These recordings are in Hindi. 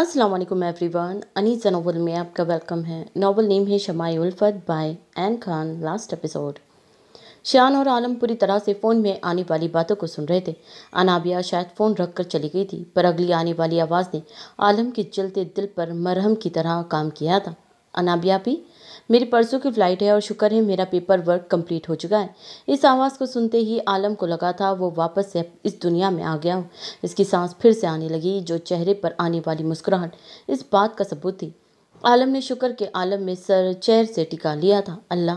अस्सलाम वालेकुम एवरीवन अनीसा नावल में आपका वेलकम है नावल नेम है Shamai Ulfat by N Khan last episode Shaan और आलम पूरी तरह से फ़ोन में आने वाली बातों को सुन रहे थे अनाबिया शायद फ़ोन रख कर चली गई थी पर अगली आने वाली आवाज़ ने आलम के चलते दिल पर मरहम की तरह काम किया था अनाबिया भी मेरी परसों की फ़्लाइट है और शुक्र है मेरा पेपर वर्क कंप्लीट हो चुका है इस आवाज़ को सुनते ही आलम को लगा था वो वापस से इस दुनिया में आ गया हूँ इसकी सांस फिर से आने लगी जो चेहरे पर आने वाली मुस्कुराहट इस बात का सबूत थी आलम ने शुक्र के आलम में सर चैर से टिका लिया था अल्लाह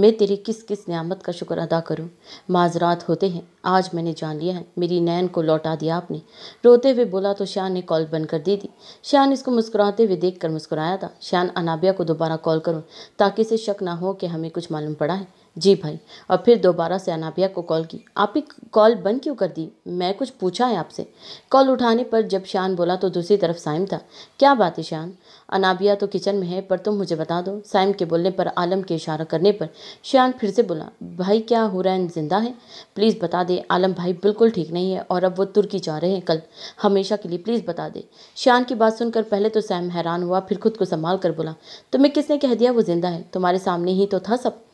मैं तेरी किस किस नियामत का शुक्र अदा करूं माजरात होते हैं आज मैंने जान लिया है मेरी नैन को लौटा दिया आपने रोते हुए बोला तो शान ने कॉल बंद कर दी थी शान इसको मुस्कुराते हुए देख कर मुस्कुराया था शान अनाबिया को दोबारा कॉल करूँ ताकि इसे शक ना हो कि हमें कुछ मालूम पड़ा है जी भाई और फिर दोबारा से अनाबिया को कॉल की आप ही कॉल बंद क्यों कर दी मैं कुछ पूछा है आपसे कॉल उठाने पर जब शान बोला तो दूसरी तरफ साइम था क्या बात है शान अनाबिया तो किचन में है पर तुम मुझे बता दो साइम के बोलने पर आलम के इशारा करने पर शान फिर से बोला भाई क्या हो रहा है जिंदा है प्लीज़ बता दे आलम भाई बिल्कुल ठीक नहीं है और अब वो तुर्की जा रहे हैं कल हमेशा के लिए प्लीज़ बता दे शान की बात सुनकर पहले तो सैम हैरान हुआ फिर खुद को संभाल कर बोला तुम्हें किसने कह दिया वो जिंदा है तुम्हारे सामने ही तो था सब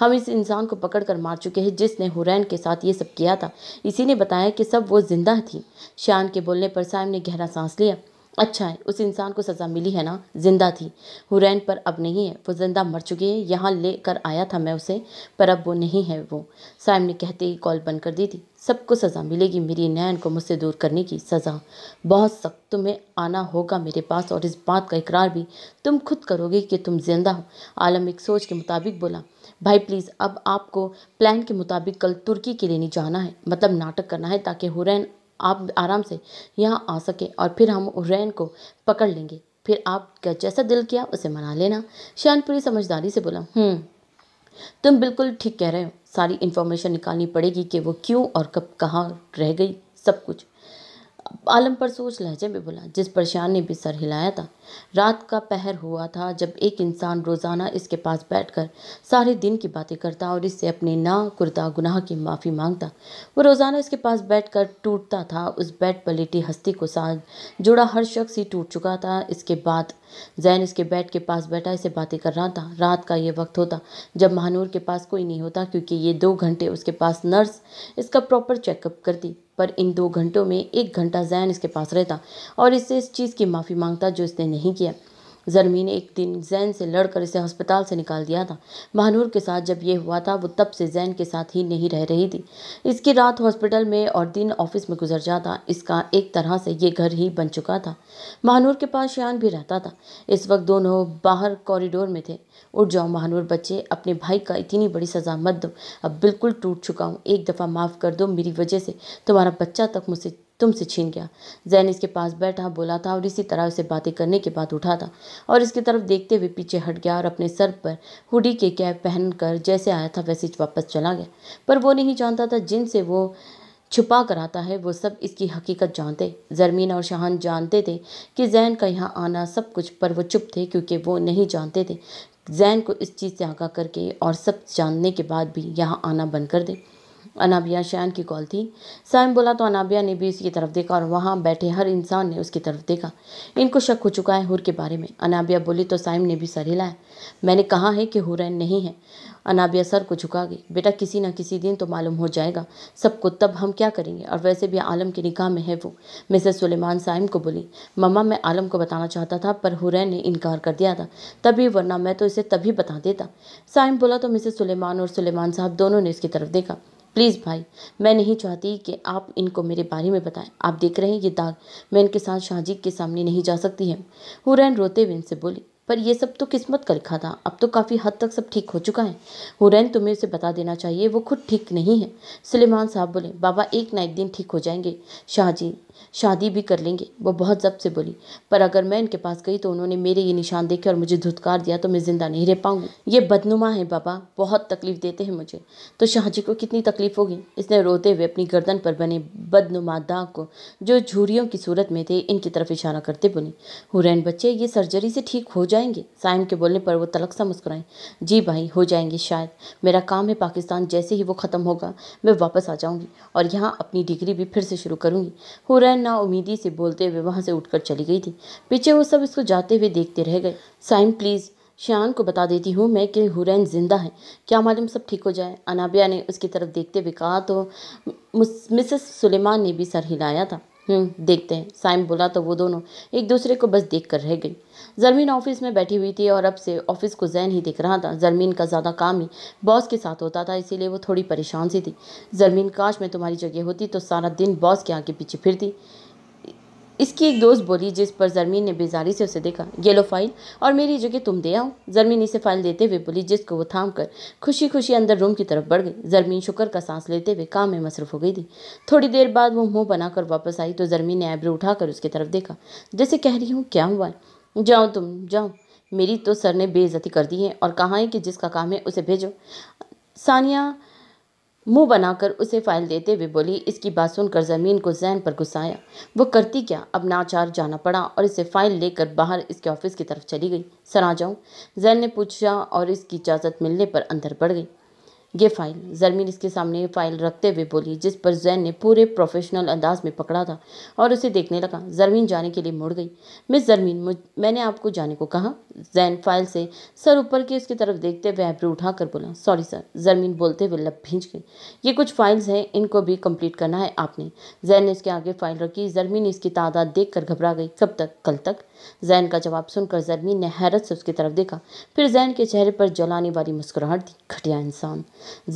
हम इस इंसान को पकड़ कर मार चुके हैं जिसने हुरैन के साथ ये सब किया था इसी ने बताया कि सब वो जिंदा थी शान के बोलने पर साइम ने गहरा सांस लिया अच्छा है उस इंसान को सज़ा मिली है ना जिंदा थी हुरैन पर अब नहीं है वो जिंदा मर चुकी है यहाँ ले कर आया था मैं उसे पर अब वो नहीं है वो साइम ने कहते ही कॉल बंद कर दी थी सबको सज़ा मिलेगी मेरी नैन को मुझसे दूर करने की सज़ा बहुत सख्त तुम्हें आना होगा मेरे पास और इस बात का इकरार भी तुम खुद करोगे कि तुम जिंदा हो आलम एक सोच के मुताबिक बोला भाई प्लीज़ अब आपको प्लान के मुताबिक कल तुर्की के लिए जाना है मतलब नाटक करना है ताकि हुरैन आप आराम से यहाँ आ सके और फिर हम हुरैन को पकड़ लेंगे फिर आपका जैसा दिल किया उसे मना लेना पूरी समझदारी से बोला हम्म, तुम बिल्कुल ठीक कह रहे हो सारी इन्फॉर्मेशन निकालनी पड़ेगी कि वो क्यों और कब कहाँ रह गई सब कुछ आलम पर सोच लहजे में बोला जिस परेशान ने भी सर हिलाया था रात का पहर हुआ था जब एक इंसान रोज़ाना इसके पास बैठकर सारे दिन की बातें करता और इससे अपने ना कुर्दा गुनाह की माफ़ी मांगता वो रोज़ाना इसके पास बैठकर टूटता था उस बेड पर लेटी हस्ती को साथ जुड़ा हर शख्स ही टूट चुका था इसके बाद जैन इसके बेड के पास बैठा इसे बातें कर रहा था रात का ये वक्त होता जब महानूर के पास कोई नहीं होता क्योंकि ये दो घंटे उसके पास नर्स इसका प्रॉपर चेकअप करती पर इन दो घंटों में एक घंटा जैन इसके पास रहता और इससे इस चीज़ की माफ़ी मांगता जो इसने नहीं किया जरमी ने एक दिन जैन से लड़कर इसे अस्पताल से निकाल दिया था महानूर के साथ जब यह हुआ था वो तब से जैन के साथ ही नहीं रह रही थी इसकी रात हॉस्पिटल में और दिन ऑफिस में गुजर जाता इसका एक तरह से ये घर ही बन चुका था महानूर के पास शान भी रहता था इस वक्त दोनों बाहर कॉरिडोर में थे उठ जाओ महानूर बच्चे अपने भाई का इतनी बड़ी सज़ा मत दो अब बिल्कुल टूट चुका हूँ एक दफ़ा माफ़ कर दो मेरी वजह से तुम्हारा बच्चा तक मुझसे तुमसे छीन गया जैन इसके पास बैठा बोला था और इसी तरह उसे बातें करने के बाद उठा था और इसकी तरफ देखते हुए पीछे हट गया और अपने सर पर हुडी के कैप पहनकर जैसे आया था वैसे वापस चला गया पर वो नहीं जानता था जिनसे वो छुपा कर आता है वो सब इसकी हकीकत जानते जरमीन और शाहान जानते थे कि जैन का यहाँ आना सब कुछ पर वो चुप थे क्योंकि वो नहीं जानते थे जैन को इस चीज़ से आगा करके और सब जानने के बाद भी यहाँ आना बंद कर दे अनाबिया शान की कॉल थी साइम बोला तो अनाबिया ने भी इसकी तरफ देखा और वहाँ बैठे हर इंसान ने उसकी तरफ देखा इनको शक हो चुका है हुर के बारे में अनाबिया बोली तो साइम ने भी सर हिलाया मैंने कहा है कि हुरैन नहीं है अनाबिया सर को झुका गई बेटा किसी न किसी दिन तो मालूम हो जाएगा सबको तब हम क्या करेंगे और वैसे भी आलम के निकाह में है वो मिसेस सुलेमान साइम को बोली मम्मा मैं आलम को बताना चाहता था पर हुरैन ने इनकार कर दिया था तभी वरना मैं तो इसे तभी बता देता साइम बोला तो मिसेस सुलेमान और सुलेमान साहब दोनों ने इसकी तरफ देखा प्लीज़ भाई मैं नहीं चाहती कि आप इनको मेरे बारे में बताएं आप देख रहे हैं ये दाग मैं इनके साथ शाहजी के सामने नहीं जा सकती है हुरैन रोते हुए इनसे बोली पर यह सब तो किस्मत का लिखा था अब तो काफ़ी हद तक सब ठीक हो चुका है हुरैन तुम्हें उसे बता देना चाहिए वो खुद ठीक नहीं है सुलेमान साहब बोले बाबा एक ना एक दिन ठीक हो जाएंगे शाहजी शादी भी कर लेंगे वो बहुत ज़ब्त से बोली पर अगर मैं इनके पास गई तो उन्होंने मेरे ये निशान देखे और मुझे धुतकार दिया तो मैं ज़िंदा नहीं रह पाऊँगी ये बदनुमा है बाबा बहुत तकलीफ़ देते हैं मुझे तो शाहजी को कितनी तकलीफ़ होगी इसने रोते हुए अपनी गर्दन पर बने बदनुमा दाग को जो झूरियों की सूरत में थे इनकी तरफ इशारा करते बोली हुरैन बच्चे ये सर्जरी से ठीक हो जाएंगे साइम के बोलने पर वो तलक सा मुस्कुराएं जी भाई हो जाएंगे शायद मेरा काम है पाकिस्तान जैसे ही वो ख़त्म होगा मैं वापस आ जाऊँगी और यहाँ अपनी डिग्री भी फिर से शुरू करूँगी हुरैन ना उम्मीदी से बोलते हुए वहाँ से उठकर चली गई थी पीछे वो सब इसको जाते हुए देखते रह गए साइम प्लीज़ शान को बता देती हूँ मैं कि हुरैन ज़िंदा है क्या मालूम सब ठीक हो जाए अनाबिया ने उसकी तरफ देखते हुए कहा तो मिसेस सुलेमान ने भी सर हिलाया था हम्म, देखते हैं साइम बोला तो वो दोनों एक दूसरे को बस देख कर रह गई जरमीन ऑफिस में बैठी हुई थी और अब से ऑफिस को जैन ही देख रहा था जरमीन का ज़्यादा काम ही बॉस के साथ होता था इसीलिए वो थोड़ी परेशान सी थी जरमीन काश में तुम्हारी जगह होती तो सारा दिन बॉस के आगे पीछे फिरती इसकी एक दोस्त बोली जिस पर जरमीन ने बेजारी से उसे देखा ये लो फाइल और मेरी जगह तुम दे आओ जरमीन इसे फाइल देते हुए बोली जिसको वो थाम कर खुशी खुशी अंदर रूम की तरफ बढ़ गई जरमीन शुक्र का सांस लेते हुए काम में मसरूफ हो गई थी थोड़ी देर बाद वो मुंह बनाकर वापस आई तो जरमीन ने आईब्रो उठाकर उसकी तरफ देखा जैसे कह रही हूँ क्या हुआ जाओ तुम जाओ मेरी तो सर ने बेइज्जती कर दी है और कहा है कि जिसका काम है उसे भेजो सानिया मुंह बनाकर उसे फाइल देते हुए बोली इसकी बात सुनकर ज़मीन को जहन पर घुसाया वो करती क्या अब नाचार जाना पड़ा और इसे फाइल लेकर बाहर इसके ऑफिस की तरफ चली गई सर आ जाऊँ जैन ने पूछा और इसकी इजाज़त मिलने पर अंदर बढ़ गई ये फाइल जरमीन इसके सामने ये फाइल रखते हुए बोली जिस पर जैन ने पूरे प्रोफेशनल अंदाज में पकड़ा था और उसे देखने लगा जरमीन जाने के लिए मुड़ गई मिस जरमीन मैंने आपको जाने को कहा जैन फाइल से सर ऊपर की उसकी तरफ देखते हुए उठा उठाकर बोला सॉरी सर जरमीन बोलते हुए लब भींच गई ये कुछ फाइल्स हैं इनको भी कम्प्लीट करना है आपने जैन ने इसके आगे फाइल रखी जरमीन इसकी तादाद देख घबरा गई कब तक कल तक जैन का जवाब सुनकर जरमीन ने हैरत से उसकी तरफ देखा फिर जैन के चेहरे पर जलाने वाली मुस्कुराहट थी घटिया इंसान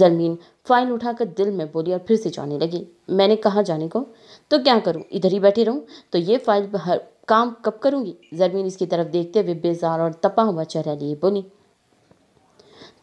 जरमीन फाइल उठाकर दिल में बोली और फिर से जाने लगी मैंने कहा जाने को तो क्या करूँ इधर ही बैठी रहूँ तो ये फाइल हर काम कब करूँगी जरमीन इसकी तरफ देखते हुए बेजार और तपा हुआ चेहरा लिए बोली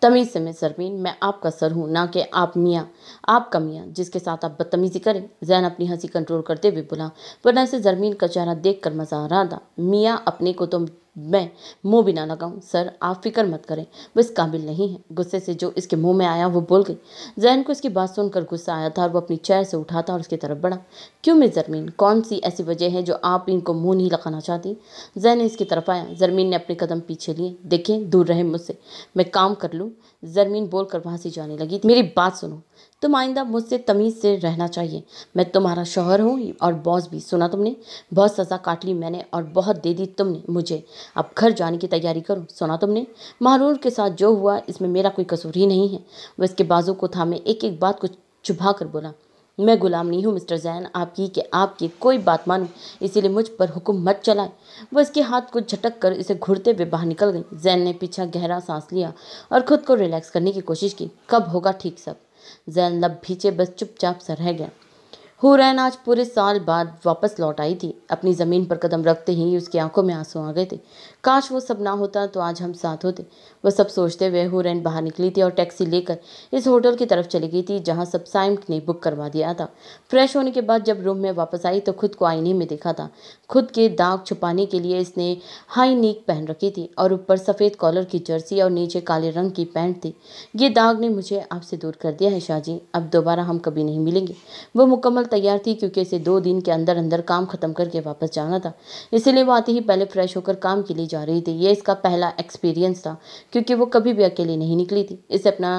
तमीज़ से मैं सरमीन मैं आपका सर हूँ ना कि आप मियाँ आपका मियाँ जिसके साथ आप बदतमीज़ी करें जैन अपनी हंसी कंट्रोल करते हुए बोला वरना इसे जरमीन का चेहरा देख कर मज़ा आ रहा था मियाँ अपने को तो मैं मुंह भी ना लगाऊं सर आप फिक्र मत करें वो इस काबिल नहीं है गुस्से से जो इसके मुंह में आया वो बोल गई जैन को इसकी बात सुनकर गुस्सा आया था और वो अपनी चेयर से उठा था और उसकी तरफ बढ़ा क्यों मेरी जरमीन कौन सी ऐसी वजह है जो आप इनको मुंह नहीं लगाना चाहती जैन इसकी तरफ आया जरमीन ने अपने कदम पीछे लिए देखें दूर रहे मुझसे मैं काम कर लूँ जरमीन बोलकर वहाँ से जाने लगी मेरी बात सुनो तुम आइंदा मुझसे तमीज़ से रहना चाहिए मैं तुम्हारा शोहर हूँ और बॉस भी सुना तुमने बहुत सज़ा काट ली मैंने और बहुत दे दी तुमने मुझे अब घर जाने की तैयारी करो सुना तुमने महारूर के साथ जो हुआ इसमें मेरा कोई कसूर ही नहीं है वह इसके बाजू को थामे एक एक बात को चुभा कर बोला मैं गुलाम नहीं हूँ मिस्टर जैन आपकी कि आपकी कोई बात मानूँ इसीलिए मुझ पर हुक्म मत चलाए वह इसके हाथ को झटक कर इसे घुरते हुए बाहर निकल गई जैन ने पीछा गहरा सांस लिया और खुद को रिलैक्स करने की कोशिश की कब होगा ठीक सब जैनलब भीचे बस चुपचाप सा रह गया हुरैन आज पूरे साल बाद वापस लौट आई थी अपनी ज़मीन पर कदम रखते ही उसकी आंखों में आंसू आ गए थे काश वो सब ना होता तो आज हम साथ होते वह सब सोचते हुए हुरैन बाहर निकली थी और टैक्सी लेकर इस होटल की तरफ चली गई थी जहां सब साइम ने बुक करवा दिया था फ्रेश होने के बाद जब रूम में वापस आई तो खुद को आईने में देखा था खुद के दाग छुपाने के लिए इसने हाई नीक पहन रखी थी और ऊपर सफ़ेद कॉलर की जर्सी और नीचे काले रंग की पैंट थी ये दाग ने मुझे आपसे दूर कर दिया है शाहजी अब दोबारा हम कभी नहीं मिलेंगे वो मुकम्मल बिल्कुल तैयार थी क्योंकि इसे दो दिन के अंदर अंदर काम ख़त्म करके वापस जाना था इसीलिए वो आते ही पहले फ्रेश होकर काम के लिए जा रही थी ये इसका पहला एक्सपीरियंस था क्योंकि वो कभी भी अकेले नहीं निकली थी इसे अपना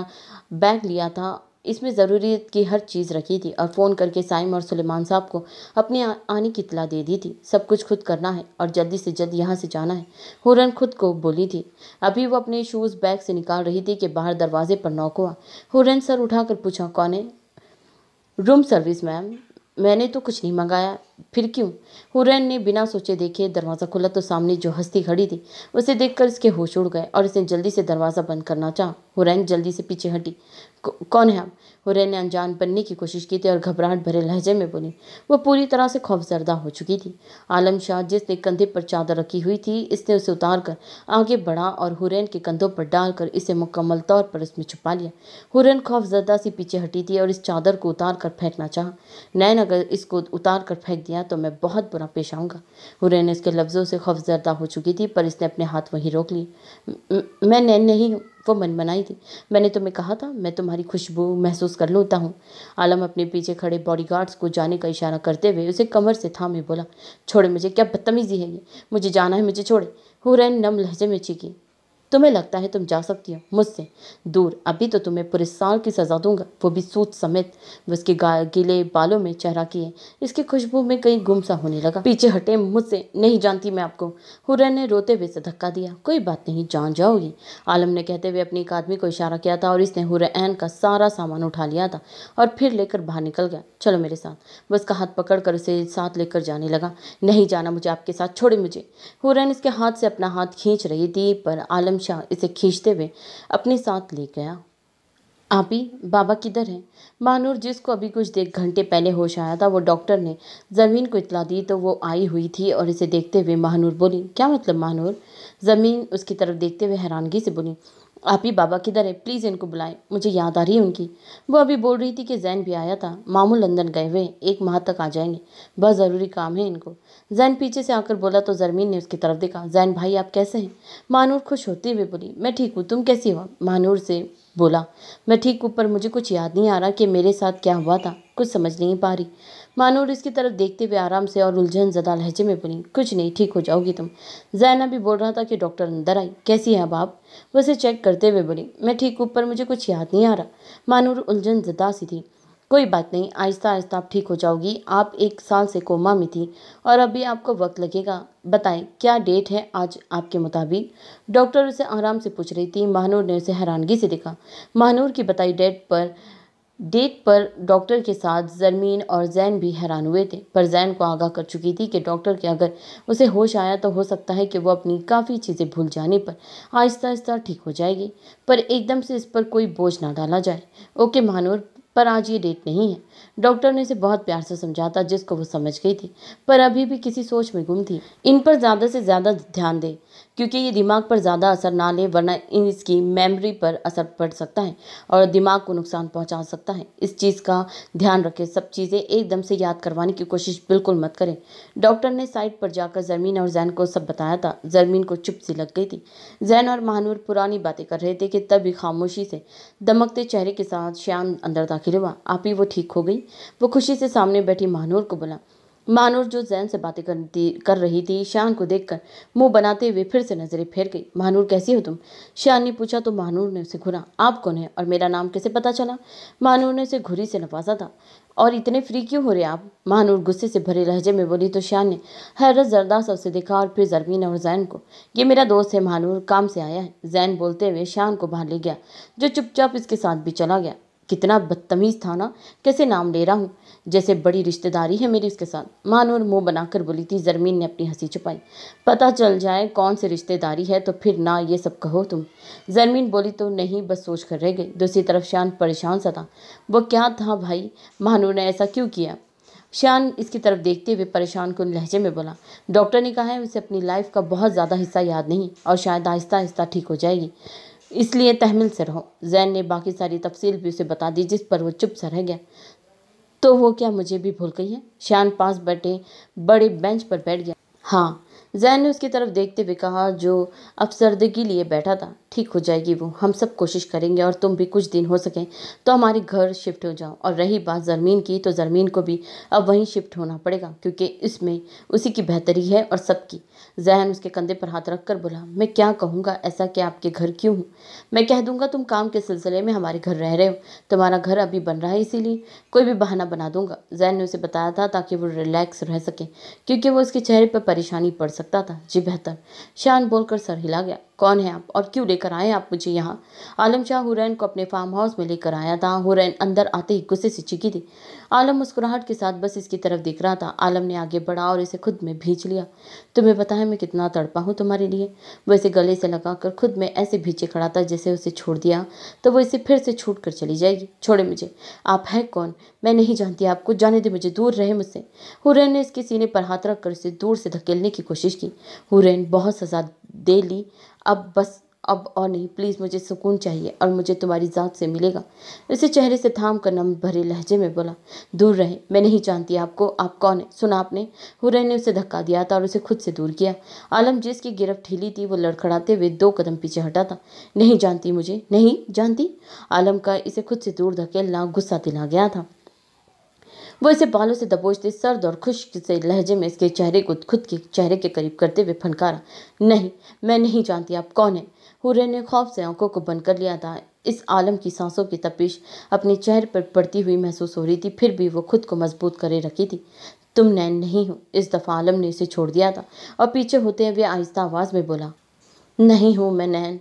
बैग लिया था इसमें ज़रूरी की हर चीज़ रखी थी और फ़ोन करके साइम और सुलेमान साहब को अपने आने की इतला दे दी थी सब कुछ खुद करना है और जल्दी से जल्द यहाँ से जाना है हुरन खुद को बोली थी अभी वो अपने शूज़ बैग से निकाल रही थी कि बाहर दरवाजे पर नौक हुआ हुरन सर उठाकर पूछा कौन है रूम सर्विस मैम मैंने तो कुछ नहीं मंगाया फिर क्यों हुरैन ने बिना सोचे देखे दरवाज़ा खुला तो सामने जो हस्ती खड़ी थी उसे देखकर इसके होश उड़ गए और इसने जल्दी से दरवाज़ा बंद करना चाहा हुरैन जल्दी से पीछे हटी कौन है आप हुरे ने अनजान बनने की कोशिश की थी और घबराहट भरे लहजे में बोली वह पूरी तरह से खौफजरदा हो चुकी थी आलम शाह जिसने कंधे पर चादर रखी हुई थी इसने उसे उतार कर आगे बढ़ा और हुरैन के कंधों पर डालकर इसे मुकम्मल तौर पर इसमें छुपा लिया हुरैन खौफजरदा से पीछे हटी थी और इस चादर को उतार कर फेंकना चाहा नैन अगर इसको उतार कर फेंक दिया तो मैं बहुत बुरा पेश आऊँगा हुरैन इसके लफ्ज़ों से खौफजरदा हो चुकी थी पर इसने अपने हाथ वहीं रोक लिए मैं नैन नहीं हूँ वो मनमनाई थी मैंने तुम्हें कहा था मैं तुम्हारी खुशबू महसूस कर लूता हूँ आलम अपने पीछे खड़े बॉडीगार्ड्स को जाने का इशारा करते हुए उसे कमर से थामे बोला छोड़े मुझे क्या बदतमीज़ी है ये मुझे जाना है मुझे छोड़े हुरैन नम लहजे में चीखी तुम्हें लगता है तुम जा सकती हो मुझसे दूर अभी तो तुम्हें पूरे साल की सज़ा दूंगा वो भी सूत समेत उसके गीले बालों में चेहरा किए इसकी खुशबू में कहीं गुम सा होने लगा पीछे हटे मुझसे नहीं जानती मैं आपको हुरैन ने रोते हुए से धक्का दिया कोई बात नहीं जान जाओगी आलम ने कहते हुए अपनी एक आदमी को इशारा किया था और इसने हुरैन का सारा सामान उठा लिया था और फिर लेकर बाहर निकल गया चलो मेरे साथ बस का हाथ पकड़ कर उसे साथ लेकर जाने लगा नहीं जाना मुझे आपके साथ छोड़े मुझे हुरैन इसके हाथ से अपना हाथ खींच रही थी पर आलम बादशाह इसे खींचते हुए अपने साथ ले गया आपी बाबा किधर है मानूर जिसको अभी कुछ देर घंटे पहले होश आया था वो डॉक्टर ने ज़मीन को इतला दी तो वो आई हुई थी और इसे देखते हुए महानूर बोली क्या मतलब महानूर ज़मीन उसकी तरफ देखते हुए हैरानगी से बोली आप ही बाबा किधर है प्लीज़ इनको बुलाएं मुझे याद आ रही है उनकी वो अभी बोल रही थी कि जैन भी आया था मामू लंदन गए हुए एक माह तक आ जाएंगे बहुत ज़रूरी काम है इनको जैन पीछे से आकर बोला तो जरमीन ने उसकी तरफ देखा जैन भाई आप कैसे हैं मानूर खुश होते हुए बोली मैं ठीक हूँ तुम कैसी हो मानूर से बोला मैं ठीक हूँ पर मुझे कुछ याद नहीं आ रहा कि मेरे साथ क्या हुआ था कुछ समझ नहीं पा रही मानूर इसकी तरफ देखते हुए आराम से और उलझन ज़दा लहजे में बोली कुछ नहीं ठीक हो जाओगी तुम जैना भी बोल रहा था कि डॉक्टर अंदर आई कैसी है अब आप वैसे चेक करते हुए बोली मैं ठीक ऊपर मुझे कुछ याद नहीं आ रहा मानूर उलझन ज़दा सी थी कोई बात नहीं आहिस्ता आहिस्ता आप ठीक हो जाओगी आप एक साल से कोमा में थी और अभी आपको वक्त लगेगा बताएं क्या डेट है आज आपके मुताबिक डॉक्टर उसे आराम से पूछ रही थी महानूर ने उसे हैरानगी से देखा महानूर की बताई डेट पर डेट पर डॉक्टर के साथ जरमीन और जैन भी हैरान हुए थे पर जैन को आगाह कर चुकी थी कि डॉक्टर के अगर उसे होश आया तो हो सकता है कि वो अपनी काफ़ी चीज़ें भूल जाने पर आहिस्ता आहिस्ता ठीक हो जाएगी पर एकदम से इस पर कोई बोझ ना डाला जाए ओके महानूर पर आज ये डेट नहीं है डॉक्टर ने इसे बहुत प्यार से समझाता जिसको वो समझ गई थी पर अभी भी किसी सोच में गुम थी इन पर ज़्यादा से ज़्यादा ध्यान दें क्योंकि ये दिमाग पर ज़्यादा असर ना ले वरना इसकी मेमोरी पर असर पड़ सकता है और दिमाग को नुकसान पहुंचा सकता है इस चीज़ का ध्यान रखें सब चीज़ें एकदम से याद करवाने की कोशिश बिल्कुल मत करें डॉक्टर ने साइट पर जाकर जरमीन और जैन को सब बताया था जरमीन को चुप सी लग गई थी जैन और महानूर पुरानी बातें कर रहे थे कि तभी खामोशी से दमकते चेहरे के साथ श्याम अंदर दाखिल हुआ आप ही वो ठीक हो गई वो खुशी से सामने बैठी महानूर को बोला मानोर जो जैन से बातें करती कर रही थी शान को देखकर मुंह बनाते हुए फिर से नजरें फेर गई महानूर कैसी हो तुम शान ने पूछा तो महानूर ने उसे घुरा आप कौन है और मेरा नाम कैसे पता चला महानूर ने उसे घुरी से नवाजा था और इतने फ्री क्यों हो रहे आप महानूर गुस्से से भरे लहजे में बोली तो शान ने हैरत जरदा सा उसे देखा और फिर जरमीन और जैन को ये मेरा दोस्त है महानूर काम से आया है जैन बोलते हुए शान को बाहर ले गया जो चुपचाप इसके साथ भी चला गया कितना बदतमीज़ था ना कैसे नाम ले रहा हूँ जैसे बड़ी रिश्तेदारी है मेरी उसके साथ और मुंह बनाकर बोली थी जरमीन ने अपनी हंसी छुपाई पता चल जाए कौन सी रिश्तेदारी है तो फिर ना ये सब कहो तुम जरमीन बोली तो नहीं बस सोच कर रह गई दूसरी तरफ शान परेशान सा था वो क्या था भाई महानूर ने ऐसा क्यों किया शान इसकी तरफ देखते हुए परेशान को लहजे में बोला डॉक्टर ने कहा है उसे अपनी लाइफ का बहुत ज़्यादा हिस्सा याद नहीं और शायद आहिस्ता आहिस्ता ठीक हो जाएगी इसलिए तहमिल से रहो ज़ैन ने बाकी सारी तफसील भी उसे बता दी जिस पर वो चुप सा रह गया तो वो क्या मुझे भी भूल गई है शान पास बैठे बड़े बेंच पर बैठ गया हाँ जैन ने उसकी तरफ देखते हुए कहा जो अब सर्दगी लिए बैठा था ठीक हो जाएगी वो हम सब कोशिश करेंगे और तुम भी कुछ दिन हो सकें तो हमारे घर शिफ्ट हो जाओ और रही बात ज़रमीन की तो ज़रमीन को भी अब वहीं शिफ्ट होना पड़ेगा क्योंकि इसमें उसी की बेहतरी है और सबकी जहन उसके कंधे पर हाथ रख कर बोला मैं क्या कहूँगा ऐसा कि आपके घर क्यों हूँ मैं कह दूंगा तुम काम के सिलसिले में हमारे घर रह रहे हो तुम्हारा घर अभी बन रहा है इसीलिए कोई भी बहाना बना दूंगा जहन ने उसे बताया था ताकि वो रिलैक्स रह सके क्योंकि वो उसके चेहरे पर परेशानी पड़ सकता था जी बेहतर शान बोलकर सर हिला गया कौन है आप और क्यों लेकर आए आप मुझे यहाँ आलम शाह हुरैन को अपने फार्म हाउस में लेकर आया था हुरैन अंदर आते ही गुस्से से चिकी थी आलम मुस्कुराहट के साथ बस इसकी तरफ देख रहा था आलम ने आगे बढ़ा और इसे खुद में भींच लिया तुम्हें पता है मैं कितना तड़पा हूँ तुम्हारे लिए वो इसे गले से लगाकर खुद में ऐसे भींचे खड़ा था जैसे उसे छोड़ दिया तो वो इसे फिर से छूट कर चली जाएगी छोड़े मुझे आप है कौन मैं नहीं जानती आपको जाने दे मुझे दूर रहे मुझसे हुरैन ने इसके सीने पर हाथ रख कर उसे दूर से धकेलने की कोशिश की हुरैन बहुत सजा दे ली अब बस अब और नहीं प्लीज़ मुझे सुकून चाहिए और मुझे तुम्हारी ज़ात से मिलेगा इसे चेहरे से थाम कर नम भरे लहजे में बोला दूर रहे मैं नहीं जानती आपको आप कौन है सुना आपने हुरैन ने उसे धक्का दिया था और उसे खुद से दूर किया आलम जिसकी गिरफ्त ठीली थी वो लड़खड़ाते हुए दो कदम पीछे हटा था नहीं जानती मुझे नहीं जानती आलम का इसे खुद से दूर धकेलना गुस्सा दिला गया था वो इसे बालों से दबोचते सर्द और खुश्क से लहजे में इसके चेहरे को खुद के चेहरे के करीब करते हुए फनकारा नहीं मैं नहीं जानती आप कौन है हुरे ने खौफ से आंखों को बंद कर लिया था इस आलम की सांसों की तपिश अपने चेहरे पर पड़ती हुई महसूस हो रही थी फिर भी वो खुद को मजबूत करे रखी थी तुम नैन नहीं हो इस दफ़ा आलम ने इसे छोड़ दिया था और पीछे होते हुए आहिस्ता आवाज़ में बोला नहीं हूँ मैं नैन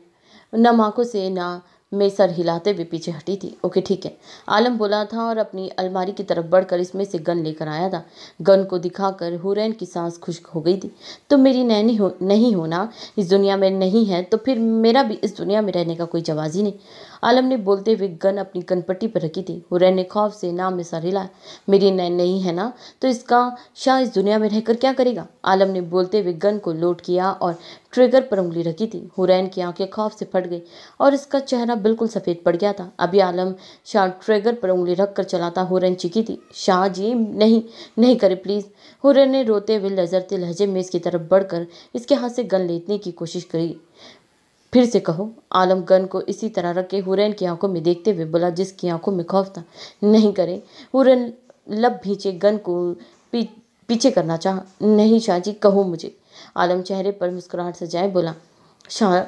न आँखों से ना मैं सर हिलाते हुए पीछे हटी थी ओके ठीक है आलम बोला था और अपनी अलमारी की तरफ बढ़कर इसमें से गन लेकर आया था गन को दिखाकर हुरैन की सांस खुश्क हो गई थी तो मेरी नैनी हो नहीं होना इस दुनिया में नहीं है तो फिर मेरा भी इस दुनिया में रहने का कोई जवाज़ ही नहीं आलम ने बोलते हुए गन अपनी कनपट्टी पर रखी थी हुरैन ने खौफ से नाम में सर हिलाया मेरी नैन नहीं है ना तो इसका शाह इस दुनिया में रहकर क्या करेगा आलम ने बोलते हुए गन को लोड किया और ट्रिगर पर उंगली रखी थी हुरैन की आंखें खौफ से फट गई और इसका चेहरा बिल्कुल सफ़ेद पड़ गया था अभी आलम शाह ट्रिगर पर उंगली रख कर चलाता हुरैन चिकी थी शाह जी नहीं नहीं करे प्लीज़ हुरैन ने रोते हुए लजरते लहजे में इसकी तरफ बढ़कर इसके हाथ से गन लेटने की कोशिश करी फिर से कहो आलम गन को इसी तरह रखे हुरैन की आंखों में देखते हुए बोला जिसकी आंखों में खौफ था नहीं करे हुरैन लब भींचे गन को पी, पीछे करना चाह नहीं शाहजी कहो मुझे आलम चेहरे पर मुस्कुराहट सजाए बोला शाह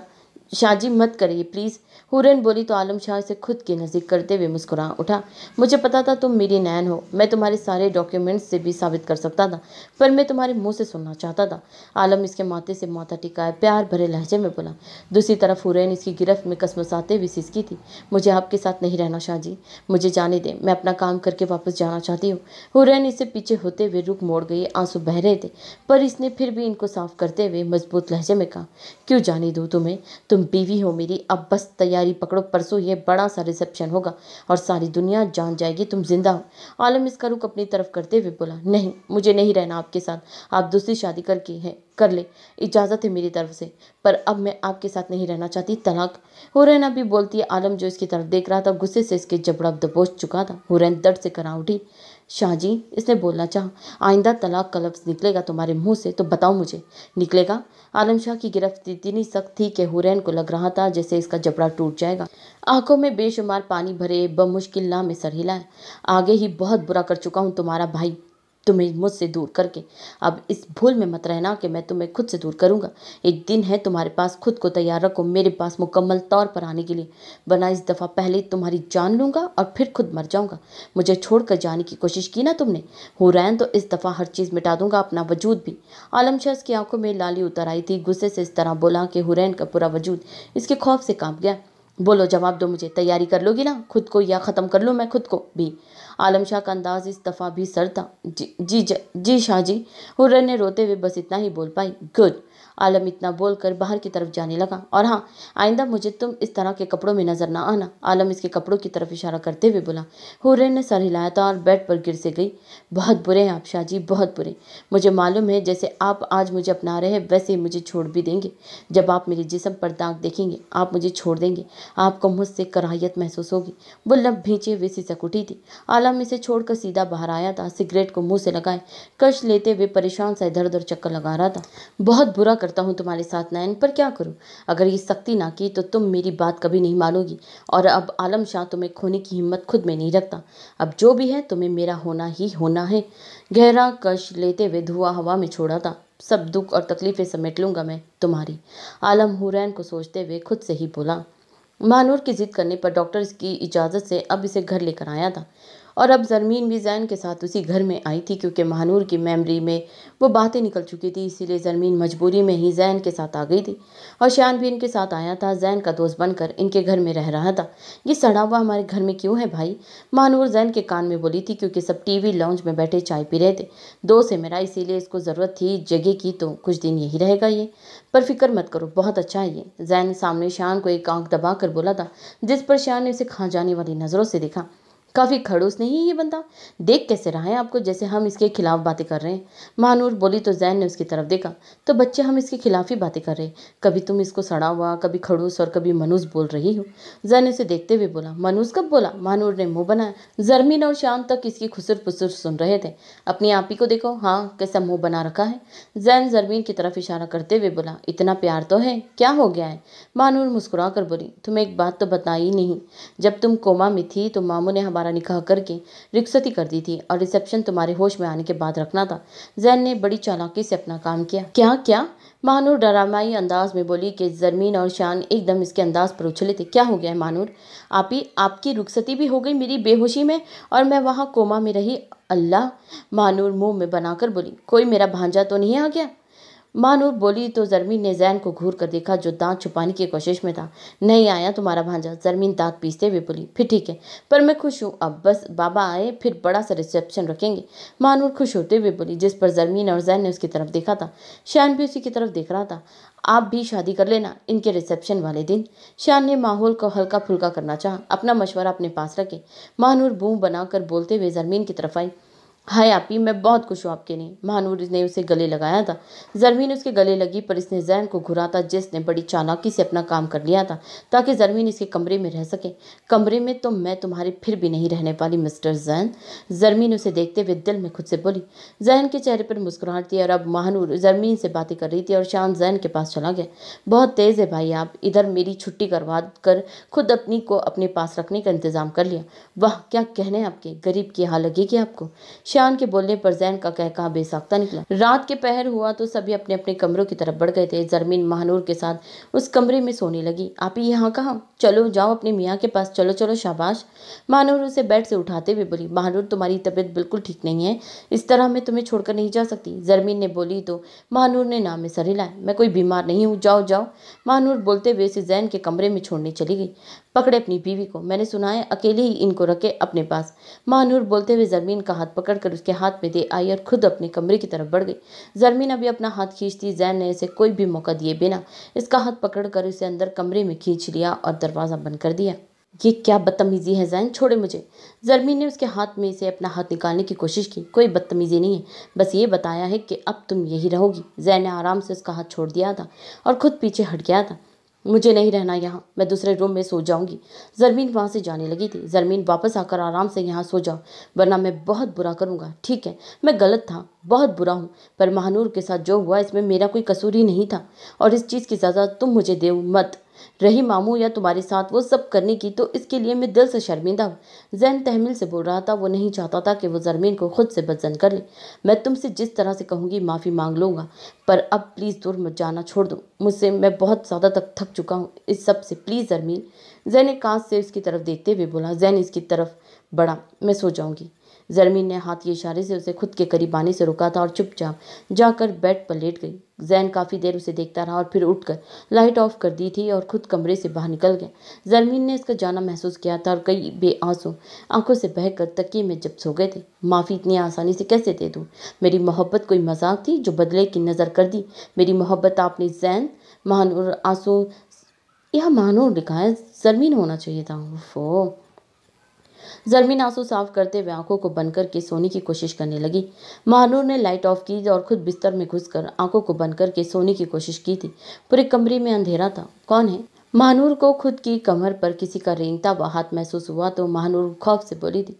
शाहजी मत करिए प्लीज़ हुरन बोली तो आलम शाह से खुद के नज़दीक करते हुए मुस्कुरा उठा मुझे पता था तुम मेरी नैन हो मैं तुम्हारे सारे डॉक्यूमेंट्स से भी साबित कर सकता था पर मैं तुम्हारे मुंह से सुनना चाहता था आलम इसके माथे से माथा टिकाए प्यार भरे लहजे में बोला दूसरी तरफ हुरैन इसकी गिरफ्त में कसमसाते हुए सिसकी थी मुझे आपके साथ नहीं रहना शाह जी मुझे जाने दें मैं अपना काम करके वापस जाना चाहती हूँ हुरैन इससे पीछे होते हुए रुख मोड़ गई आंसू बह रहे थे पर इसने फिर भी इनको साफ करते हुए मजबूत लहजे में कहा क्यों जाने दूँ तुम्हें तुम बीवी हो मेरी अब बस तैयार तैयारी पकड़ो परसों ये बड़ा सा रिसेप्शन होगा और सारी दुनिया जान जाएगी तुम जिंदा हो आलम इसका रुख अपनी तरफ करते हुए बोला नहीं मुझे नहीं रहना आपके साथ आप दूसरी शादी करके हैं कर ले इजाज़त है मेरी तरफ से पर अब मैं आपके साथ नहीं रहना चाहती तलाक हुरैन अभी बोलती है आलम जो इसकी तरफ देख रहा था गुस्से से इसके जबड़ा दबोच चुका था हुरैन दर्द से करा उठी शाहजी इसने बोलना चाहा आइंदा तलाक का लफ्ज़ निकलेगा तुम्हारे मुंह से तो बताओ मुझे निकलेगा आलम शाह की गिरफ्त इतनी सख्त थी कि हुरैन को लग रहा था जैसे इसका जबड़ा टूट जाएगा आंखों में बेशुमार पानी भरे बमुश्किल में सर हिलाए आगे ही बहुत बुरा कर चुका हूँ तुम्हारा भाई तुम्हें मुझसे दूर करके अब इस भूल में मत रहना कि मैं तुम्हें खुद से दूर करूंगा एक दिन है तुम्हारे पास खुद को तैयार रखो मेरे पास मुकम्मल तौर पर आने के लिए बना इस दफ़ा पहले तुम्हारी जान लूंगा और फिर खुद मर जाऊंगा मुझे छोड़कर जाने की कोशिश की ना तुमने हो तो इस दफ़ा हर चीज़ मिटा दूंगा अपना वजूद भी आलम शाह की आंखों में लाली उतर आई थी गुस्से से इस तरह बोला कि हुरैन का पूरा वजूद इसके खौफ से कांप गया बोलो जवाब दो मुझे तैयारी कर लोगी ना खुद को या ख़त्म कर लूँ मैं खुद को भी आलम शाह का अंदाज इस दफ़ा भी सर था जी जी जी शाह जी हुर्र ने रोते हुए बस इतना ही बोल पाई गुड आलम इतना बोल कर बाहर की तरफ जाने लगा और हाँ आइंदा मुझे तुम इस तरह के कपड़ों में नजर ना आना आलम इसके कपड़ों की तरफ इशारा करते हुए बोला हुर्रेन ने सर हिलाया था तो और बेड पर गिर से गई बहुत बुरे हैं आप शाहजी बहुत बुरे मुझे मालूम है जैसे आप आज मुझे अपना रहे हैं वैसे ही मुझे छोड़ भी देंगे जब आप मेरे जिसम पर दाग देखेंगे आप मुझे छोड़ देंगे आपको मुझसे कराहियत महसूस होगी वो लब भींचे हुए सिसक उठी थी आलम इसे छोड़कर सीधा बाहर आया था सिगरेट को मुंह से लगाए कश लेते हुए परेशान सा इधर उधर चक्कर लगा रहा था बहुत बुरा कर करता हूँ तुम्हारे साथ नैन पर क्या करूँ अगर ये सख्ती ना की तो तुम मेरी बात कभी नहीं मानोगी और अब आलम शाह तुम्हें खोने की हिम्मत खुद में नहीं रखता अब जो भी है तुम्हें मेरा होना ही होना है गहरा कश लेते हुए धुआं हवा में छोड़ा था सब दुख और तकलीफें समेट लूँगा मैं तुम्हारी आलम हुरैन को सोचते हुए खुद से ही बोला महानूर की जिद करने पर डॉक्टर इसकी इजाज़त से अब इसे घर लेकर आया था और अब ज़रमीन भी ज़ैन के साथ उसी घर में आई थी क्योंकि महानूर की मेमोरी में वो बातें निकल चुकी थी इसीलिए ज़रमीन मजबूरी में ही ज़ैन के साथ आ गई थी और शान भी इनके साथ आया था जैन का दोस्त बनकर इनके घर में रह रहा था ये सड़ा हुआ हमारे घर में क्यों है भाई महानूर जैन के कान में बोली थी क्योंकि सब वी लॉन्च में बैठे चाय पी रहे थे दोस्त है मेरा इसीलिए इसको ज़रूरत थी जगह की तो कुछ दिन यही रहेगा ये पर फिक्र मत करो बहुत अच्छा है ये जैन सामने शान को एक आंख दबा कर बोला था जिस पर शान ने उसे खा जाने वाली नज़रों से देखा काफ़ी खड़ूस नहीं है ये बंदा देख कैसे रहा है आपको जैसे हम इसके खिलाफ बातें कर रहे हैं महानूर बोली तो जैन ने उसकी तरफ देखा तो बच्चे हम इसके खिलाफ ही बातें कर रहे हैं कभी तुम इसको सड़ा हुआ कभी खड़ूस और कभी मनुज बोल रही हो जैन ने उसे देखते हुए बोला मनुज कब बोला महानूर ने मुँह बनाया जरमीन और शाम तक इसकी खुसर पुसर सुन रहे थे अपनी आप ही को देखो हाँ कैसा मुँह बना रखा है जैन जरमीन की तरफ इशारा करते हुए बोला इतना प्यार तो है क्या हो गया है महानूर मुस्कुरा कर बोली तुम्हें एक बात तो बताई नहीं जब तुम कोमा में थी तो मामू ने हमारा तुम्हारा निकाह करके रिक्सती कर दी थी और रिसेप्शन तुम्हारे होश में आने के बाद रखना था जैन ने बड़ी चालाकी से अपना काम किया क्या क्या महानूर डरामाई अंदाज में बोली कि जरमीन और शान एकदम इसके अंदाज पर उछले थे क्या हो गया है मानूर आप ही आपकी रुखसती भी हो गई मेरी बेहोशी में और मैं वहाँ कोमा में रही अल्लाह मानूर मुंह में बनाकर बोली कोई मेरा भांजा तो नहीं आ गया मानूर बोली तो जरमीन ने जैन को घूर कर देखा जो दांत छुपाने की कोशिश में था नहीं आया तुम्हारा भांजा जरमीन दांत पीसते हुए बोली फिर ठीक है पर मैं खुश हूँ अब बस बाबा आए फिर बड़ा सा रिसेप्शन रखेंगे महानूर खुश होते हुए बोली जिस पर जरमीन और जैन ने उसकी तरफ देखा था शान भी उसी की तरफ देख रहा था आप भी शादी कर लेना इनके रिसेप्शन वाले दिन शान ने माहौल को हल्का फुल्का करना चाहा अपना मशवरा अपने पास रखे महानूर बूँ बनाकर बोलते हुए जरमीन की तरफ आई हाय आपी मैं बहुत खुश हूँ आपके लिए महानूर ने उसे गले लगाया था जरमीन उसके गले लगी पर इसने जैन को घुरा था जिसने बड़ी चालाकी से अपना काम कर लिया था ताकि जरमीन इसके कमरे में रह सके कमरे में तो मैं तुम्हारे फिर भी नहीं रहने वाली मिस्टर जैन जरमीन उसे देखते हुए दिल में खुद से बोली जैन के चेहरे पर मुस्कुराहट थी और अब महानूर जरमीन से बातें कर रही थी और शाम जैन के पास चला गया बहुत तेज़ है भाई आप इधर मेरी छुट्टी करवा कर खुद अपनी को अपने पास रखने का इंतज़ाम कर लिया वाह क्या कहने आपके गरीब की हाल लगेगी आपको शान के बोलने पर जैन का कहका बेसाख्ता निकला रात के पहर हुआ तो सभी अपने अपने कमरों की तरफ बढ़ गए थे जरमीन महानूर के साथ उस कमरे में सोने लगी आप ही यहाँ कहा चलो जाओ अपने मियाँ के पास चलो चलो शाबाश महानूर उसे बेड से उठाते हुए बोली महानूर तुम्हारी तबीयत बिल्कुल ठीक नहीं है इस तरह मैं तुम्हें छोड़कर नहीं जा सकती जरमीन ने बोली तो महानूर ने नाम में सर हिलाया मैं कोई बीमार नहीं हूँ जाओ जाओ महानूर बोलते हुए उसे जैन के कमरे में छोड़ने चली गई पकड़े अपनी बीवी को मैंने सुना है अकेले ही इनको रखे अपने पास महानूर बोलते हुए जरमीन का हाथ पकड़ कर उसके हाथ में दे आई और खुद अपने कमरे की तरफ बढ़ गई जरमीन अभी अपना हाथ खींचती जैन ने इसे कोई भी मौका दिए बिना इसका हाथ पकड़ कर उसे अंदर कमरे में खींच लिया और दरवाज़ा बंद कर दिया ये क्या बदतमीज़ी है जैन छोड़े मुझे जरमीन ने उसके हाथ में से अपना हाथ निकालने की कोशिश की कोई बदतमीज़ी नहीं है बस ये बताया है कि अब तुम यही रहोगी जैन ने आराम से उसका हाथ छोड़ दिया था और खुद पीछे हट गया था मुझे नहीं रहना यहाँ मैं दूसरे रूम में सो जाऊंगी जरमीन वहाँ से जाने लगी थी जरमीन वापस आकर आराम से यहाँ सो जाओ वरना मैं बहुत बुरा करूँगा ठीक है मैं गलत था बहुत बुरा हूँ पर महानूर के साथ जो हुआ इसमें मेरा कोई कसूर ही नहीं था और इस चीज़ की सज़ा तुम मुझे दे मत रही मामू या तुम्हारे साथ वो सब करने की तो इसके लिए मैं दिल से शर्मिंदा हूँ जैन तहमील से बोल रहा था वो नहीं चाहता था कि वो जरमीन को खुद से बदजन कर ले मैं तुमसे जिस तरह से कहूँगी माफ़ी मांग लूँगा पर अब प्लीज़ दूर मत जाना छोड़ दो मुझसे मैं बहुत ज़्यादा तक थक चुका हूँ इस सब से प्लीज़ जरमीन जैन कांच से उसकी तरफ देखते हुए बोला जैन इसकी तरफ बड़ा मैं सो जाऊँगी जरमीन ने हाथ के इशारे से उसे खुद के करीब आने से रुका था और चुपचाप जाकर बेड पर लेट गई जैन काफ़ी देर उसे देखता रहा और फिर उठकर लाइट ऑफ कर दी थी और खुद कमरे से बाहर निकल गया जरमीन ने इसका जाना महसूस किया था और कई बे आंसू आंखों से बहकर तकिए में जब सो गए थे माफ़ी इतनी आसानी से कैसे दे दूँ मेरी मोहब्बत कोई मजाक थी जो बदले की नज़र कर दी मेरी मोहब्बत आपने जैन महानूर आंसू यह महानूर लिखा है जरमीन होना चाहिए था वो जरमीन आंसू साफ करते हुए आंखों को बंद करके सोने की कोशिश करने लगी महानूर ने लाइट ऑफ की और खुद बिस्तर में घुसकर आंखों को बंद करके सोने की कोशिश की थी पूरे कमरे में अंधेरा था कौन है महानूर को खुद की कमर पर किसी का रेंगता व हाथ महसूस हुआ तो महानूर खौफ से बोली थी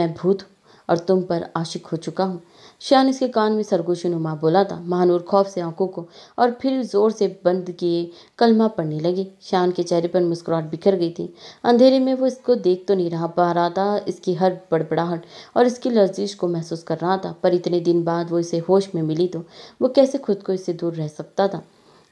मैं भूत हूँ और तुम पर आशिक हो चुका हूँ शान इसके कान में सरगोशी नुमा बोला था महानूर खौफ से आंखों को और फिर जोर से बंद किए कलमा पढ़ने लगी शान के चेहरे पर मुस्कुराहट बिखर गई थी अंधेरे में वो इसको देख तो नहीं रहा पा रहा था इसकी हर बड़बड़ाहट और इसकी लर्जिश को महसूस कर रहा था पर इतने दिन बाद वो इसे होश में मिली तो वो कैसे खुद को इससे दूर रह सकता था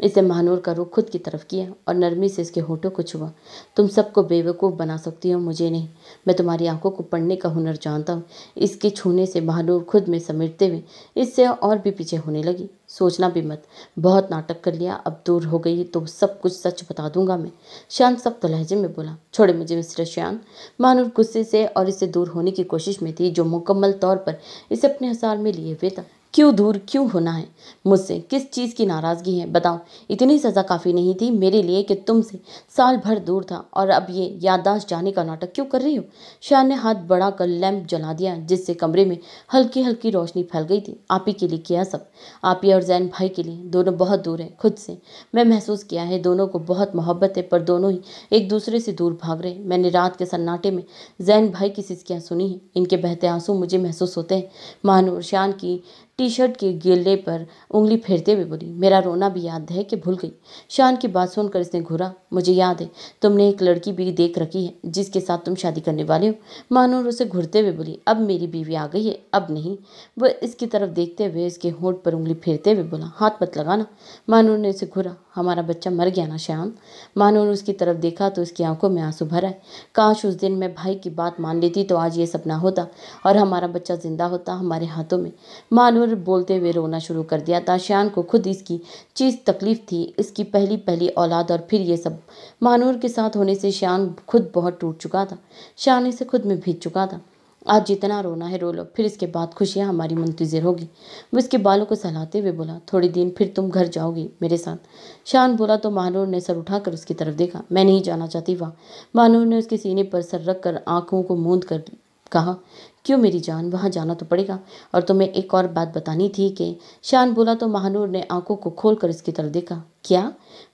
इसने महानूर का रुख खुद की तरफ किया और नरमी से इसके होठों को छुआ तुम सबको बेवकूफ़ बना सकती हो मुझे नहीं मैं तुम्हारी आंखों को पढ़ने का हुनर जानता हूँ इसके छूने से महानूर खुद में समेटते हुए इससे और भी पीछे होने लगी सोचना भी मत बहुत नाटक कर लिया अब दूर हो गई तो सब कुछ सच बता दूंगा मैं श्यान सख्त तो लहजे में बोला छोड़े मुझे मिस्टर श्यान महानूर गुस्से से और इसे दूर होने की कोशिश में थी जो मुकम्मल तौर पर इसे अपने हसार में लिए हुए था क्यों दूर क्यों होना है मुझसे किस चीज़ की नाराज़गी है बताओ इतनी सज़ा काफ़ी नहीं थी मेरे लिए कि तुमसे साल भर दूर था और अब ये याददाश्त जाने का नाटक क्यों कर रही हो शाह ने हाथ बड़ा कर लैंप जला दिया जिससे कमरे में हल्की हल्की रोशनी फैल गई थी आप ही के लिए किया सब आप ही और जैन भाई के लिए दोनों बहुत दूर हैं खुद से मैं महसूस किया है दोनों को बहुत मोहब्बत है पर दोनों ही एक दूसरे से दूर भाग रहे मैंने रात के सन्नाटे में जैन भाई की सिस्कियाँ सुनी हैं इनके बहते आंसू मुझे महसूस होते हैं महानूर शान की टी शर्ट के गेले पर उंगली फेरते हुए बोली मेरा रोना भी याद है कि भूल गई शान की बात सुनकर इसने घुरा मुझे याद है तुमने एक लड़की भी देख रखी है जिसके साथ तुम शादी करने वाले हो मानूर उसे घूरते हुए बोली अब मेरी बीवी आ गई है अब नहीं वह इसकी तरफ देखते हुए इसके होठ पर उंगली फेरते हुए बोला हाथ मत लगाना मानूर ने उसे घुरा हमारा बच्चा मर गया ना श्याम ने उसकी तरफ देखा तो उसकी आंखों में आंसू भर आए काश उस दिन मैं भाई की बात मान लेती तो आज ये सपना होता और हमारा बच्चा जिंदा होता हमारे हाथों में मानो और बोलते हुए रोना शुरू कर दिया ताशियान को खुद इसकी चीज़ तकलीफ थी इसकी पहली पहली औलाद और फिर ये सब मानूर के साथ होने से शान खुद बहुत टूट चुका था शान इसे खुद में भीग चुका था आज जितना रोना है रो लो फिर इसके बाद खुशियाँ हमारी मुंतजर होगी वो इसके बालों को सहलाते हुए बोला थोड़ी दिन फिर तुम घर जाओगी मेरे साथ शान बोला तो महानूर ने सर उठाकर उसकी तरफ देखा मैं नहीं जाना चाहती वाह महानूर ने उसके सीने पर सर रख कर आँखों को मूंद कर कहा क्यों मेरी जान वहाँ जाना तो पड़ेगा और तुम्हें एक और बात बतानी थी कि शान बोला तो महानूर ने आंखों को खोल कर उसकी तरफ देखा क्या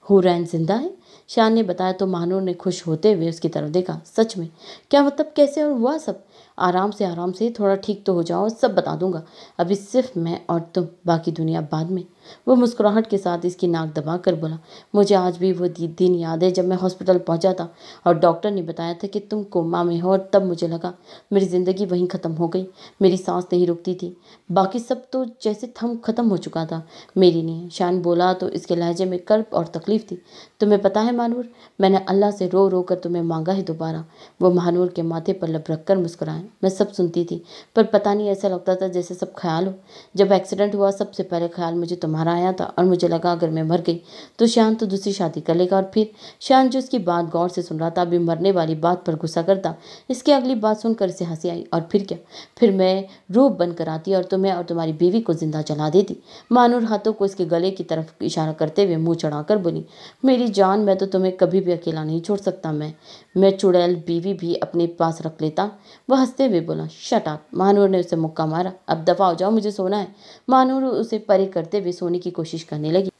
हुरैन जिंदा है शान ने बताया तो महानूर ने खुश होते हुए उसकी तरफ देखा सच में क्या मतलब कैसे और हुआ सब आराम से आराम से थोड़ा ठीक तो हो जाओ सब बता दूंगा अभी सिर्फ मैं और तुम बाकी दुनिया बाद में वो मुस्कुराहट के साथ इसकी नाक दबा कर बोला मुझे आज भी वो दिन याद है जब मैं हॉस्पिटल पहुंचा था और डॉक्टर ने बताया था कि तुम कोमा में हो और तब मुझे लगा मेरी ज़िंदगी वहीं ख़त्म हो गई मेरी सांस नहीं रुकती थी बाकी सब तो जैसे थम ख़त्म हो चुका था मेरी नहीं शान बोला तो इसके लहजे में कर्प और तकलीफ़ थी तुम्हें पता है मानूर मैंने अल्लाह से रो रो कर तुम्हें मांगा है दोबारा वो मानूर के माथे पर लप रख कर मुस्कुराए मैं सब सुनती थी पर पता नहीं ऐसा लगता था जैसे सब ख्याल हो जब एक्सीडेंट हुआ सबसे पहले ख्याल मुझे तुम बाहर आया था और मुझे लगा अगर मैं मर गई तो श्याम तो दूसरी शादी कर लेगा और फिर श्याम जो उसकी बात गौर से सुन रहा था अभी मरने वाली बात पर गुस्सा करता इसकी अगली बात सुनकर इसे हंसी आई और फिर क्या फिर मैं रूप बनकर आती और तुम्हें और तुम्हारी बीवी को जिंदा चला देती मानूर हाथों को इसके गले की तरफ इशारा करते हुए मुँह चढ़ाकर बोली मेरी जान मैं तो तुम्हें कभी भी अकेला नहीं छोड़ सकता मैं मैं चुड़ैल बीवी भी अपने पास रख लेता वह हंसते हुए बोला शट आप महानूर ने उसे मुक्का मारा अब दफा हो जाओ मुझे सोना है महानूर उसे परे करते हुए सोने की कोशिश करने लगी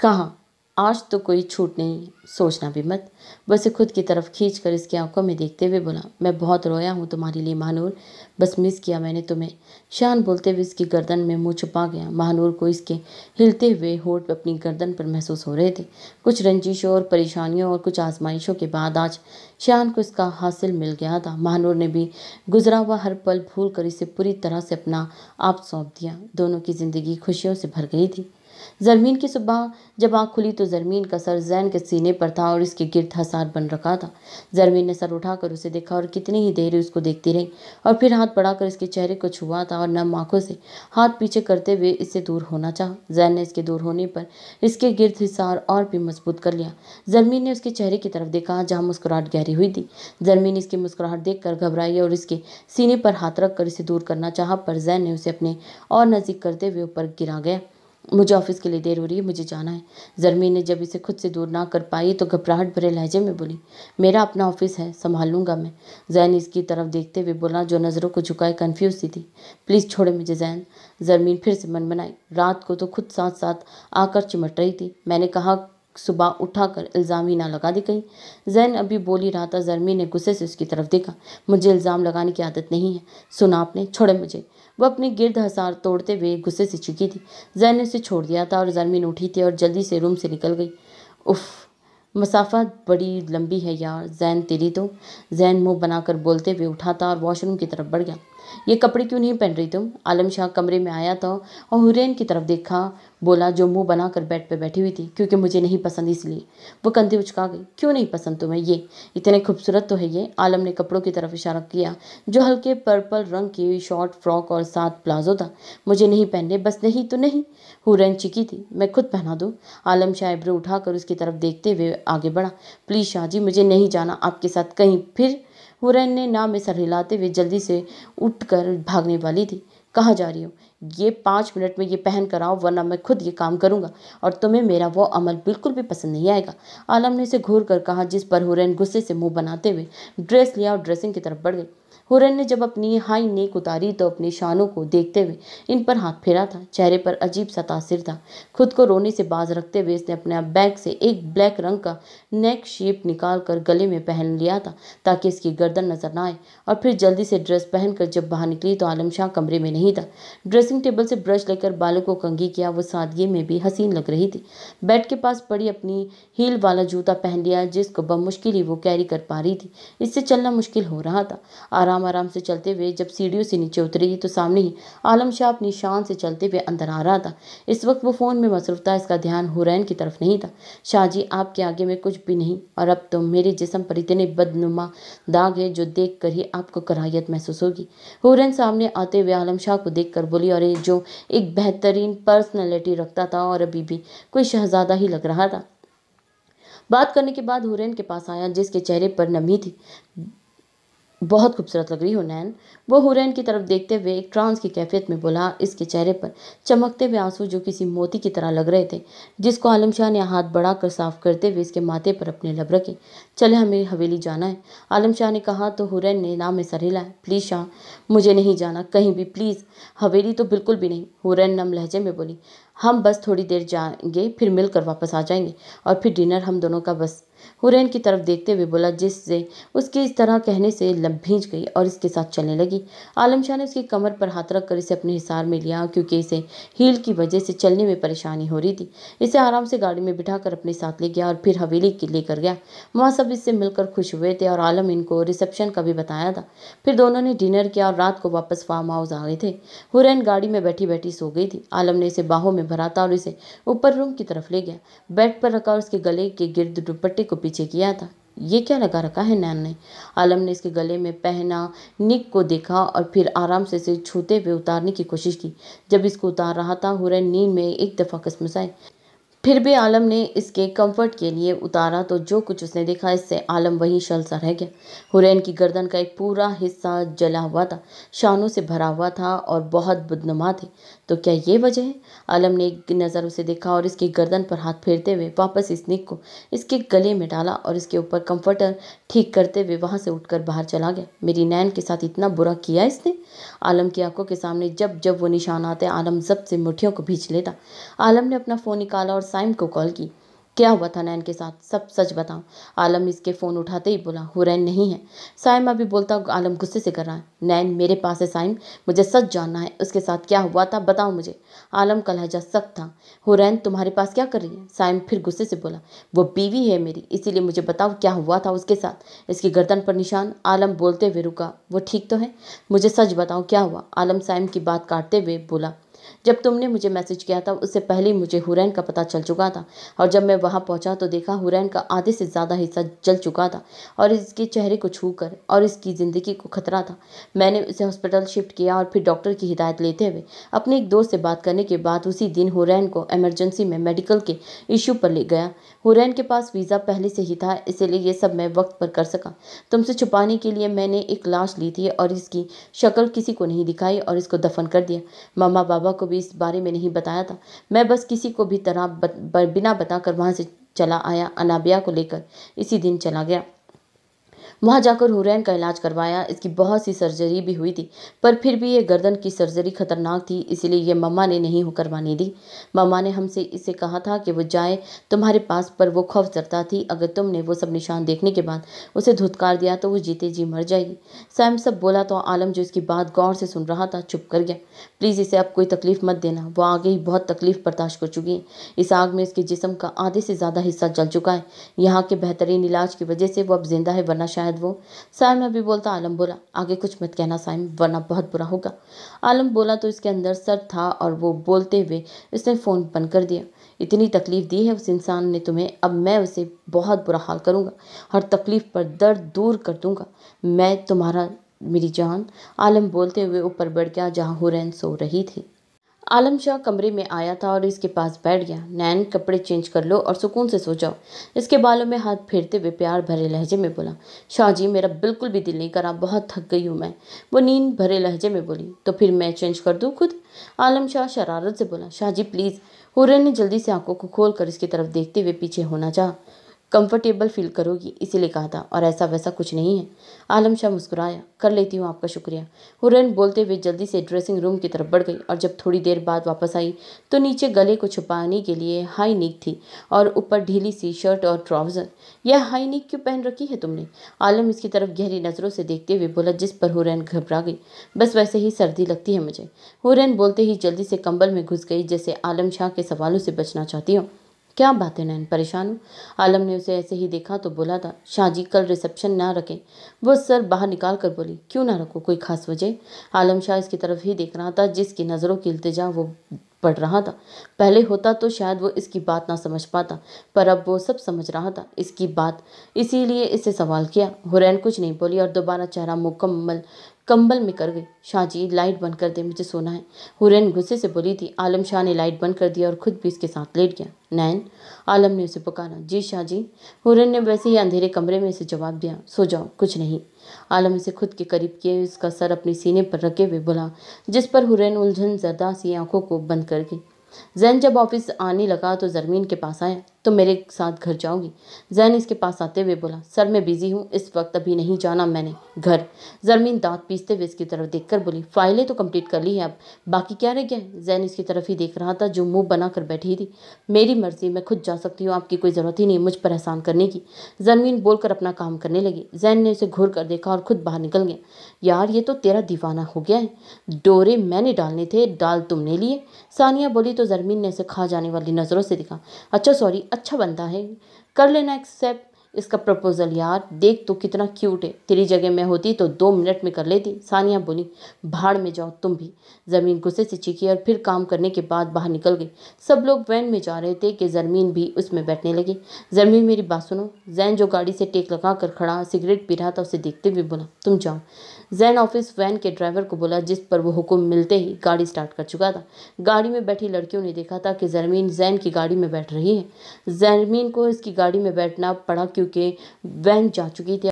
कहाँ आज तो कोई छूट नहीं सोचना भी मत बस खुद की तरफ खींच कर इसकी आंखों में देखते हुए बोला मैं बहुत रोया हूँ तुम्हारे लिए महानूर बस मिस किया मैंने तुम्हें शान बोलते हुए इसकी गर्दन में मुँह छुपा गया महानूर को इसके हिलते हुए होठ अपनी गर्दन पर महसूस हो रहे थे कुछ रंजिशों और परेशानियों और कुछ आजमाइशों के बाद आज शान को इसका हासिल मिल गया था महानूर ने भी गुजरा हुआ हर पल भूल कर इसे पूरी तरह से अपना आप सौंप दिया दोनों की ज़िंदगी खुशियों से भर गई थी जरमीन की सुबह जब आँख खुली तो जरमीन का सर जैन के सीने पर था और इसके गिरद हसार बन रखा था जरमीन ने सर उठाकर उसे देखा और कितनी ही देर उसको देखती रही और फिर हाथ बढ़ाकर इसके चेहरे को छुआ था और नम आंखों से हाथ पीछे करते हुए इससे दूर होना चाह जैन ने इसके दूर होने पर इसके गिरद हिसार और भी मजबूत कर लिया जरमीन ने उसके चेहरे की तरफ देखा जहाँ मुस्कुराहट गहरी हुई थी जरमीन इसकी मुस्कुराहट देख घबराई और इसके सीने पर हाथ रख इसे दूर करना चाह पर जैन ने उसे अपने और नज़दीक करते हुए ऊपर गिरा गया मुझे ऑफिस के लिए देर हो रही है मुझे जाना है जरमीन जब इसे खुद से दूर ना कर पाई तो घबराहट भरे लहजे में बोली मेरा अपना ऑफिस है संभाल लूँगा मैं जैन इसकी तरफ देखते हुए बोला जो नज़रों को झुकाए कन्फ्यूज सी थी प्लीज़ छोड़े मुझे जैन जरमीन फिर से मन बनाई रात को तो खुद साथ साथ आकर चिमट रही थी मैंने कहा सुबह उठाकर इल्ज़ाम ही ना लगा दी गई जैन अभी बोल ही रहा था जरमी ने गुस्से से उसकी तरफ देखा मुझे इल्ज़ाम लगाने की आदत नहीं है सुना आपने छोड़े मुझे वह अपने गिरद हसार तोड़ते हुए गुस्से से चुकी थी जैन ने उसे छोड़ दिया था और जरमीन उठी थी और जल्दी से रूम से निकल गई उफ़ मसाफा बड़ी लंबी है यार जैन तेरी तो जैन मुंह बनाकर बोलते हुए उठा था और वॉशरूम की तरफ बढ़ गया ये कपड़े क्यों नहीं पहन रही तुम आलम शाह कमरे में आया था और हुरैन की तरफ देखा बोला जो मुंह बनाकर बेड पर बैठी हुई थी क्योंकि मुझे नहीं पसंद इसलिए वो कंधे उचका गई क्यों नहीं पसंद तुम्हें ये इतने खूबसूरत तो है ये आलम ने कपड़ों की तरफ इशारा किया जो हल्के पर्पल रंग की शॉर्ट फ्रॉक और साथ प्लाजो था मुझे नहीं पहनने बस नहीं तो नहीं हुरैन चिकी थी मैं खुद पहना दूँ आलम शाह इब्रू उठाकर उसकी तरफ देखते हुए आगे बढ़ा प्लीज़ शाह जी मुझे नहीं जाना आपके साथ कहीं फिर हुरैन ने नाव में सर हिलाते हुए जल्दी से उठकर भागने वाली थी कहाँ जा रही हो ये पाँच मिनट में ये पहन कर आओ वरना मैं खुद ये काम करूँगा और तुम्हें मेरा वो अमल बिल्कुल भी पसंद नहीं आएगा आलम ने इसे घूर कर कहा जिस पर हुरैन गुस्से से मुंह बनाते हुए ड्रेस लिया और ड्रेसिंग की तरफ बढ़ गई हुरैन ने जब अपनी हाई नेक उतारी तो अपनी शानों को देखते हुए इन पर हाथ फेरा था चेहरे पर अजीब सा तासिर था खुद को रोने से बाज रखते हुए इसने अपने बैग से एक ब्लैक रंग का नेक शेप निकाल कर गले में पहन लिया था ताकि इसकी गर्दन नजर ना आए और फिर जल्दी से ड्रेस पहनकर जब बाहर निकली तो आलम शाह कमरे में नहीं था ड्रेसिंग टेबल से ब्रश लेकर बालों को कंगी किया वो सादगी में भी हसीन लग रही थी बेड के पास पड़ी अपनी हील वाला जूता पहन लिया जिसको बमुश्किल ही वो कैरी कर पा रही थी इससे चलना मुश्किल हो रहा था आराम आराम से चलते हुए जब सीढ़ियों से नीचे उतरी तो सामने ही आलम शाह अपनी शान से चलते हुए अंदर आ रहा था इस वक्त वो फ़ोन में मसरूफ था इसका ध्यान हुरैन की तरफ नहीं था शाहजी आपके आगे में कुछ कुछ भी नहीं और अब तो मेरे जिसम पर इतने बदनुमा दाग है जो देख कर ही आपको कराहियत महसूस होगी हुरन सामने आते हुए आलम शाह को देख कर बोली और ये जो एक बेहतरीन पर्सनैलिटी रखता था और अभी भी कोई शहजादा ही लग रहा था बात करने के बाद हुरैन के पास आया जिसके चेहरे पर नमी थी बहुत खूबसूरत लग रही हो नैन वो हुरैन की तरफ देखते हुए एक ट्रांस की कैफियत में बोला इसके चेहरे पर चमकते हुए आंसू जो किसी मोती की तरह लग रहे थे जिसको आलम शाह ने हाथ बढ़ाकर साफ करते हुए इसके माथे पर अपने लब रखे चले हमें हवेली जाना है आलम शाह ने कहा तो हुरैन ने नाम में सर हिलाया प्लीज़ शाह मुझे नहीं जाना कहीं भी प्लीज़ हवेली तो बिल्कुल भी नहीं हुरैन नम लहजे में बोली हम बस थोड़ी देर जाएंगे फिर मिलकर वापस आ जाएंगे और फिर डिनर हम दोनों का बस हुरैन की तरफ देखते हुए बोला जिससे उसके इस तरह कहने से लब भींच गई और इसके साथ चलने लगी आलम शाह ने उसकी कमर पर हाथ रख कर इसे अपने हिसार में लिया क्योंकि इसे हील की वजह से चलने में परेशानी हो रही थी इसे आराम से गाड़ी में बिठा कर अपने साथ ले गया और फिर हवेली लेकर गया वहाँ सब इससे मिलकर खुश हुए थे और आलम इनको रिसेप्शन का भी बताया था फिर दोनों ने डिनर किया और रात को वापस फार्म हाउस आ गए थे हुरैन गाड़ी में बैठी बैठी सो गई थी आलम ने इसे बाहों में भरा था और इसे ऊपर रूम की तरफ ले गया बेड पर रखा और उसके गले के गिर्द दुपट्टे को पीछे किया था ये क्या लगा रखा है नैन ने आलम ने इसके गले में पहना निक को देखा और फिर आराम से इसे छूते हुए उतारने की कोशिश की जब इसको उतार रहा था हुरैन नींद में एक दफ़ा कसमसाई फिर भी आलम ने इसके कंफर्ट के लिए उतारा तो जो कुछ उसने देखा इससे आलम वहीं शल सा रह गया हुरैन की गर्दन का एक पूरा हिस्सा जला हुआ था शानों से भरा हुआ था और बहुत बदनुमा थे तो क्या ये वजह है आलम ने एक नज़र उसे देखा और इसकी गर्दन पर हाथ फेरते हुए वापस इस निक को इसके गले में डाला और इसके ऊपर कंफर्टर ठीक करते हुए वहाँ से उठकर बाहर चला गया मेरी नैन के साथ इतना बुरा किया इसने आलम की आंखों के सामने जब जब वो निशान आते आलम जब से मुठियों को भींच लेता आलम ने अपना फ़ोन निकाला और साइम को कॉल की क्या हुआ था नैन के साथ सब सच बताओ आलम इसके फ़ोन उठाते ही बोला हुरैन नहीं है साइम अभी बोलता आलम गुस्से से कर रहा है नैन मेरे पास है साइम मुझे सच जानना है उसके साथ क्या हुआ था बताओ मुझे आलम का लहजा सख्त था हुरैन तुम्हारे पास क्या कर रही है साइम फिर गुस्से से बोला वो बीवी है मेरी इसीलिए मुझे बताओ क्या हुआ था उसके साथ इसकी गर्दन पर निशान आलम बोलते हुए रुका वो ठीक तो है मुझे सच बताओ क्या हुआ आलम साइम की बात काटते हुए बोला जब तुमने मुझे मैसेज किया था उससे पहले मुझे हुरैन का पता चल चुका था और जब मैं वहाँ पहुँचा तो देखा हुरैन का आधे से ज़्यादा हिस्सा जल चुका था और इसके चेहरे को छू कर और इसकी ज़िंदगी को खतरा था मैंने उसे हॉस्पिटल शिफ्ट किया और फिर डॉक्टर की हिदायत लेते हुए अपने एक दोस्त से बात करने के बाद उसी दिन हुरैन को एमरजेंसी में मेडिकल के इशू पर ले गया हुरैन के पास वीज़ा पहले से ही था इसलिए ये सब मैं वक्त पर कर सका तुमसे छुपाने के लिए मैंने एक लाश ली थी और इसकी शक्ल किसी को नहीं दिखाई और इसको दफन कर दिया मामा बाबा को भी भी इस बारे में नहीं बताया था मैं बस किसी को भी तरह बिना बताकर वहाँ से चला आया अनाबिया को लेकर इसी दिन चला गया वहाँ जाकर हुरैन का इलाज करवाया इसकी बहुत सी सर्जरी भी हुई थी पर फिर भी ये गर्दन की सर्जरी खतरनाक थी इसीलिए ये मम्मा ने नहीं करवाने दी मम्मा ने हमसे इसे कहा था कि वो जाए तुम्हारे पास पर वो खौफ जरता थी अगर तुमने वो सब निशान देखने के बाद उसे धुतकार दिया तो वो जीते जी मर जाएगी सैम सब बोला तो आलम जो इसकी बात गौर से सुन रहा था चुप कर गया प्लीज़ इसे अब कोई तकलीफ़ मत देना वो आगे ही बहुत तकलीफ़ बर्दाश्त कर चुकी है इस आग में इसके जिसम का आधे से ज़्यादा हिस्सा जल चुका है यहाँ के बेहतरीन इलाज की वजह से वो अब जिंदा है वरना शायद शायद वो साइम अभी बोलता आलम बोला आगे कुछ मत कहना साइम वरना बहुत बुरा होगा आलम बोला तो इसके अंदर सर था और वो बोलते हुए इसने फ़ोन बंद कर दिया इतनी तकलीफ़ दी है उस इंसान ने तुम्हें अब मैं उसे बहुत बुरा हाल करूँगा हर तकलीफ़ पर दर्द दूर कर दूँगा मैं तुम्हारा मेरी जान आलम बोलते हुए ऊपर बढ़ गया जहाँ हुरैन सो रही थी आलम शाह कमरे में आया था और इसके पास बैठ गया नैन कपड़े चेंज कर लो और सुकून से सो जाओ इसके बालों में हाथ फेरते हुए प्यार भरे लहजे में बोला शाह जी मेरा बिल्कुल भी दिल नहीं करा बहुत थक गई हूँ मैं वो नींद भरे लहजे में बोली तो फिर मैं चेंज कर दूँ खुद आलम शाह शरारत से बोला शाह जी प्लीज़ हुरन ने जल्दी से आंखों को खोल कर इसकी तरफ देखते हुए पीछे होना चाहा कंफर्टेबल फील करोगी इसीलिए कहा था और ऐसा वैसा कुछ नहीं है आलम शाह मुस्कुराया कर लेती हूँ आपका शुक्रिया हुरैन बोलते हुए जल्दी से ड्रेसिंग रूम की तरफ बढ़ गई और जब थोड़ी देर बाद वापस आई तो नीचे गले को छुपाने के लिए हाई नीक थी और ऊपर ढीली सी शर्ट और ट्राउज़र यह हाई नीक क्यों पहन रखी है तुमने आलम इसकी तरफ गहरी नज़रों से देखते हुए बोला जिस पर हुरैन घबरा गई बस वैसे ही सर्दी लगती है मुझे हुरैन बोलते ही जल्दी से कंबल में घुस गई जैसे आलम शाह के सवालों से बचना चाहती हूँ क्या बात है नैन परेशान हूँ आलम ने उसे ऐसे ही देखा तो बोला था शाह जी कल रिसेप्शन ना रखें वो सर बाहर निकाल कर बोली क्यों ना रखो कोई खास वजह आलम शाह इसकी तरफ ही देख रहा था जिसकी नज़रों की इल्तजा वो पढ़ रहा था पहले होता तो शायद वो इसकी बात ना समझ पाता पर अब वो सब समझ रहा था इसकी बात इसीलिए इसे सवाल किया हुरैन कुछ नहीं बोली और दोबारा चेहरा मुकम्मल कंबल में कर गई शाह जी लाइट बंद कर दे मुझे सोना है हुरैन गुस्से से बोली थी आलम शाह ने लाइट बंद कर दिया और खुद भी इसके साथ लेट गया नैन आलम ने उसे पुकारा जी शाह जी हुरैन ने वैसे ही अंधेरे कमरे में उसे जवाब दिया सो जाओ कुछ नहीं आलम उसे खुद के करीब किए उसका सर अपने सीने पर रखे हुए बोला जिस पर हुरैन उलझन जरदा सी आंखों को बंद कर गई जैन जब ऑफिस आने लगा तो जरमीन के पास आया तो मेरे साथ घर जाओगी जैन इसके पास आते हुए बोला सर मैं बिज़ी हूँ इस वक्त अभी नहीं जाना मैंने घर जरमीन दांत पीसते हुए इसकी तरफ देखकर बोली फाइलें तो कंप्लीट कर ली हैं अब बाकी क्या रह गया है जैन इसकी तरफ ही देख रहा था जो मुंह बना कर बैठी थी मेरी मर्जी मैं खुद जा सकती हूँ आपकी कोई ज़रूरत ही नहीं मुझ पर एहसान करने की जरमीन बोलकर अपना काम करने लगी जैन ने उसे घूर कर देखा और खुद बाहर निकल गया यार ये तो तेरा दीवाना हो गया है डोरे मैंने डालने थे डाल तुमने लिए सानिया बोली तो जरमीन ने उसे खा जाने वाली नज़रों से दिखा अच्छा सॉरी अच्छा बनता है कर लेना एक्सेप्ट इसका प्रपोज़ल यार देख तो कितना क्यूट है तेरी जगह मैं होती तो दो मिनट में कर लेती सानिया बोली भाड़ में जाओ तुम भी ज़मीन गुस्से से चीखी और फिर काम करने के बाद बाहर निकल गई सब लोग वैन में जा रहे थे कि जरमीन भी उसमें बैठने लगी जरमीन मेरी बात सुनो जैन जो गाड़ी से टेक लगा कर खड़ा सिगरेट पी रहा था उसे देखते हुए बोला तुम जाओ जैन ऑफिस वैन के ड्राइवर को बोला जिस पर वो हुक्म मिलते ही गाड़ी स्टार्ट कर चुका था गाड़ी में बैठी लड़कियों ने देखा था कि जरमीन जैन की गाड़ी में बैठ रही है जरमीन को इसकी गाड़ी में बैठना पड़ा क्योंकि वैन जा चुकी थी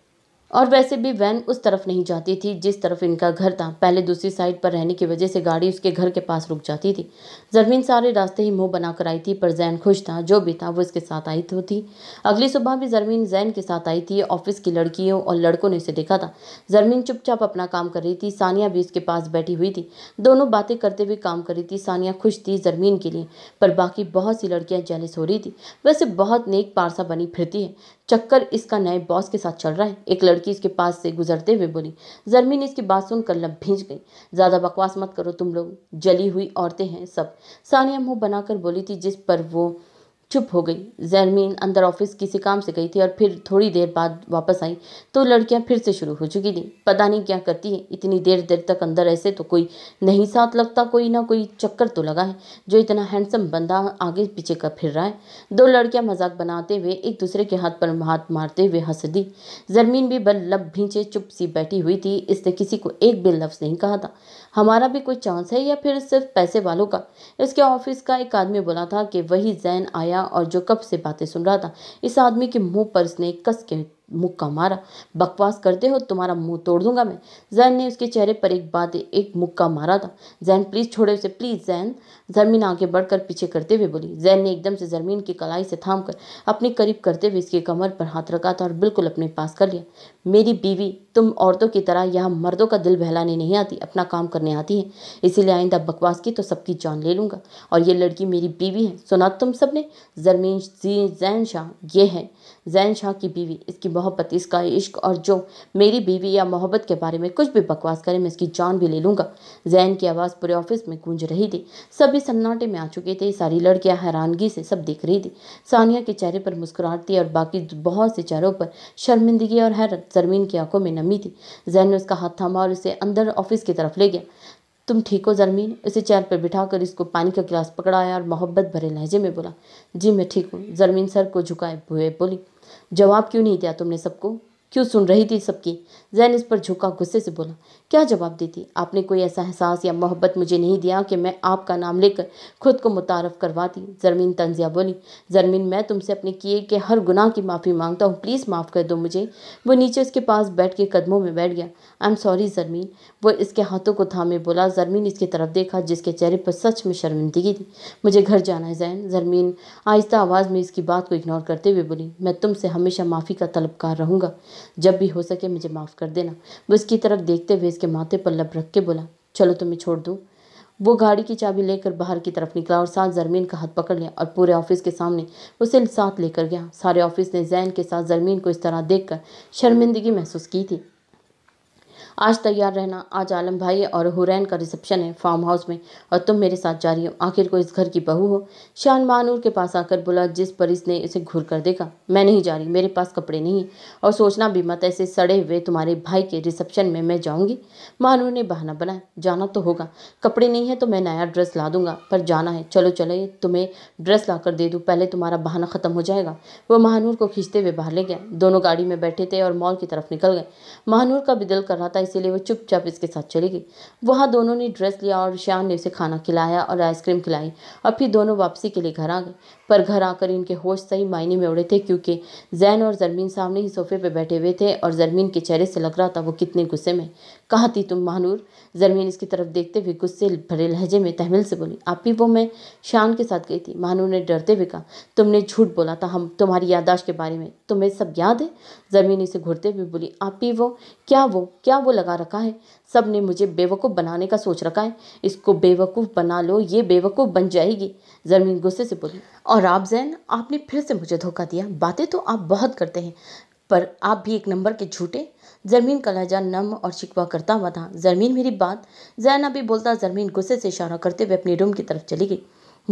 और वैसे भी वैन उस तरफ नहीं जाती थी जिस तरफ इनका घर था पहले दूसरी साइड पर रहने की वजह से गाड़ी उसके घर के पास रुक जाती थी जरमीन सारे रास्ते ही मुंह बनाकर आई थी पर जैन खुश था जो भी था वो इसके साथ आई तो थी अगली सुबह भी जरमीन जैन के साथ आई थी ऑफिस की लड़कियों और लड़कों ने इसे देखा था जरमीन चुपचाप अपना काम कर रही थी सानिया भी उसके पास बैठी हुई थी दोनों बातें करते हुए काम कर रही थी सानिया खुश थी जरमीन के लिए पर बाकी बहुत सी लड़कियाँ जेलिस हो रही थी वैसे बहुत नेक पारसा बनी फिरती है चक्कर इसका नए बॉस के साथ चल रहा है एक लड़की इसके पास से गुजरते हुए बोली जरमीन इसकी बात सुनकर लब भींच गई ज़्यादा बकवास मत करो तुम लोग जली हुई औरतें हैं सब सानिया मुंह बनाकर बोली थी जिस पर वो चुप हो गई जैनमीन अंदर ऑफिस किसी काम से गई थी और फिर थोड़ी देर बाद वापस आई तो लड़कियां फिर से शुरू हो चुकी थी पता नहीं क्या करती है इतनी देर देर तक अंदर ऐसे तो कोई नहीं साथ लगता कोई ना कोई चक्कर तो लगा है जो इतना हैंडसम बंदा आगे पीछे का फिर रहा है दो लड़कियां मजाक बनाते हुए एक दूसरे के हाथ पर हाथ मारते हुए हंस दी जरमीन भी बल लब भींचे चुप सी बैठी हुई थी इसने किसी को एक भी लफ्ज़ नहीं कहा था हमारा भी कोई चांस है या फिर सिर्फ पैसे वालों का इसके ऑफिस का एक आदमी बोला था कि वही जैन आया और जो कब से बातें सुन रहा था इस आदमी के मुंह पर उसने कस के मुक्का मारा बकवास करते हो तुम्हारा मुंह तोड़ दूंगा मैं जैन ने उसके चेहरे पर एक बात एक मुक्का मारा था जैन प्लीज़ छोड़े उसे प्लीज़ जैन जरमीन आगे बढ़कर पीछे करते हुए बोली जैन ने एकदम से जरमीन की कलाई से थाम कर अपने करीब करते हुए इसके कमर पर हाथ रखा था और बिल्कुल अपने पास कर लिया मेरी बीवी तुम औरतों की तरह यहाँ मर्दों का दिल बहलाने नहीं आती अपना काम करने आती है इसीलिए आइंदा बकवास की तो सबकी जान ले लूँगा और ये लड़की मेरी बीवी है सुना तुम सब ने जरमीन जैन शाह ये है जैन शाह की बीवी इसकी मोहब्बत इसका इश्क और जो मेरी बीवी या मोहब्बत के बारे में कुछ भी बकवास करे मैं इसकी जान भी ले लूँगा जैन की आवाज़ पूरे ऑफिस में गूंज रही थी सभी सभी सन्नाटे में आ चुके थे सारी लड़कियां हैरानगी से सब देख रही थी सानिया के चेहरे पर मुस्कुराहट थी और बाकी बहुत से चेहरों पर शर्मिंदगी और हैरत जरमीन की आंखों में नमी थी जैन ने उसका हाथ थामा और उसे अंदर ऑफिस की तरफ ले गया तुम ठीक हो जरमीन उसे चेयर पर बिठाकर इसको पानी का गिलास पकड़ाया और मोहब्बत भरे लहजे में बोला जी मैं ठीक हूँ जरमीन सर को झुकाए हुए बोली जवाब क्यों नहीं दिया तुमने सबको क्यों सुन रही थी सबकी जैन इस पर झुका गुस्से से बोला क्या जवाब देती आपने कोई ऐसा एहसास या मोहब्बत मुझे नहीं दिया कि मैं आपका नाम लेकर खुद को मुतारफ़ करवाती जरमीन तंजिया बोली जरमीन मैं तुमसे अपने किए के हर गुनाह की माफ़ी मांगता हूँ प्लीज़ माफ़ कर दो मुझे वो नीचे उसके पास बैठ के कदमों में बैठ गया आई एम सॉरी जरमीन वो इसके हाथों को थामे बोला जरमीन इसकी तरफ देखा जिसके चेहरे पर सच में शर्मिंदगी थी मुझे घर जाना है जैन जरमीन आहिस्ता आवाज़ में इसकी बात को इग्नोर करते हुए बोली मैं तुमसे हमेशा माफ़ी का तलबकार रहूँगा जब भी हो सके मुझे माफ़ कर देना वो इसकी तरफ देखते हुए इसके माथे पर लब रख के बोला चलो तुम्हें छोड़ दूँ वो गाड़ी की चाबी लेकर बाहर की तरफ निकला और साथ जरमीन का हाथ पकड़ लिया और पूरे ऑफिस के सामने उसे साथ लेकर गया सारे ऑफिस ने जैन के साथ जरमीन को इस तरह देखकर शर्मिंदगी महसूस की थी आज तैयार रहना आज आलम भाई और हुरैन का रिसेप्शन है फार्म हाउस में और तुम मेरे साथ जा रही हो आखिर को इस घर की बहू हो शान मानूर के पास आकर बोला जिस पर इसने इसे घूर कर देखा मैं नहीं जा रही मेरे पास कपड़े नहीं और सोचना भी मत ऐसे सड़े हुए तुम्हारे भाई के रिसेप्शन में मैं जाऊँगी मानूर ने बहाना बनाया जाना तो होगा कपड़े नहीं है तो मैं नया ड्रेस ला दूंगा पर जाना है चलो चले तुम्हें ड्रेस ला कर दे दूँ पहले तुम्हारा बहाना ख़त्म हो जाएगा वह महानूर को खींचते हुए बाहर ले गया दोनों गाड़ी में बैठे थे और मॉल की तरफ निकल गए महानूर का भी दिल कर रहा था इसीलिए वो चुपचाप इसके साथ चली गई वहाँ दोनों ने ड्रेस लिया और श्याम ने उसे खाना खिलाया और आइसक्रीम खिलाई और फिर दोनों वापसी के लिए घर आ गए पर घर आकर इनके होश सही मायने में उड़े थे क्योंकि जैन और जरमीन सामने ही सोफे पर बैठे हुए थे और जरमीन के चेहरे से लग रहा था वो कितने गुस्से में कहाँ थी तुम महानूर जरमीन इसकी तरफ देखते हुए गुस्से भरे लहजे में तहमिल से बोली आप भी वो मैं शान के साथ गई थी महानूर ने डरते हुए कहा तुमने झूठ बोला था हम तुम्हारी याददाश्त के बारे में तुम्हें सब याद है जरमीन इसे घूरते हुए बोली आप भी वो क्या वो क्या वो लगा रखा है सब ने मुझे बेवकूफ़ बनाने का सोच रखा है इसको बेवकूफ़ बना लो ये बेवकूफ़ बन जाएगी जरमीन गुस्से से बोली और आप जैन आपने फिर से मुझे धोखा दिया बातें तो आप बहुत करते हैं पर आप भी एक नंबर के झूठे जरमीन का लहजा नम और शिकवा करता हुआ था जरमीन मेरी बात जैन अभी बोलता जरमीन गुस्से से इशारा करते हुए अपने रूम की तरफ चली गई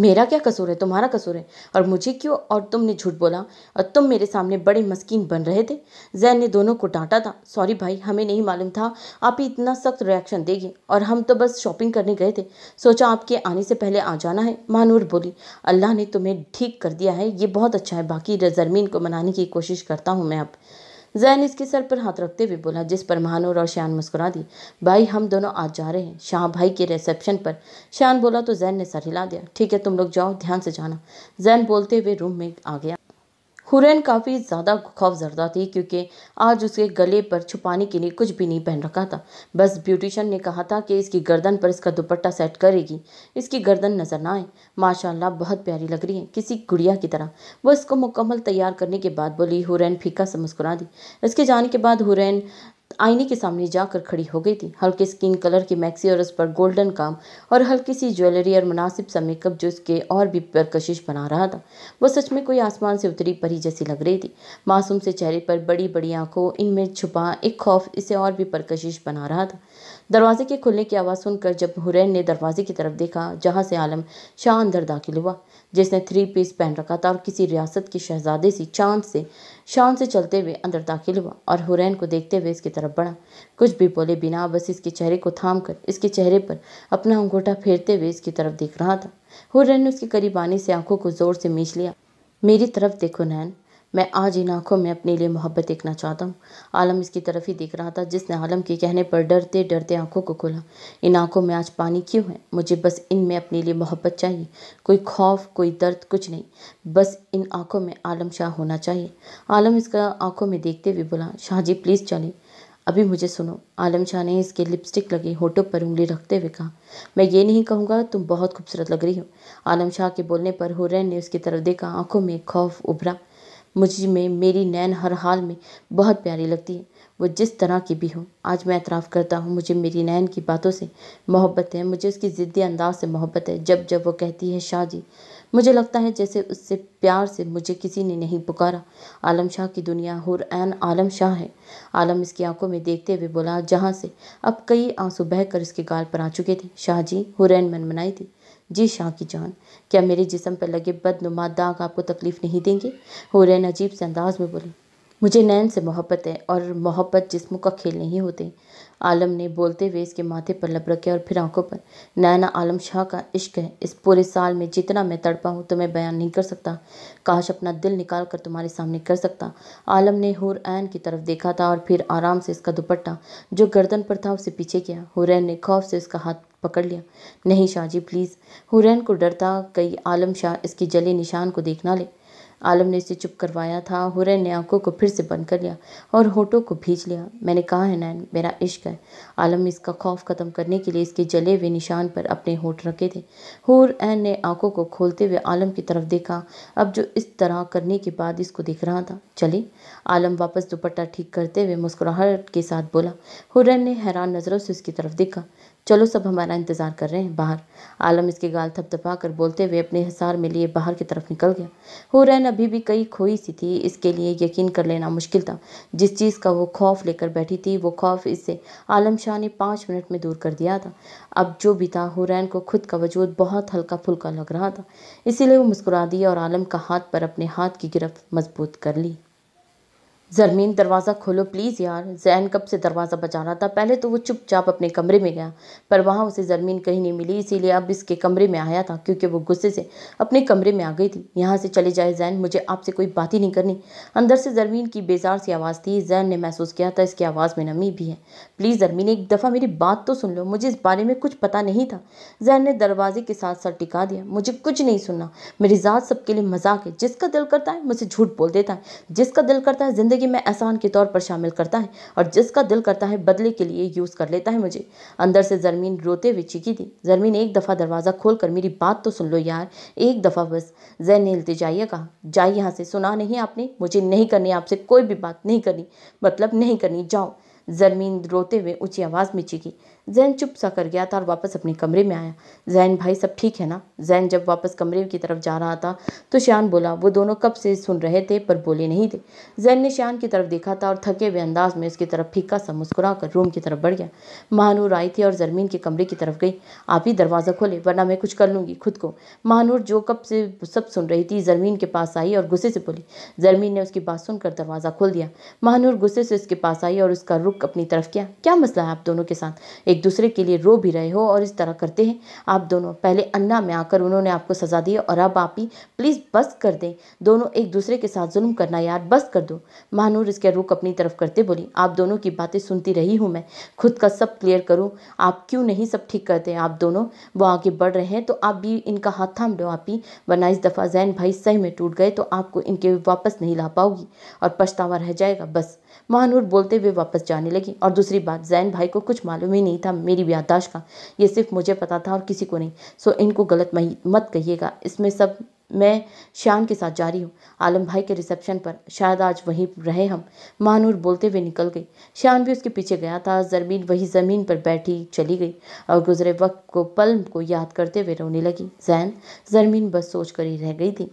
मेरा क्या कसूर है तुम्हारा कसूर है और मुझे क्यों और तुमने झूठ बोला और तुम मेरे सामने बड़े मस्किन बन रहे थे जैन ने दोनों को डांटा था सॉरी भाई हमें नहीं मालूम था आप ही इतना सख्त रिएक्शन देगी और हम तो बस शॉपिंग करने गए थे सोचा आपके आने से पहले आ जाना है मानूर बोली अल्लाह ने तुम्हें ठीक कर दिया है ये बहुत अच्छा है बाकी जरमीन को मनाने की कोशिश करता हूँ मैं अब जैन इसके सर पर हाथ रखते हुए बोला जिस पर महानूर और श्यान मुस्कुरा दी भाई हम दोनों आज जा रहे हैं शाह भाई के रिसेप्शन पर श्यान बोला तो जैन ने सर हिला दिया ठीक है तुम लोग जाओ ध्यान से जाना जैन बोलते हुए रूम में आ गया हुरैन काफ़ी ज़्यादा खौफ जरदा थी क्योंकि आज उसके गले पर छुपाने के लिए कुछ भी नहीं पहन रखा था बस ब्यूटिशन ने कहा था कि इसकी गर्दन पर इसका दुपट्टा सेट करेगी इसकी गर्दन नज़र ना आए माशाल्लाह बहुत प्यारी लग रही है किसी गुड़िया की तरह वो इसको मुकम्मल तैयार करने के बाद बोली हुरैन फीका से मुस्कुरा दी इसके जाने के बाद हुरैन आईने के सामने जाकर खड़ी हो गई थी हल्के स्किन कलर की मैक्सी और उस पर गोल्डन काम और हल्की सी ज्वेलरी और मुनासिब सा मेकअप जो उसके और भी परकशिश बना रहा था वो सच में कोई आसमान से उतरी परी जैसी लग रही थी मासूम से चेहरे पर बड़ी बड़ी आंखों इनमें छुपा एक खौफ इसे और भी परकशिश बना रहा था दरवाजे के खुलने की आवाज़ सुनकर जब हुरैन ने दरवाजे की तरफ देखा जहाँ से आलम शाह अंदर दाखिल हुआ जिसने थ्री पीस पहन रखा था और किसी रियासत के शहजादे सी चांद से शान से चलते हुए अंदर दाखिल हुआ और हुरैन को देखते हुए इसकी तरफ बढ़ा कुछ भी बोले बिना बस इसके चेहरे को थाम कर इसके चेहरे पर अपना अंगूठा फेरते हुए इसकी तरफ देख रहा था हुरैन ने उसके करीब आने से आंखों को जोर से मींच लिया मेरी तरफ देखो नैन मैं आज इन आँखों में अपने लिए मोहब्बत देखना चाहता हूँ आलम इसकी तरफ ही देख रहा था जिसने आलम के कहने पर डरते डरते आँखों को खोला इन आँखों में आज पानी क्यों है मुझे बस इन में अपने लिए मोहब्बत चाहिए कोई खौफ कोई दर्द कुछ नहीं बस इन आँखों में आलम शाह होना चाहिए आलम इसका आँखों में देखते हुए बोला शाह जी प्लीज़ चले अभी मुझे सुनो आलम शाह ने इसके लिपस्टिक लगे होठों पर उंगली रखते हुए कहा मैं ये नहीं कहूँगा तुम बहुत खूबसूरत लग रही हो आलम शाह के बोलने पर हुरैन ने उसकी तरफ देखा आंखों में खौफ उभरा मुझ में मेरी नैन हर हाल में बहुत प्यारी लगती है वो जिस तरह की भी हो आज मैं एतराफ़ करता हूँ मुझे मेरी नैन की बातों से मोहब्बत है मुझे उसकी ज़िद्दी अंदाज़ से मोहब्बत है जब जब वो कहती है शाह जी मुझे लगता है जैसे उससे प्यार से मुझे किसी ने नहीं पुकारा आलम शाह की दुनिया हुर एन आलम शाह है आलम इसकी आंखों में देखते हुए बोला जहाँ से अब कई आंसू बहकर इसके गाल पर आ चुके थे शाह जी हुरैन मनमनाई थी जी शाह की जान क्या मेरे जिसम पर लगे बदनुमा दाग आपको तकलीफ़ नहीं देंगे हो रैन अजीब से अंदाज में बोली मुझे नैन से मोहब्बत है और मोहब्बत जिसम का खेल नहीं होते आलम ने बोलते हुए इसके माथे पर लब रखे और फिर आंखों पर नैना आलम शाह का इश्क है इस पूरे साल में जितना मैं तड़पा हूँ तुम्हें तो बयान नहीं कर सकता काश अपना दिल निकाल कर तुम्हारे सामने कर सकता आलम ने हुर ऐन की तरफ देखा था और फिर आराम से इसका दुपट्टा जो गर्दन पर था उसे पीछे किया हुरैन ने खौफ से उसका हाथ पकड़ लिया नहीं शाहजी प्लीज़ हुरैन को डर था कई आलम शाह इसकी जले निशान को देखना ले आलम ने इसे चुप करवाया था हुरैन ने आंखों को फिर से बंद कर लिया और होठों को भींच लिया मैंने कहा है नैन मेरा इश्क है आलम ने इसका खौफ ख़त्म करने के लिए इसके जले हुए निशान पर अपने होठ रखे थे हुर एन ने आंखों को खोलते हुए आलम की तरफ देखा अब जो इस तरह करने के बाद इसको देख रहा था चले आलम वापस दुपट्टा ठीक करते हुए मुस्कुराहट के साथ बोला हुरैन ने हैरान नज़रों से उसकी तरफ देखा चलो सब हमारा इंतज़ार कर रहे हैं बाहर आलम इसके गाल थपथपा कर बोलते हुए अपने हिसार में लिए बाहर की तरफ निकल गया हुरैन अभी भी कई खोई सी थी इसके लिए यकीन कर लेना मुश्किल था जिस चीज़ का वो खौफ लेकर बैठी थी वो खौफ इससे आलम शाह ने पाँच मिनट में दूर कर दिया था अब जो भी था हुरैन को खुद का वजूद बहुत हल्का फुल्का लग रहा था इसीलिए वो मुस्कुरा दी और आलम का हाथ पर अपने हाथ की गिरफ्त मजबूत कर ली ज़रमीन दरवाज़ा खोलो प्लीज़ यार ज़ैन कब से दरवाज़ा बजा रहा था पहले तो वो चुपचाप अपने कमरे में गया पर वहाँ उसे ज़रमीन कहीं नहीं मिली इसीलिए अब इसके कमरे में आया था क्योंकि वो गुस्से से अपने कमरे में आ गई थी यहाँ से चले जाए जैन मुझे आपसे कोई बात ही नहीं करनी अंदर से ज़रमीन की बेजार सी आवाज़ थी जैन ने महसूस किया था इसकी आवाज़ में नमी भी है प्लीज़ ज़रमीन एक दफ़ा मेरी बात तो सुन लो मुझे इस बारे में कुछ पता नहीं था जैन ने दरवाजे के साथ सर टिका दिया मुझे कुछ नहीं सुनना मेरी ज़ात सबके लिए मजाक है जिसका दिल करता है मुझे झूठ बोल देता है जिसका दिल करता है ज़िंदगी ज़िंदगी में एहसान के तौर पर शामिल करता है और जिसका दिल करता है बदले के लिए यूज़ कर लेता है मुझे अंदर से जरमीन रोते हुए चीखी थी जरमीन एक दफ़ा दरवाज़ा खोल कर मेरी बात तो सुन लो यार एक दफ़ा बस जैन ने इल्तिजाइया कहा जाइए यहाँ से सुना नहीं आपने मुझे नहीं करनी आपसे कोई भी बात नहीं करनी मतलब नहीं करनी जाओ जरमीन रोते हुए ऊंची आवाज़ में चीखी जैन चुप सा कर गया था और वापस अपने कमरे में आया जैन भाई सब ठीक है ना जैन जब वापस कमरे की तरफ जा रहा था तो श्यान बोला वो दोनों कब से सुन रहे थे पर बोले नहीं थे जैन ने श्यान की तरफ देखा था और थके हुए अंदाज में उसकी तरफ फीका सा मुस्कुरा कर रूम की तरफ बढ़ गया महानूर आई थी और जरमीन के कमरे की तरफ गई आप ही दरवाज़ा खोले वरना मैं कुछ कर लूँगी खुद को महानूर जो कब से सब सुन रही थी जरमीन के पास आई और गुस्से से बोली जरमीन ने उसकी बात सुनकर दरवाज़ा खोल दिया महानूर गुस्से से उसके पास आई और उसका रुख अपनी तरफ किया क्या मसला है आप दोनों के साथ एक दूसरे के लिए रो भी रहे हो और इस तरह करते हैं आप दोनों पहले अन्ना में बनाकर उन्होंने आपको सज़ा दी और अब आप ही प्लीज़ बस कर दें दोनों एक दूसरे के साथ जुल्म करना यार बस कर दो महानूर इसके रुख अपनी तरफ करते बोली आप दोनों की बातें सुनती रही हूँ मैं खुद का सब क्लियर करूँ आप क्यों नहीं सब ठीक करते आप दोनों वो आगे बढ़ रहे हैं तो आप भी इनका हाथ थाम लो आप ही वरना इस दफ़ा जैन भाई सही में टूट गए तो आपको इनके वापस नहीं ला पाओगी और पछतावा रह जाएगा बस महानूर बोलते हुए वापस जाने लगी और दूसरी बात जैन भाई को कुछ मालूम ही नहीं था मेरी याददाश्त का ये सिर्फ मुझे पता था और किसी को नहीं सो इनको गलत मत कहिएगा इसमें सब मैं श्याम के साथ जा रही हूँ आलम भाई के रिसेप्शन पर शायद आज वहीं रहे हम महानूर बोलते हुए निकल गई श्याम भी उसके पीछे गया था जरमीन वही ज़मीन पर बैठी चली गई और गुजरे वक्त को पल को याद करते हुए रोने लगी जैन जरमीन बस सोच कर ही रह गई थी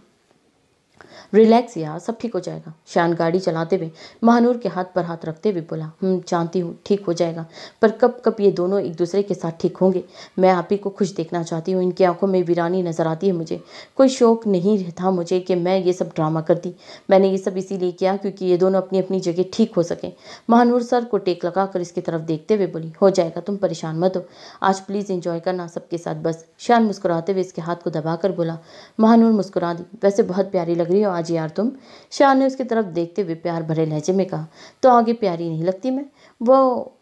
रिलैक्स यार सब ठीक हो जाएगा शान गाड़ी चलाते हुए महानूर के हाथ पर हाथ रखते हुए बोला हम हम्म, जानती हूँ ठीक हो जाएगा पर कब कब ये दोनों एक दूसरे के साथ ठीक होंगे मैं आप ही को खुश देखना चाहती हूँ इनकी आंखों में वीरानी नजर आती है मुझे कोई शौक नहीं था मुझे कि मैं ये सब ड्रामा करती मैंने ये सब इसीलिए किया क्योंकि ये दोनों अपनी अपनी जगह ठीक हो सकें महानूर सर को टेक कर इसकी तरफ देखते हुए बोली हो जाएगा तुम परेशान मत हो आज प्लीज़ इंजॉय करना सबके साथ बस शान मुस्कुराते हुए इसके हाथ को दबाकर बोला महानूर मुस्कुरा दी वैसे बहुत प्यारी लग रही हो आज आज यार तुम शाह ने उसकी तरफ देखते हुए प्यार भरे लहजे में कहा तो आगे प्यारी नहीं लगती मैं वो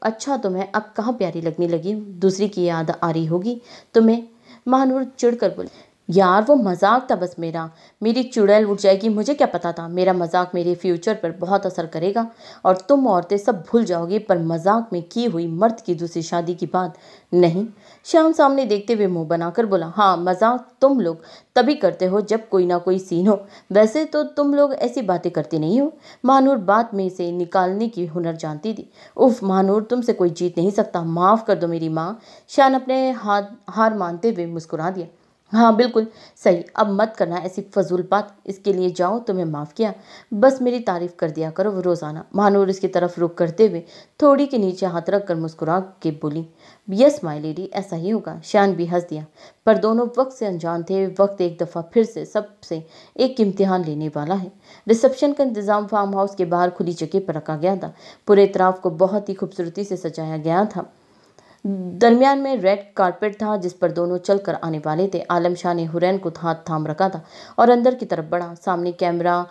अच्छा तो मैं अब कहाँ प्यारी लगने लगी दूसरी की याद आ रही होगी तुम्हें तो महानूर चिड़ कर बोले यार वो मजाक था बस मेरा मेरी चुड़ैल उठ जाएगी मुझे क्या पता था मेरा मजाक मेरे फ्यूचर पर बहुत असर करेगा और तुम औरतें सब भूल जाओगी पर मजाक में की हुई मर्द की दूसरी शादी की बात नहीं श्याम सामने देखते हुए मुंह बनाकर बोला हाँ मजाक तुम लोग तभी करते हो जब कोई ना कोई सीन हो वैसे तो तुम लोग ऐसी बातें करते नहीं हो महानूर बात में से निकालने की हुनर जानती थी उफ महानूर तुमसे कोई जीत नहीं सकता माफ़ कर दो मेरी माँ श्याम अपने हाथ हार मानते हुए मुस्कुरा दिया हाँ बिल्कुल सही अब मत करना ऐसी फजूल बात इसके लिए जाओ तुम्हें तो माफ़ किया बस मेरी तारीफ़ कर दिया करो वो रोज़ाना महानूर इसकी तरफ रुख करते हुए थोड़ी के नीचे हाथ रख कर मुस्कुरा के बोली यस माई लेडी ऐसा ही होगा शान भी हंस दिया पर दोनों वक्त से अनजान थे वक्त एक दफ़ा फिर से सबसे एक इम्तिहान लेने वाला है रिसेप्शन का इंतज़ाम फार्म हाउस के बाहर खुली जगह पर रखा गया था पूरे इतराफ़ को बहुत ही खूबसूरती से सजाया गया था दरमियान में रेड कारपेट था जिस पर दोनों चलकर आने वाले थे आलम शाह ने हुरैन को हाथ थाम रखा था और अंदर की तरफ बढ़ा सामने कैमरा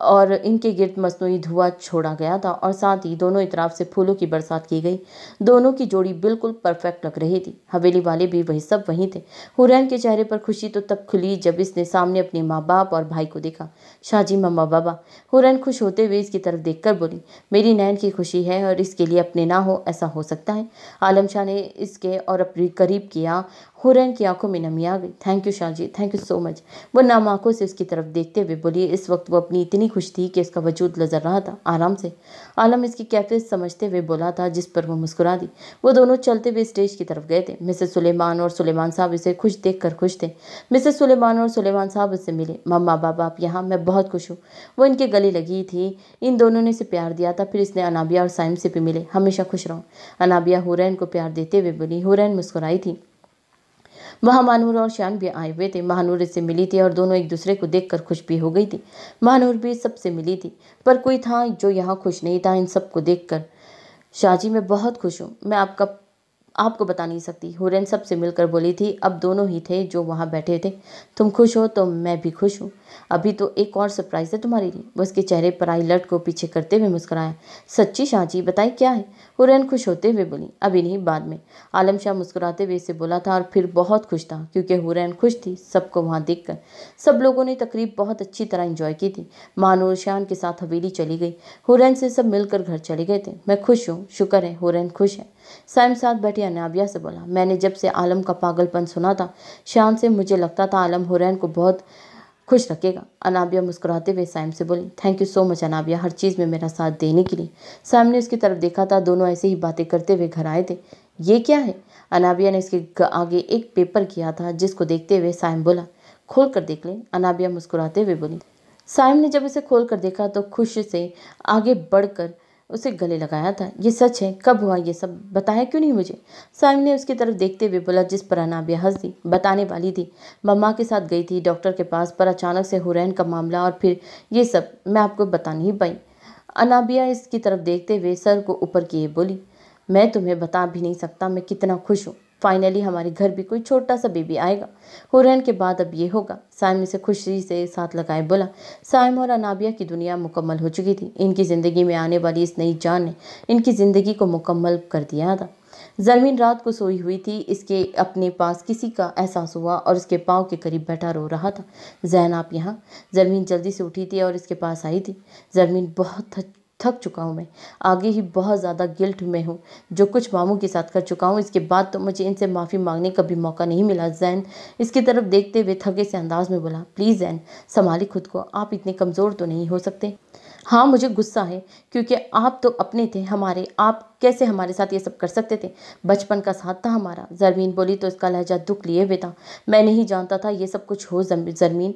और इनके गिरद मसनू धुआं छोड़ा गया था और साथ ही दोनों इतराफ़ से फूलों की बरसात की गई दोनों की जोड़ी बिल्कुल परफेक्ट लग रही थी हवेली वाले भी वही सब वहीं थे हुरैन के चेहरे पर खुशी तो तब खुली जब इसने सामने अपने माँ बाप और भाई को देखा शाहजी मम्मा बाबा हुरैन खुश होते हुए इसकी तरफ देख बोली मेरी नैन की खुशी है और इसके लिए अपने ना हो ऐसा हो सकता है आलम शाह ने इसके और अपने करीब किया हुरैन की आंखों में नमी आ गई thank you Shahji thank you so much वो नाम आंखों से उसकी तरफ देखते हुए बोली इस वक्त वो अपनी इतनी खुश थी कि उसका वजूद नजर रहा था आराम से आलम इसकी कैफियत समझते हुए बोला था जिस पर वो मुस्कुरा दी वो दोनों चलते हुए स्टेज की तरफ गए थे मिसेस सुलेमान और सुलेमान साहब इसे खुश देख कर खुश थे मिसेज सुलेमान और सुलेमान साहब उससे मिले मम्मा बाबा आप यहाँ मैं बहुत खुश हूँ वो इनके गले लगी थी इन दोनों ने इसे प्यार दिया था फिर इसने अनाबिया और साइम से भी मिले हमेशा खुश रहो अनाबिया हुरैन को प्यार देते हुए बोली हुरैन मुस्कुराई थी महानूर और श्याम भी आए हुए थे महानूर इससे मिली थी और दोनों एक दूसरे को देखकर खुश भी हो गई थी महानूर भी सबसे मिली थी पर कोई था जो यहाँ खुश नहीं था इन सबको देख शाह शाहजी मैं बहुत खुश हूँ मैं आपका आपको बता नहीं सकती हुरैन सबसे मिलकर बोली थी अब दोनों ही थे जो वहाँ बैठे थे तुम खुश हो तो मैं भी खुश हूँ अभी तो एक और सरप्राइज़ है तुम्हारे लिए वो उसके चेहरे पर आई लट को पीछे करते हुए मुस्कुराया सच्ची शाह जी बताए क्या है हुरैन खुश होते हुए बोली अभी नहीं बाद में आलम शाह मुस्कुराते हुए इसे बोला था और फिर बहुत खुश था क्योंकि हुरैन खुश थी सबको वहाँ देख कर सब लोगों ने तकरीब बहुत अच्छी तरह इंजॉय की थी मानूर शान के साथ हवेली चली गई हुरैन से सब मिलकर घर चले गए थे मैं खुश हूँ शुक्र है हुरैन खुश है साइम साथ बैठी अनाबिया से बोला मैंने जब से आलम का पागलपन सुना था शाम से मुझे लगता था आलम हुरैन को बहुत खुश रखेगा अनाबिया मुस्कुराते हुए साइम से बोली thank you so much Anabia हर चीज़ में मेरा साथ देने के लिए साइम ने उसकी तरफ देखा था दोनों ऐसे ही बातें करते हुए घर आए थे ये क्या है अनाबिया ने इसके आगे एक पेपर किया था जिसको देखते हुए साइम बोला खोल कर देख लें अनाबिया मुस्कुराते हुए बोली साइम ने जब इसे खोल कर देखा तो खुश से आगे बढ़कर उसे गले लगाया था ये सच है कब हुआ ये सब बताया क्यों नहीं मुझे साइम ने उसकी तरफ देखते हुए बोला जिस पर अनाबिया हंस दी बताने वाली थी मम्मा के साथ गई थी डॉक्टर के पास पर अचानक से हुरैन का मामला और फिर ये सब मैं आपको बता नहीं पाई अनाबिया इसकी तरफ देखते हुए सर को ऊपर किए बोली मैं तुम्हें बता भी नहीं सकता मैं कितना खुश हूँ फाइनली हमारे घर भी कोई छोटा सा बेबी आएगा हुरैन के बाद अब ये होगा साइम इसे खुशी से साथ लगाए बोला साइम और अनाबिया की दुनिया मुकम्मल हो चुकी थी इनकी ज़िंदगी में आने वाली इस नई जान ने इनकी ज़िंदगी को मुकम्मल कर दिया था जरमीन रात को सोई हुई थी इसके अपने पास किसी का एहसास हुआ और उसके पाँव के करीब बैठा रो रहा था जैन आप यहाँ जरमीन जल्दी से उठी थी और इसके पास आई थी जरमीन बहुत थक चुका हूँ मैं आगे ही बहुत ज़्यादा गिल्ट में हूँ जो कुछ मामू के साथ कर चुका हूँ इसके बाद तो मुझे इनसे माफ़ी मांगने का भी मौका नहीं मिला जैन इसकी तरफ देखते हुए थके से अंदाज में बोला प्लीज़ जैन संभाली खुद को आप इतने कमज़ोर तो नहीं हो सकते हाँ मुझे गुस्सा है क्योंकि आप तो अपने थे हमारे आप कैसे हमारे साथ ये सब कर सकते थे बचपन का साथ था हमारा जरमीन बोली तो इसका लहजा दुख लिए हुए था मैं नहीं जानता था ये सब कुछ हो जरमीन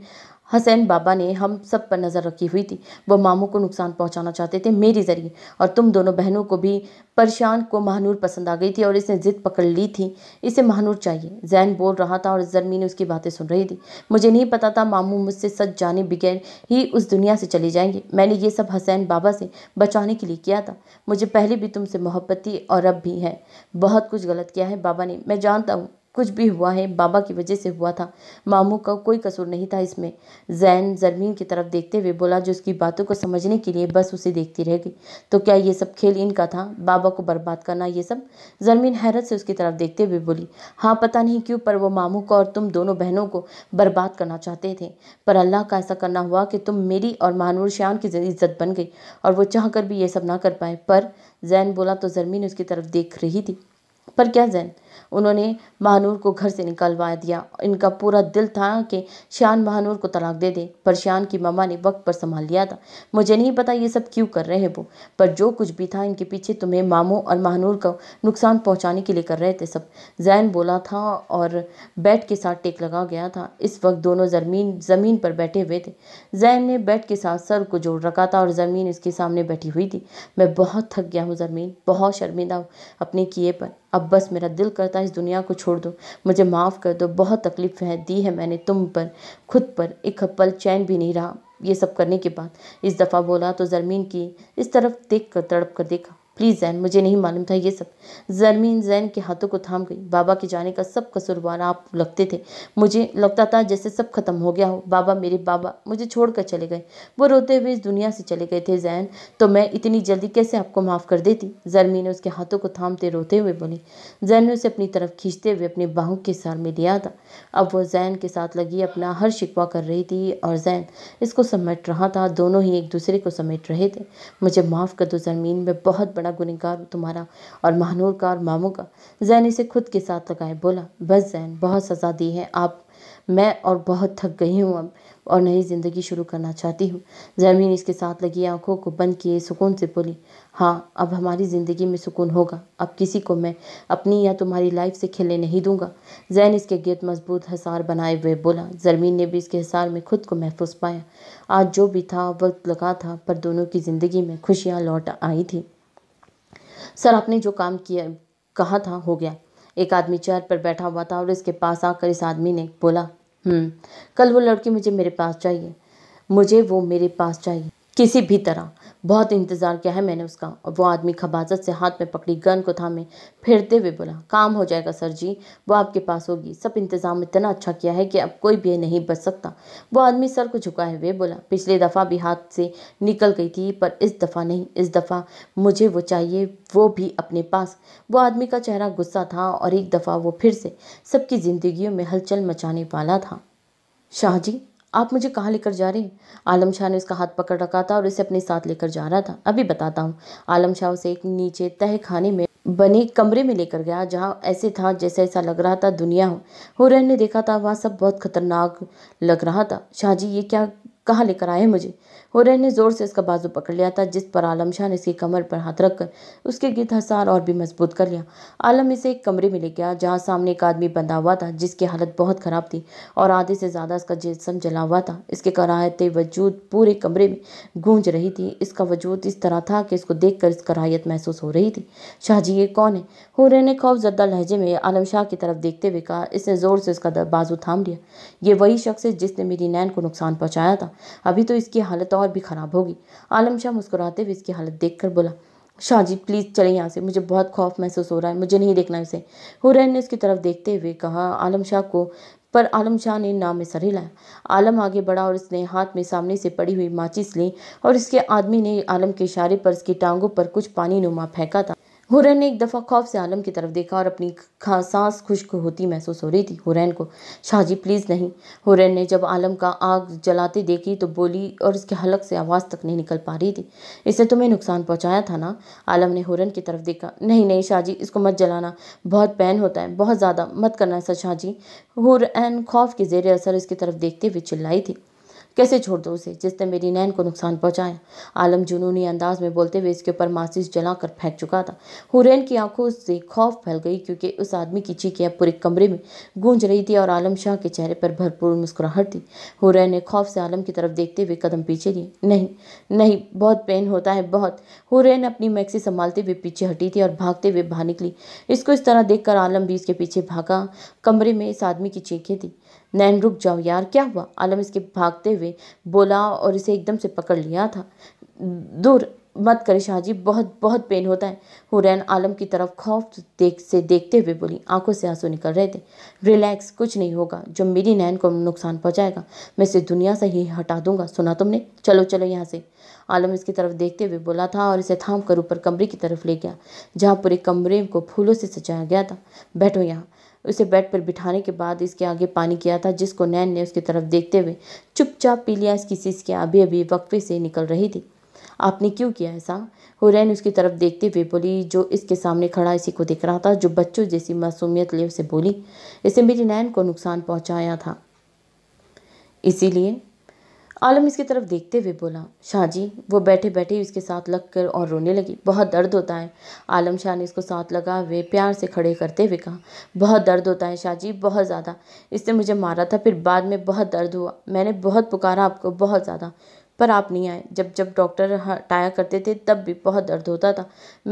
हसैन बाबा ने हम सब पर नज़र रखी हुई थी वो मामू को नुकसान पहुंचाना चाहते थे मेरे ज़रिए और तुम दोनों बहनों को भी परेशान को महानूर पसंद आ गई थी और इसने ज़िद पकड़ ली थी इसे महानूर चाहिए जैन बोल रहा था और जरमीन उसकी बातें सुन रही थी मुझे नहीं पता था मामू मुझसे सच जाने बगैर ही उस दुनिया से चले जाएंगे मैंने ये सब हसैन बाबा से बचाने के लिए किया था मुझे पहले भी तुमसे मोहब्बत थी और अब भी है बहुत कुछ गलत किया है बाबा ने मैं जानता हूँ कुछ भी हुआ है बाबा की वजह से हुआ था मामू का कोई कसूर नहीं था इसमें जैन जरमीन की तरफ देखते हुए बोला जो उसकी बातों को समझने के लिए बस उसे देखती रह गई तो क्या ये सब खेल इनका था बाबा को बर्बाद करना ये सब जरमीन हैरत से उसकी तरफ देखते हुए बोली हाँ पता नहीं क्यों पर वो मामू को और तुम दोनों बहनों को बर्बाद करना चाहते थे पर अल्लाह का ऐसा करना हुआ कि तुम मेरी और महानूर श्याम की इज्जत बन गई और वो चाह कर भी ये सब ना कर पाए पर जैन बोला तो जरमीन उसकी तरफ देख रही थी पर क्या जैन उन्होंने महानूर को घर से निकलवा दिया इनका पूरा दिल था कि श्यान महानूर को तलाक दे दे पर श्यान की मम्मा ने वक्त पर संभाल लिया था मुझे नहीं पता ये सब क्यों कर रहे हैं वो पर जो कुछ भी था इनके पीछे तुम्हें मामों और महानूर को नुकसान पहुँचाने के लिए कर रहे थे सब जैन बोला था और बैट के साथ टेक लगा गया था इस वक्त दोनों जमीन ज़मीन पर बैठे हुए थे जैन ने बैट के साथ सर को जोड़ रखा था और ज़मीन इसके सामने बैठी हुई थी मैं बहुत थक गया हूँ ज़मीन बहुत शर्मिंदा हूँ अपने किए पर अब बस मेरा दिल करता है इस दुनिया को छोड़ दो मुझे माफ़ कर दो बहुत तकलीफ़ है दी है मैंने तुम पर खुद पर एक पल चैन भी नहीं रहा ये सब करने के बाद इस दफ़ा बोला तो ज़रमीन की इस तरफ देख कर तड़प कर देखा प्लीज़ जैन मुझे नहीं मालूम था ये सब जरमीन जैन के हाथों को थाम गई बाबा के जाने का सब कसूरवार आप लगते थे मुझे लगता था जैसे सब खत्म हो गया हो बाबा मेरे बाबा मुझे छोड़कर चले गए वो रोते हुए इस दुनिया से चले गए थे जैन तो मैं इतनी जल्दी कैसे आपको माफ़ कर देती जरमीन ने उसके हाथों को थामते रोते हुए बोली जैन ने उसे अपनी तरफ खींचते हुए अपने बाहों के सार में लिया था अब वो जैन के साथ लगी अपना हर शिकवा कर रही थी और जैन इसको समेट रहा था दोनों ही एक दूसरे को समेट रहे थे मुझे माफ़ कर दो जरमीन में बहुत बड़ा बड़ा गुनहगार हूँ तुम्हारा और महानूर का और मामू का जैन इसे खुद के साथ लगाए बोला बस जैन बहुत सज़ा दी है आप मैं और बहुत थक गई हूँ अब और नई ज़िंदगी शुरू करना चाहती हूँ जैमिन इसके साथ लगी आंखों को बंद किए सुकून से बोली हाँ अब हमारी ज़िंदगी में सुकून होगा अब किसी को मैं अपनी या तुम्हारी लाइफ से खेलने नहीं दूंगा जैन इसके गिरद मजबूत हसार बनाए हुए बोला जरमीन ने भी इसके हसार में खुद को महफूज पाया आज जो भी था वक्त लगा था पर दोनों की ज़िंदगी में खुशियाँ लौट आई थी सर आपने जो काम किया कहा था हो गया एक आदमी चेयर पर बैठा हुआ था और इसके पास आकर इस आदमी ने बोला हम्म, कल वो लड़की मुझे मेरे पास चाहिए मुझे वो मेरे पास चाहिए किसी भी तरह बहुत इंतज़ार किया है मैंने उसका और वो आदमी खबाजत से हाथ में पकड़ी गन को थामे फिरते हुए बोला काम हो जाएगा सर जी वो आपके पास होगी सब इंतज़ाम इतना अच्छा किया है कि अब कोई भी नहीं बच सकता वो आदमी सर को झुकाए हुए बोला पिछले दफ़ा भी हाथ से निकल गई थी पर इस दफ़ा नहीं इस दफ़ा मुझे वो चाहिए वो भी अपने पास वो आदमी का चेहरा गुस्सा था और एक दफ़ा वो फिर से सबकी ज़िंदगी में हलचल मचाने वाला था शाहजी आप मुझे कहाँ लेकर जा रहे हैं आलम शाह ने उसका हाथ पकड़ रखा था और उसे अपने साथ लेकर जा रहा था अभी बताता हूँ आलम शाह उसे एक नीचे तह खाने में बने कमरे में लेकर गया जहाँ ऐसे था जैसे ऐसा लग रहा था दुनिया हो हुरैन ने देखा था वहाँ सब बहुत खतरनाक लग रहा था शाहजी ये क्या कहाँ लेकर आए मुझे हुरैन ने जोर से इसका बाजू पकड़ लिया था जिस पर आलम शाह ने इसकी कमर पर हाथ रखकर उसके गिर हसार और भी मजबूत कर लिया आलम इसे एक कमरे में ले गया जहाँ सामने एक आदमी बंधा हुआ था जिसकी हालत बहुत ख़राब थी और आधे से ज़्यादा उसका जिसम जला हुआ था इसके कराहत वजूद पूरे कमरे में गूंज रही थी इसका वजूद इस तरह था कि इसको देख कर इस कराहत महसूस हो रही थी शाहजी ये कौन है हुरैन ने खौफ जद्दा लहजे में आलम शाह की तरफ देखते हुए कहा इसने ज़ोर से उसका बाजू थाम लिया ये वही शख्स है जिसने मेरी नैन को नुकसान पहुंचाया था अभी तो इसकी हालत और और भी ख़राब होगी आलम शाह मुस्कुराते हुए इसकी हालत देख बोला शाहजी प्लीज़ चले यहाँ से मुझे बहुत खौफ महसूस हो रहा है मुझे नहीं देखना इसे हुरैन ने उसकी तरफ देखते हुए कहा आलम शाह को पर आलम शाह ने नाम में सर हिलाया आलम आगे बढ़ा और उसने हाथ में सामने से पड़ी हुई माचिस ली और इसके आदमी ने आलम के इशारे पर उसकी टांगों पर कुछ पानी नुमा फेंका था हुरैन ने एक दफ़ा खौफ से आलम की तरफ देखा और अपनी सांस खुश्क होती महसूस हो रही थी हुरैन को शाहजी प्लीज़ नहीं हुरैन ने जब आलम का आग जलाते देखी तो बोली और उसके हलक से आवाज़ तक नहीं निकल पा रही थी इसे तुम्हें नुकसान पहुंचाया था ना आलम ने हुरैन की तरफ देखा नहीं नहीं शाहजी इसको मत जलाना बहुत पैन होता है बहुत ज़्यादा मत करना ऐसा शाहजी हुरैन खौफ के जेर असर इसकी तरफ देखते हुए चिल्लाई थी कैसे छोड़ दो उसे जिसने मेरी नैन को नुकसान पहुंचाया आलम जुनूनी अंदाज में बोलते हुए इसके ऊपर मासिस जलाकर फेंक चुका था हुरैन की आंखों से खौफ फैल गई क्योंकि उस आदमी की चीखें पूरे कमरे में गूंज रही थी और आलम शाह के चेहरे पर भरपूर मुस्कुराहट थी हुरैन ने खौफ से आलम की तरफ देखते हुए कदम पीछे लिए नहीं नहीं बहुत पेन होता है बहुत हुरैन अपनी मैक्सी संभालते हुए पीछे हटी थी और भागते हुए बाहर निकली इसको इस तरह देखकर आलम भी इसके पीछे भागा कमरे में इस आदमी की चीखें थी नैन रुक जाओ यार क्या हुआ आलम इसके भागते हुए बोला और इसे एकदम से पकड़ लिया था दूर मत करे शाहजी बहुत बहुत पेन होता है हुरैन आलम की तरफ खौफ देख से देखते हुए बोली आंखों से आंसू निकल रहे थे रिलैक्स कुछ नहीं होगा जो मेरी नैन को नुकसान पहुंचाएगा मैं इसे दुनिया से ही हटा दूंगा सुना तुमने चलो चलो यहाँ से आलम इसकी तरफ देखते हुए बोला था और इसे थाम कर ऊपर कमरे की तरफ ले गया जहाँ पूरे कमरे को फूलों से सजाया गया था बैठो यहाँ उसे बेड पर बिठाने के बाद इसके आगे पानी किया था जिसको नैन ने उसकी तरफ देखते हुए चुपचाप पी लिया इसकी सीस के अभी अभी वक्फे से निकल रही थी आपने क्यों किया ऐसा हुरैन उसकी तरफ देखते हुए बोली जो इसके सामने खड़ा इसी को देख रहा था जो बच्चों जैसी मासूमियत ले उसे बोली इसे मेरी नैन को नुकसान पहुँचाया था इसीलिए आलम इसकी तरफ देखते हुए बोला शाह जी वो बैठे बैठे उसके साथ लग कर और रोने लगी बहुत दर्द होता है आलम शाह ने इसको साथ लगा हुए प्यार से खड़े करते हुए कहा बहुत दर्द होता है शाह जी बहुत ज़्यादा इसने मुझे मारा था फिर बाद में बहुत दर्द हुआ मैंने बहुत पुकारा आपको बहुत ज़्यादा पर आप नहीं आए जब जब डॉक्टर हटाया करते थे तब भी बहुत दर्द होता था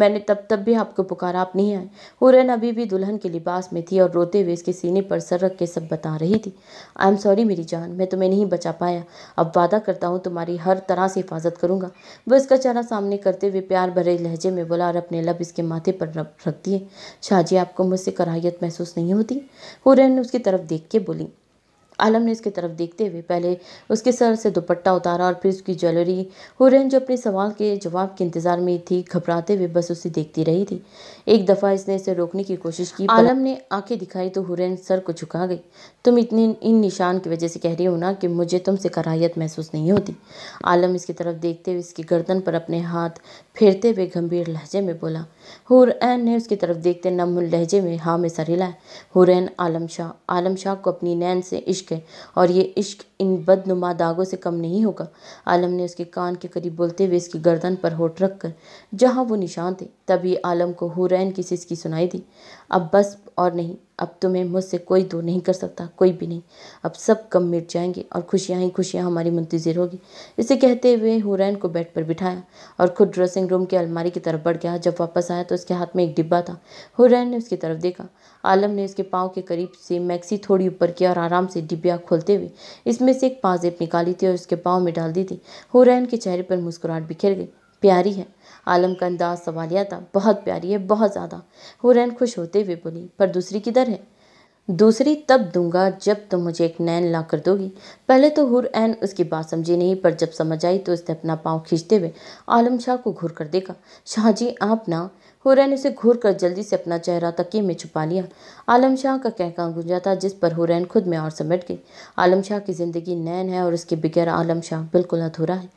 मैंने तब तब भी आपको पुकारा आप नहीं आए हुरैन अभी भी दुल्हन के लिबास में थी और रोते हुए इसके सीने पर सर रख के सब बता रही थी आई एम सॉरी मेरी जान मैं तुम्हें नहीं बचा पाया अब वादा करता हूँ तुम्हारी हर तरह से हिफाजत करूँगा वह इसका चेहरा सामने करते हुए प्यार भरे लहजे में बोला और अपने लब इसके माथे पर रख दिए शाहजी आपको मुझसे कराहियत महसूस नहीं होती हुरैन ने उसकी तरफ देख के बोली आलम ने इसकी तरफ देखते हुए पहले उसके सर से दुपट्टा उतारा और फिर उसकी ज्वेलरी हुरैन जो अपने सवाल के जवाब के इंतजार में थी घबराते हुए बस उसे देखती रही थी एक दफ़ा इसने इसे रोकने की कोशिश की आलम ने आंखें दिखाई तो हुरैन सर को झुका गई तुम इतने इन निशान की वजह से कह रही हो ना कि मुझे तुमसे कराहियत महसूस नहीं होती आलम इसकी तरफ देखते हुए इसकी गर्दन पर अपने हाथ फेरते हुए गंभीर लहजे में बोला हुरैन ने उसकी तरफ देखते नम लहजे में हाँ में सर हिलाया हुरैन आलम शाह आलम शाह को अपनी नैन से इश्क है और ये इश्क इन बदनुमा दागों से कम नहीं होगा आलम ने उसके कान के करीब बोलते हुए इसकी गर्दन पर होठ रख कर जहाँ वो निशान थे तभी आलम को हुरैन की सिसकी सुनाई दी अब बस और नहीं अब तुम्हें मुझसे कोई दूर नहीं कर सकता कोई भी नहीं अब सब कम मिट जाएंगे और खुशियाँ ही खुशियाँ हमारी मुंतजिर होगी इसे कहते हुए हुरैन को बेड पर बिठाया और खुद ड्रेसिंग रूम की अलमारी की तरफ बढ़ गया जब वापस आया तो उसके हाथ में एक डिब्बा था हुरैन ने उसकी तरफ देखा आलम ने उसके पाँव के करीब से मैक्सी थोड़ी ऊपर किया और आराम से डिब्बिया खोलते हुए इसमें से एक पाजेब निकाली थी और उसके पाँव में डाल दी थी हुरैन के चेहरे पर मुस्कुराहट बिखेर गई प्यारी है आलम का अंदाज़ सवालिया था बहुत प्यारी है बहुत ज़्यादा हुरैन खुश होते हुए बोली पर दूसरी किधर है दूसरी तब दूंगा जब तुम मुझे एक नैन ला कर दोगी पहले तो हुर उसकी बात समझी नहीं पर जब समझ आई तो उसने अपना पाँव खींचते हुए आलम शाह को घूर कर देखा शाह जी आप ना हुरैन उसे घूर कर जल्दी से अपना चेहरा तकिए में छुपा लिया आलम शाह का कहका गुंजा था जिस पर हुरैन खुद में और समेट गई आलम शाह की ज़िंदगी नैन है और इसके बगैर आलम शाह बिल्कुल अधूरा है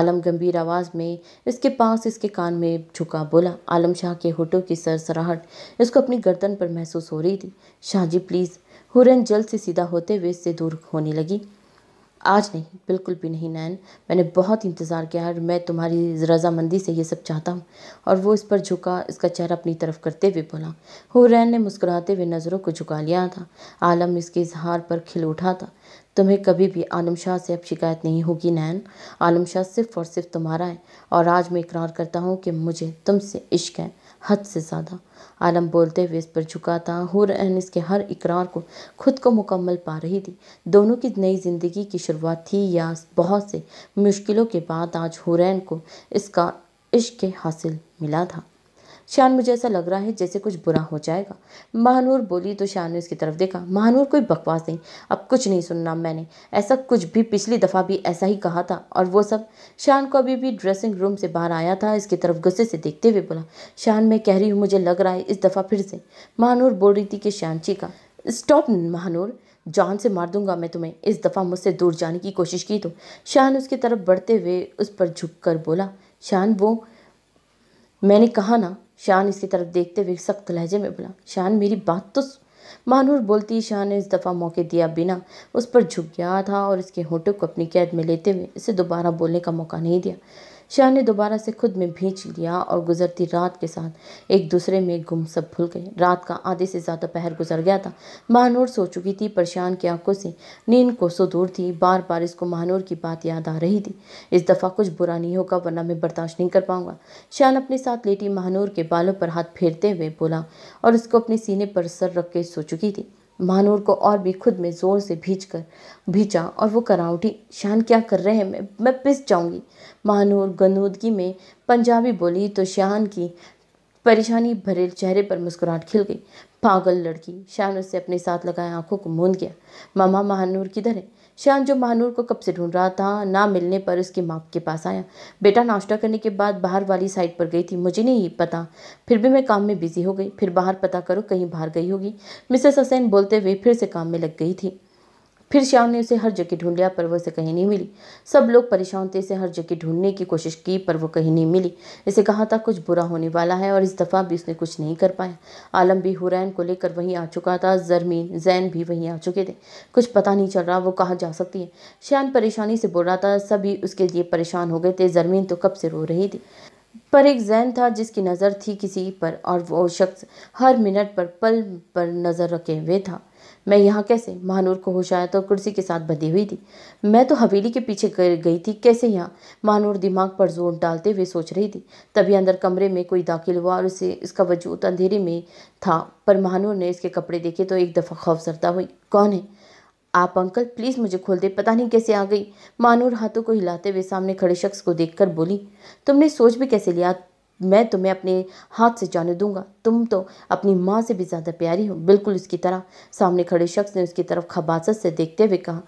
आलम गंभीर आवाज़ में इसके पास इसके कान में झुका बोला आलम शाह के होठों की सरसराहट इसको अपनी गर्दन पर महसूस हो रही थी शाह जी प्लीज़ हुरैन जल्द से सीधा होते हुए इससे दूर होने लगी आज नहीं बिल्कुल भी नहीं नैन मैंने बहुत इंतज़ार किया है और मैं तुम्हारी रज़ामंदी से ये सब चाहता हूँ और वो इस पर झुका इसका चेहरा अपनी तरफ करते हुए बोला हुरैन ने मुस्कुराते हुए नज़रों को झुका लिया था आलम इसके इजहार पर खिल उठा था तुम्हें कभी भी आलम शाह से अब शिकायत नहीं होगी नैन आलम शाह सिर्फ और सिर्फ तुम्हारा है और आज मैं इकरार करता हूँ कि मुझे तुमसे इश्क है हद से ज़्यादा आलम बोलते हुए इस पर झुका था हुर एन इसके हर इकरार को खुद को मुकम्मल पा रही थी दोनों की नई ज़िंदगी की शुरुआत थी या बहुत से मुश्किलों के बाद आज हुरैन को इसका इश्क हासिल मिला था शान मुझे ऐसा लग रहा है जैसे कुछ बुरा हो जाएगा महानूर बोली तो शान ने उसकी तरफ देखा महानूर कोई बकवास नहीं अब कुछ नहीं सुनना मैंने ऐसा कुछ भी पिछली दफ़ा भी ऐसा ही कहा था और वो सब शान को अभी भी ड्रेसिंग रूम से बाहर आया था इसकी तरफ गुस्से से देखते हुए बोला शान मैं कह रही हूँ मुझे लग रहा है इस दफ़ा फिर से महानूर बोल रही थी कि शान चीखा स्टॉप महानूर जान से मार दूंगा मैं तुम्हें इस दफ़ा मुझसे दूर जाने की कोशिश की तो शान उसकी तरफ बढ़ते हुए उस पर झुक कर बोला शान वो मैंने कहा ना शान इसकी तरफ देखते हुए सख्त लहजे में बोला शान मेरी बात तो मानूर बोलती शाह ने इस दफ़ा मौके दिया बिना उस पर झुक गया था और इसके होटों को अपनी कैद में लेते हुए इसे दोबारा बोलने का मौका नहीं दिया शाह ने दोबारा से खुद में भींच लिया और गुजरती रात के साथ एक दूसरे में गुम सब भूल गए रात का आधे से ज़्यादा पहर गुजर गया था महानूर सो चुकी थी पर शान की आंखों से नींद कोसों दूर थी बार बार इसको महानूर की बात याद आ रही थी इस दफ़ा कुछ बुरा नहीं होगा वरना मैं बर्दाश्त नहीं कर पाऊंगा शान अपने साथ लेटी महानूर के बालों पर हाथ फेरते हुए बोला और उसको अपने सीने पर सर रख के सो चुकी थी महानूर को और भी खुद में ज़ोर से भीज कर भीचा और वो करा उठी शान क्या कर रहे हैं मैं मैं पिस जाऊंगी महानूर गंदूदगी में पंजाबी बोली तो शान की परेशानी भरे चेहरे पर मुस्कुराहट खिल गई पागल लड़की शान उससे अपने साथ लगाए आंखों को मूंद गया मामा महानूर किधर है श्याम जो महानूर को कब से ढूंढ रहा था ना मिलने पर उसकी माँ के पास आया बेटा नाश्ता करने के बाद बाहर वाली साइड पर गई थी मुझे नहीं पता फिर भी मैं काम में बिजी हो गई फिर बाहर पता करो कहीं बाहर गई होगी मिसेस हसैन बोलते हुए फिर से काम में लग गई थी फिर श्याम ने उसे हर जगह ढूंढा पर वह उसे कहीं नहीं मिली सब लोग परेशान थे इसे हर जगह ढूंढने की कोशिश की पर वो कहीं नहीं मिली इसे कहा था कुछ बुरा होने वाला है और इस दफ़ा भी उसने कुछ नहीं कर पाया आलम भी हुरैन को लेकर वहीं आ चुका था जरमीन जैन भी वहीं आ चुके थे कुछ पता नहीं चल रहा वो कहाँ जा सकती है श्याम परेशानी से बोल रहा था सभी उसके लिए परेशान हो गए थे जरमीन तो कब से रो रही थी पर एक जैन था जिसकी नज़र थी किसी पर और वो शख्स हर मिनट पर पल पर नज़र रखे हुए था मैं यहाँ कैसे महानूर को होश आया तो कुर्सी के साथ बंधी हुई थी मैं तो हवेली के पीछे गई थी कैसे यहाँ महानूर दिमाग पर जोर डालते हुए सोच रही थी तभी अंदर कमरे में कोई दाखिल हुआ और उसे इसका वजूद अंधेरे में था पर महानूर ने इसके कपड़े देखे तो एक दफ़ा खौफ सरता हुई कौन है आप अंकल प्लीज़ मुझे खोल दे पता नहीं कैसे आ गई मानूर हाथों को हिलाते हुए सामने खड़े शख्स को देखकर बोली तुमने सोच भी कैसे लिया मैं तुम्हें अपने हाथ से जाने दूंगा तुम तो अपनी माँ से भी ज़्यादा प्यारी हो बिल्कुल उसकी तरह सामने खड़े शख्स ने उसकी तरफ खबासत से देखते हुए कहा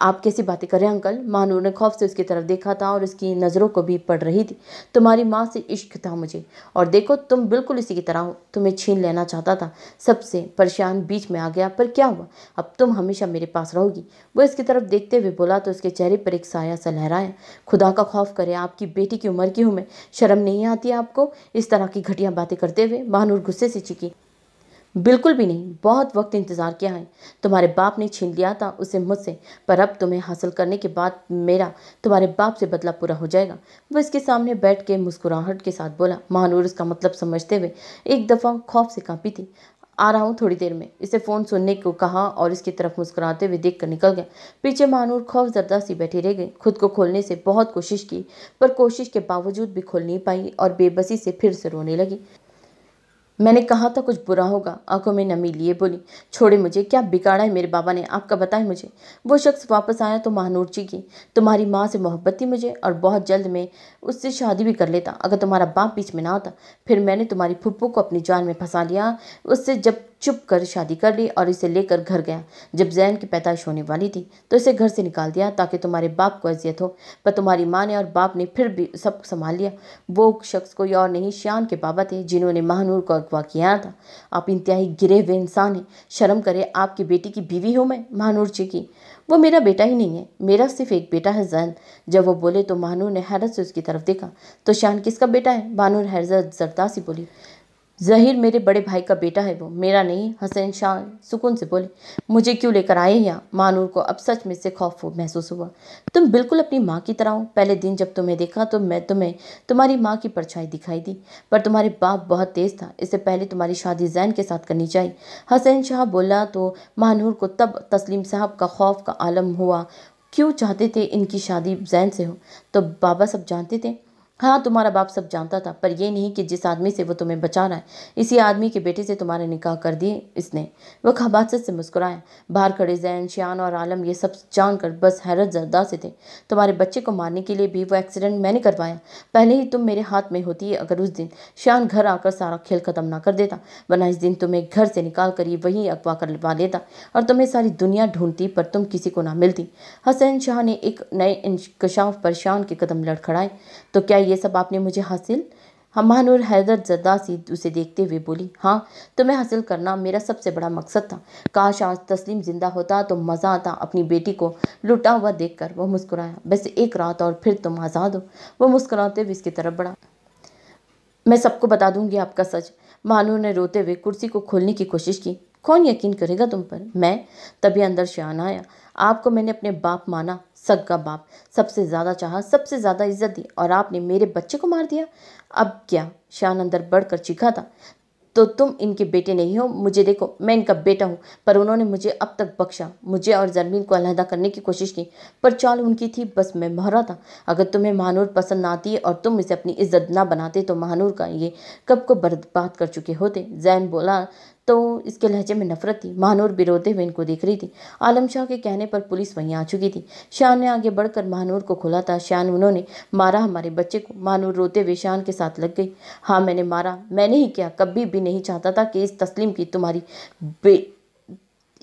आप कैसी बातें कर रहे हैं अंकल मानो ने खौफ से उसकी तरफ देखा था और उसकी नज़रों को भी पड़ रही थी तुम्हारी माँ से इश्क था मुझे और देखो तुम बिल्कुल इसी की तरह हो तुम्हें छीन लेना चाहता था सबसे परेशान बीच में आ गया पर क्या हुआ अब तुम हमेशा मेरे पास रहोगी वो इसकी तरफ देखते हुए बोला तो उसके चेहरे पर एक साया सा लहराया खुदा का खौफ करे आपकी बेटी की उम्र की हूँ मैं शर्म नहीं आती आपको इस तरह की घटिया बातें करते हुए महानूर गुस्से से चिकी बिल्कुल भी नहीं बहुत वक्त इंतज़ार किया है तुम्हारे बाप ने छीन लिया था उसे मुझसे पर अब तुम्हें हासिल करने के बाद मेरा तुम्हारे बाप से बदला पूरा हो जाएगा वह इसके सामने बैठ के मुस्कुराहट के साथ बोला महानूर उसका मतलब समझते हुए एक दफ़ा खौफ से कांपी थी आ रहा हूँ थोड़ी देर में इसे फ़ोन सुनने को कहा और इसकी तरफ मुस्कुराते हुए देख कर निकल गया पीछे महानूर खौफ जरदा सी बैठी रह गई खुद को खोलने से बहुत कोशिश की पर कोशिश के बावजूद भी खोल नहीं पाई और बेबसी से फिर से रोने लगी मैंने कहा था कुछ बुरा होगा आंखों में नमी लिए बोली छोड़े मुझे क्या बिगाड़ा है मेरे बाबा ने आपका बताएं मुझे वो शख्स वापस आया तो महानूर जी की तुम्हारी माँ से मोहब्बत थी मुझे और बहुत जल्द मैं उससे शादी भी कर लेता अगर तुम्हारा बाप बीच में ना होता फिर मैंने तुम्हारी फुप्पू को अपनी जान में फंसा लिया उससे जब चुप कर शादी कर ली और इसे लेकर घर गया जब जैन की पैदाइश होने वाली थी तो इसे घर से निकाल दिया ताकि तुम्हारे बाप को अजियत हो पर तुम्हारी माँ ने और बाप ने फिर भी सब संभाल लिया वो शख्स कोई और नहीं श्यान के बाबा थे जिन्होंने महानूर को अगवा किया था आप इंतहाई गिरे हुए इंसान हैं शर्म करे आपकी बेटी की बीवी हूँ मैं महानूर जी की वो मेरा बेटा ही नहीं है मेरा सिर्फ एक बेटा है जैन जब वो बोले तो महानूर ने हैरत से उसकी तरफ देखा तो शान किसका बेटा है बानूर हैरत जरदासी बोली ज़हीर मेरे बड़े भाई का बेटा है वो मेरा नहीं हसैन शाह सुकून से बोले मुझे क्यों लेकर आए यहाँ मानूर को अब सच में से खौफ महसूस हुआ तुम बिल्कुल अपनी माँ की तरह हो पहले दिन जब तुम्हें देखा तो मैं तुम्हें तुम्हारी माँ की परछाई दिखाई दी पर तुम्हारे बाप बहुत तेज था इससे पहले तुम्हारी शादी जैन के साथ करनी चाहिए हसैन शाह बोला तो मानूर को तब तस्लीम साहब का खौफ का आलम हुआ क्यों चाहते थे इनकी शादी जैन से हो तो बाबा सब जानते थे हाँ तुम्हारा बाप सब जानता था पर यह नहीं कि जिस आदमी से वो तुम्हें बचा रहा है इसी आदमी के बेटे से तुम्हारा निकाह कर दिए इसने वह खबासत से मुस्कुराए बाहर खड़े जैन श्यान और आलम ये सब जान कर बस हैरत जरदा से थे तुम्हारे बच्चे को मारने के लिए भी वो एक्सीडेंट मैंने करवाया पहले ही तुम मेरे हाथ में होती अगर उस दिन श्यान घर आकर सारा खेल ख़त्म ना कर देता वरना इस दिन तुम्हें घर से निकाल कर ये वहीं अगवा करवा लेता और तुम्हें सारी दुनिया ढूंढती पर तुम किसी को ना मिलती हसैन शाह ने एक नए इंकशाफ पर शान के कदम लड़खड़ाए तो क्या ये ये सब आपने मुझे हासिल हमान हाँ, और हैदरत जद्दा सी उसे देखते हुए बोली हाँ तुम्हें हासिल करना मेरा सबसे बड़ा मकसद था काश आज तस्लीम जिंदा होता तो मज़ा आता अपनी बेटी को लुटा हुआ देख कर वह मुस्कुराया बस एक रात और फिर तुम आज़ाद हो वह मुस्कुराते हुए इसकी तरफ बढ़ा मैं सबको बता दूंगी आपका सच मानू ने रोते हुए कुर्सी को खोलने की कोशिश की कौन यकीन करेगा तुम पर मैं तभी अंदर श्यान आया आपको मैंने अपने बाप माना सग का बाप सबसे ज़्यादा चाहा सबसे ज़्यादा इज्जत दी और आपने मेरे बच्चे को मार दिया अब क्या शान अंदर बढ़ कर चीखा था तो तुम इनके बेटे नहीं हो मुझे देखो मैं इनका बेटा हूँ पर उन्होंने मुझे अब तक बख्शा मुझे और जरमीन को अलहदा करने की कोशिश की पर चाल उनकी थी बस मैं मोहरा था अगर तुम्हें महानूर पसंद ना आती और तुम इसे अपनी इज्जत ना बनाते तो महानूर का ये कब को बर्बाद कर चुके होते जैन बोला तो इसके लहजे में नफरत थी महानूर बिरोते हुए इनको देख रही थी आलम शाह के कहने पर पुलिस वहीं आ चुकी थी शान ने आगे बढ़कर महानूर को खोला था शान उन्होंने मारा हमारे बच्चे को महानूर रोते हुए शान के साथ लग गई हाँ मैंने मारा मैंने ही क्या कभी भी नहीं चाहता था कि इस तस्लीम की तुम्हारी बे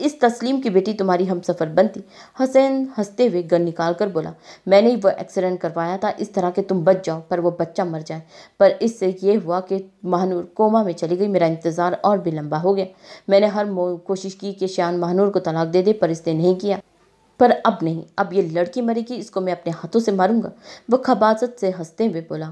इस तस्लीम की बेटी तुम्हारी हम सफ़र बनती हसैन हंसते हुए गन निकाल कर बोला मैंने ही वह एक्सीडेंट करवाया था इस तरह के तुम बच जाओ पर वो बच्चा मर जाए पर इससे यह हुआ कि महानूर कोमा में चली गई मेरा इंतज़ार और भी लंबा हो गया मैंने हर कोशिश की कि शान महानूर को तलाक दे दे पर इसने नहीं किया पर अब नहीं अब ये लड़की मरेगी इसको मैं अपने हाथों से मारूंगा वह खबाजत से हंसते हुए बोला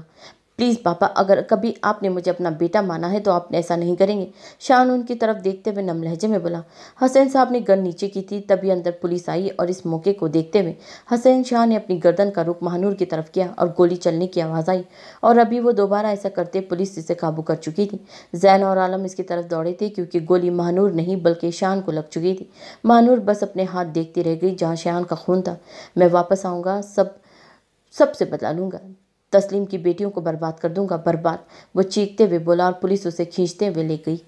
प्लीज़ पापा अगर कभी आपने मुझे अपना बेटा माना है तो आप ऐसा नहीं करेंगे शान उनकी तरफ देखते हुए नम लहजे में बोला हसैन साहब ने गन नीचे की थी तभी अंदर पुलिस आई और इस मौके को देखते हुए हसैन शाह ने अपनी गर्दन का रुख महानूर की तरफ किया और गोली चलने की आवाज़ आई और अभी वो दोबारा ऐसा करते पुलिस इसे काबू कर चुकी थी जैन और आलम इसकी तरफ दौड़े थे क्योंकि गोली महानूर नहीं बल्कि शान को लग चुकी थी महानूर बस अपने हाथ देखती रह गई जहाँ शान का खून था मैं वापस आऊँगा सब सबसे बता लूँगा तस्लीम की बेटियों को बर्बाद कर दूंगा बर्बाद वो चीखते हुए बोला और पुलिस उसे खींचते हुए ले गई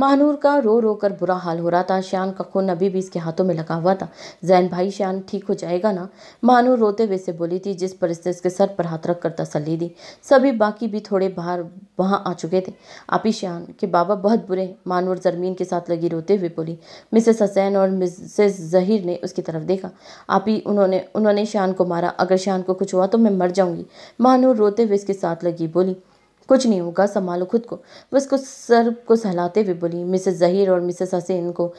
महानूर का रो रो कर बुरा हाल हो रहा था श्यान का खून अभी भी इसके हाथों में लगा हुआ था जैन भाई श्यान ठीक हो जाएगा ना महानूर रोते हुए से बोली थी जिस पर इसने इसके सर पर हाथ रख कर तसली दी सभी बाकी भी थोड़े बाहर वहाँ आ चुके थे आप ही श्यान के बाबा बहुत बुरे हैं महानूर जरमीन के साथ लगी रोते हुए बोली मिसेस हसैन और मिसेस जहीर ने उसकी तरफ देखा आप ही उन्होंने उन्होंने श्यान को मारा अगर श्यान को कुछ हुआ तो मैं मर जाऊँगी महानूर रोते हुए इसके साथ लगी बोली कुछ नहीं होगा संभालो खुद को बस कुछ सर को सहलाते हुए बोली मिसेस जहीर और मिसेस हसीन को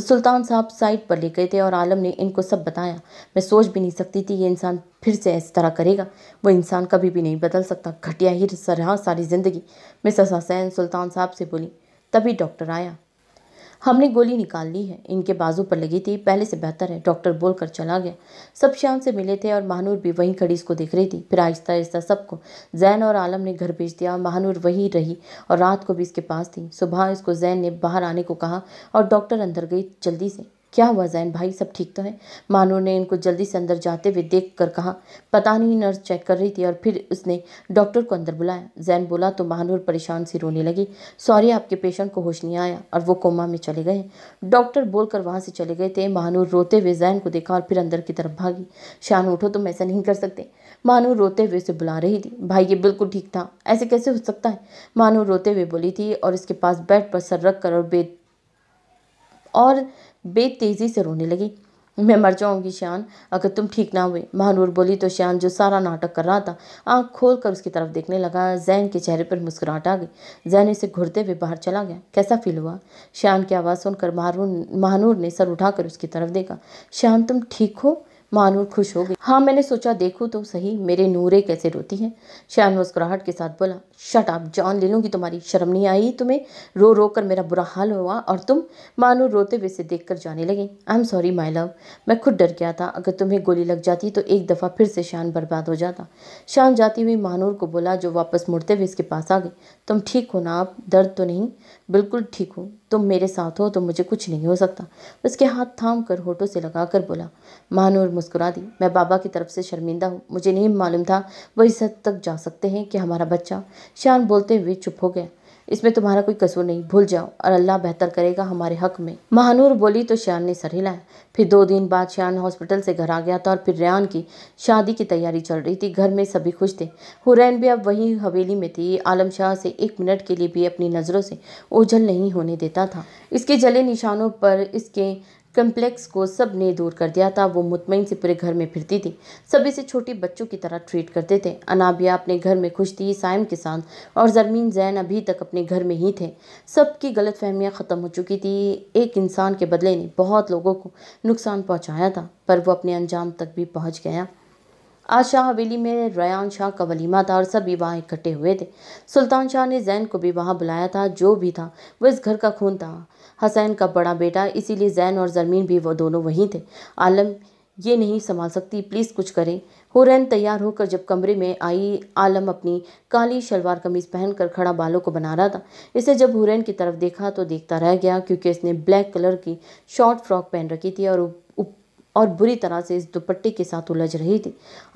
सुल्तान साहब साइड पर ले गए थे और आलम ने इनको सब बताया मैं सोच भी नहीं सकती थी ये इंसान फिर से इस तरह करेगा वो इंसान कभी भी नहीं बदल सकता घटिया ही सर सारी ज़िंदगी मिसेस हसैन सुल्तान साहब से बोली तभी डॉक्टर आया हमने गोली निकाल ली है इनके बाजू पर लगी थी पहले से बेहतर है डॉक्टर बोलकर चला गया सब श्याम से मिले थे और महानूर भी वहीं खड़ी इसको देख रही थी फिर आहिस्ता आहिस्ता सबको जैन और आलम ने घर भेज दिया महानूर वहीं रही और रात को भी इसके पास थी सुबह इसको जैन ने बाहर आने को कहा और डॉक्टर अंदर गई जल्दी से क्या हुआ जैन भाई सब ठीक तो है मानो ने इनको जल्दी से अंदर जाते हुए देख कर कहा पता नहीं नर्स चेक कर रही थी और फिर उसने डॉक्टर को अंदर बुलाया जैन बोला तो महानूर परेशान सी रोने लगी सॉरी आपके पेशेंट को होश नहीं आया और वो कोमा में चले गए डॉक्टर बोलकर वहाँ से चले गए थे महानूर रोते हुए जैन को देखा और फिर अंदर की तरफ भागी शान उठो तुम ऐसा नहीं कर सकते मानूर रोते हुए उसे बुला रही थी भाई ये बिल्कुल ठीक था ऐसे कैसे हो सकता है मानूर रोते हुए बोली थी और इसके पास बेड पर सर रख कर और बेद और बेतेज़ी से रोने लगी मैं मर जाऊंगी श्यान अगर तुम ठीक ना हुए महानूर बोली तो श्यान जो सारा नाटक कर रहा था आंख खोल कर उसकी तरफ देखने लगा जैन के चेहरे पर मुस्कुराहट आ गई जैन इसे घुरते हुए बाहर चला गया कैसा फील हुआ श्यान की आवाज़ सुनकर महारून महानूर ने सर उठाकर उसकी तरफ देखा श्यान तुम ठीक हो महानूर खुश हो गई हाँ मैंने सोचा देखूँ तो सही मेरे नूरे कैसे रोती हैं शान मुस्कुराहट के साथ बोला शट आप जान ले लूँगी तुम्हारी शर्म नहीं आई तुम्हें रो रो कर मेरा बुरा हाल हुआ और तुम मानूर रोते हुए से देख कर जाने लगे I am sorry my love मैं खुद डर गया था अगर तुम्हें गोली लग जाती तो एक दफ़ा फिर से शान बर्बाद हो जाता शान जाती हुई मानूर को बोला जो वापस मुड़ते हुए इसके पास आ गई तुम ठीक हो ना आप दर्द तो नहीं बिल्कुल ठीक हो तुम मेरे साथ हो तो मुझे कुछ नहीं हो सकता उसके हाथ थाम कर होठों से लगाकर बोला महानूर मुस्कुरा दी मैं बाबा की तरफ से शर्मिंदा हूँ मुझे नहीं मालूम था वो इस हद तक जा सकते हैं कि हमारा बच्चा शान बोलते हुए चुप हो गया इसमें तुम्हारा कोई कसूर नहीं भूल जाओ और अल्लाह बेहतर करेगा हमारे हक में महानूर बोली तो श्यान ने सर हिलाया फिर दो दिन बाद श्यान हॉस्पिटल से घर आ गया था और फिर रियान की शादी की तैयारी चल रही थी घर में सभी खुश थे हुरैन भी अब वही हवेली में थी आलम शाह से एक मिनट के लिए भी अपनी नज़रों से ओझल नहीं होने देता था इसके जले निशानों पर इसके कम्प्लेक्स को सब ने दूर कर दिया था वो मुतमिन से पूरे घर में फिरती थी सब इसे छोटे बच्चों की तरह ट्रीट करते थे अनाबिया अपने घर में खुश थी साइम के साथ और जरमीन जैन अभी तक अपने घर में ही थे सब की गलत फहमियाँ ख़त्म हो चुकी थी एक इंसान के बदले ने बहुत लोगों को नुकसान पहुँचाया था पर वो अपने अंजाम तक भी पहुँच गया आज शाह हवेली में रयान शाह का वलीमा था और सभी वहाँ इकट्ठे हुए थे सुल्तान शाह ने जैन को भी वहाँ बुलाया था जो भी था वो इस घर का खून था हसैन का बड़ा बेटा इसीलिए जैन और जरमीन भी वो दोनों वहीं थे आलम ये नहीं संभाल सकती प्लीज़ कुछ करें हुरैन तैयार होकर जब कमरे में आई आलम अपनी काली शलवार कमीज़ पहनकर खड़ा बालों को बना रहा था इसे जब हुरैन की तरफ देखा तो देखता रह गया क्योंकि इसने ब्लैक कलर की शॉर्ट फ्रॉक पहन रखी थी और और बुरी तरह से इस दुपट्टे के साथ उलझ रही थी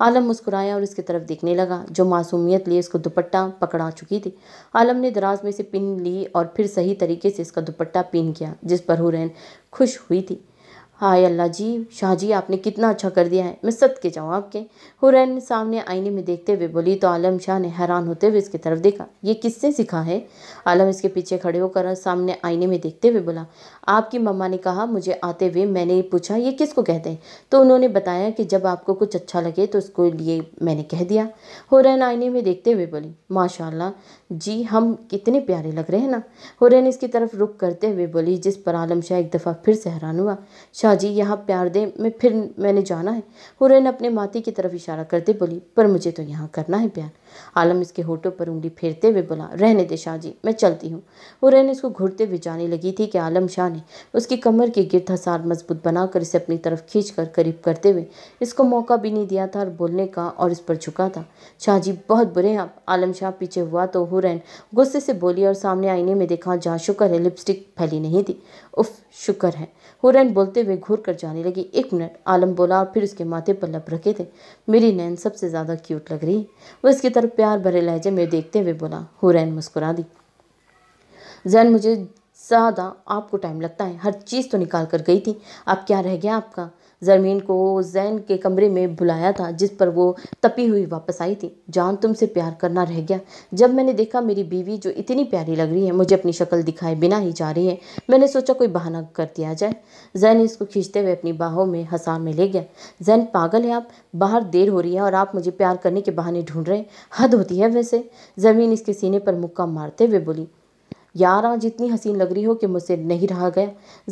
आलम मुस्कुराया और उसकी तरफ देखने लगा जो मासूमियत लिए उसको दुपट्टा पकड़ा चुकी थी आलम ने दराज में से पिन ली और फिर सही तरीके से इसका दुपट्टा पिन किया जिस पर हुरैन खुश हुई थी हाय अल्लाह जी शाह जी आपने कितना अच्छा कर दिया है मैं के जाऊँ आपके हुरैन सामने आईने में देखते हुए बोली तो आलम शाह ने हैरान होते हुए इसकी तरफ देखा ये किससे सीखा है आलम इसके पीछे खड़े होकर सामने आईने में देखते हुए बोला आपकी मम्मा ने कहा मुझे आते हुए मैंने पूछा ये किसको कहते हैं तो उन्होंने बताया कि जब आपको कुछ अच्छा लगे तो उसको लिए मैंने कह दिया हुरैन आईने में देखते हुए बोली माशाला जी हम कितने प्यारे लग रहे हैं ना हुरैन इसकी तरफ रुक करते हुए बोली जिस पर आलम शाह एक दफ़ा फिर से हैरान हुआ शाह जी यहाँ प्यार दे मैं फिर मैंने जाना है हुरैन अपने माती की तरफ इशारा करते बोली पर मुझे तो यहाँ करना है प्यार आलम इसके होठों पर उंगली फेरते हुए बोला रहने दे शाह जी मैं चलती हूँ वो रहने इसको घूरते हुए जाने लगी थी कि आलम शाह ने उसकी कमर के गिरद हसार मजबूत बनाकर इसे अपनी तरफ खींच कर करीब करते हुए इसको मौका भी नहीं दिया था और बोलने का और इस पर झुका था शाह जी बहुत बुरे हैं आप आलम शाह पीछे हुआ तो हुरैन गुस्से से बोली और सामने आईने में देखा जहाँ शुक्र है लिपस्टिक फैली नहीं थी उफ शुक्र है हुरैन बोलते हुए घूर कर जाने लगी एक मिनट आलम बोला और फिर उसके माथे पर लप रखे थे मेरी नैन सबसे ज़्यादा क्यूट लग रही वो इसकी तरफ प्यार भरे लहजे में देखते हुए बोला हुरैन मुस्कुरा दी जैन मुझे ज़्यादा आपको टाइम लगता है हर चीज़ तो निकाल कर गई थी अब क्या रह गया आपका जरमीन को जैन के कमरे में बुलाया था जिस पर वो तपी हुई वापस आई थी जान तुमसे प्यार करना रह गया जब मैंने देखा मेरी बीवी जो इतनी प्यारी लग रही है मुझे अपनी शक्ल दिखाए बिना ही जा रही है मैंने सोचा कोई बहाना कर दिया जाए जैन इसको खींचते हुए अपनी बाहों में हंसा में ले गया जैन पागल है आप बाहर देर हो रही है और आप मुझे प्यार करने के बहाने ढूंढ रहे हैं हद होती है वैसे जमीन इसके सीने पर मुक्का मारते हुए बोली यार आज जितनी हसीन लग रही हो कि मुझसे नहीं रहा गया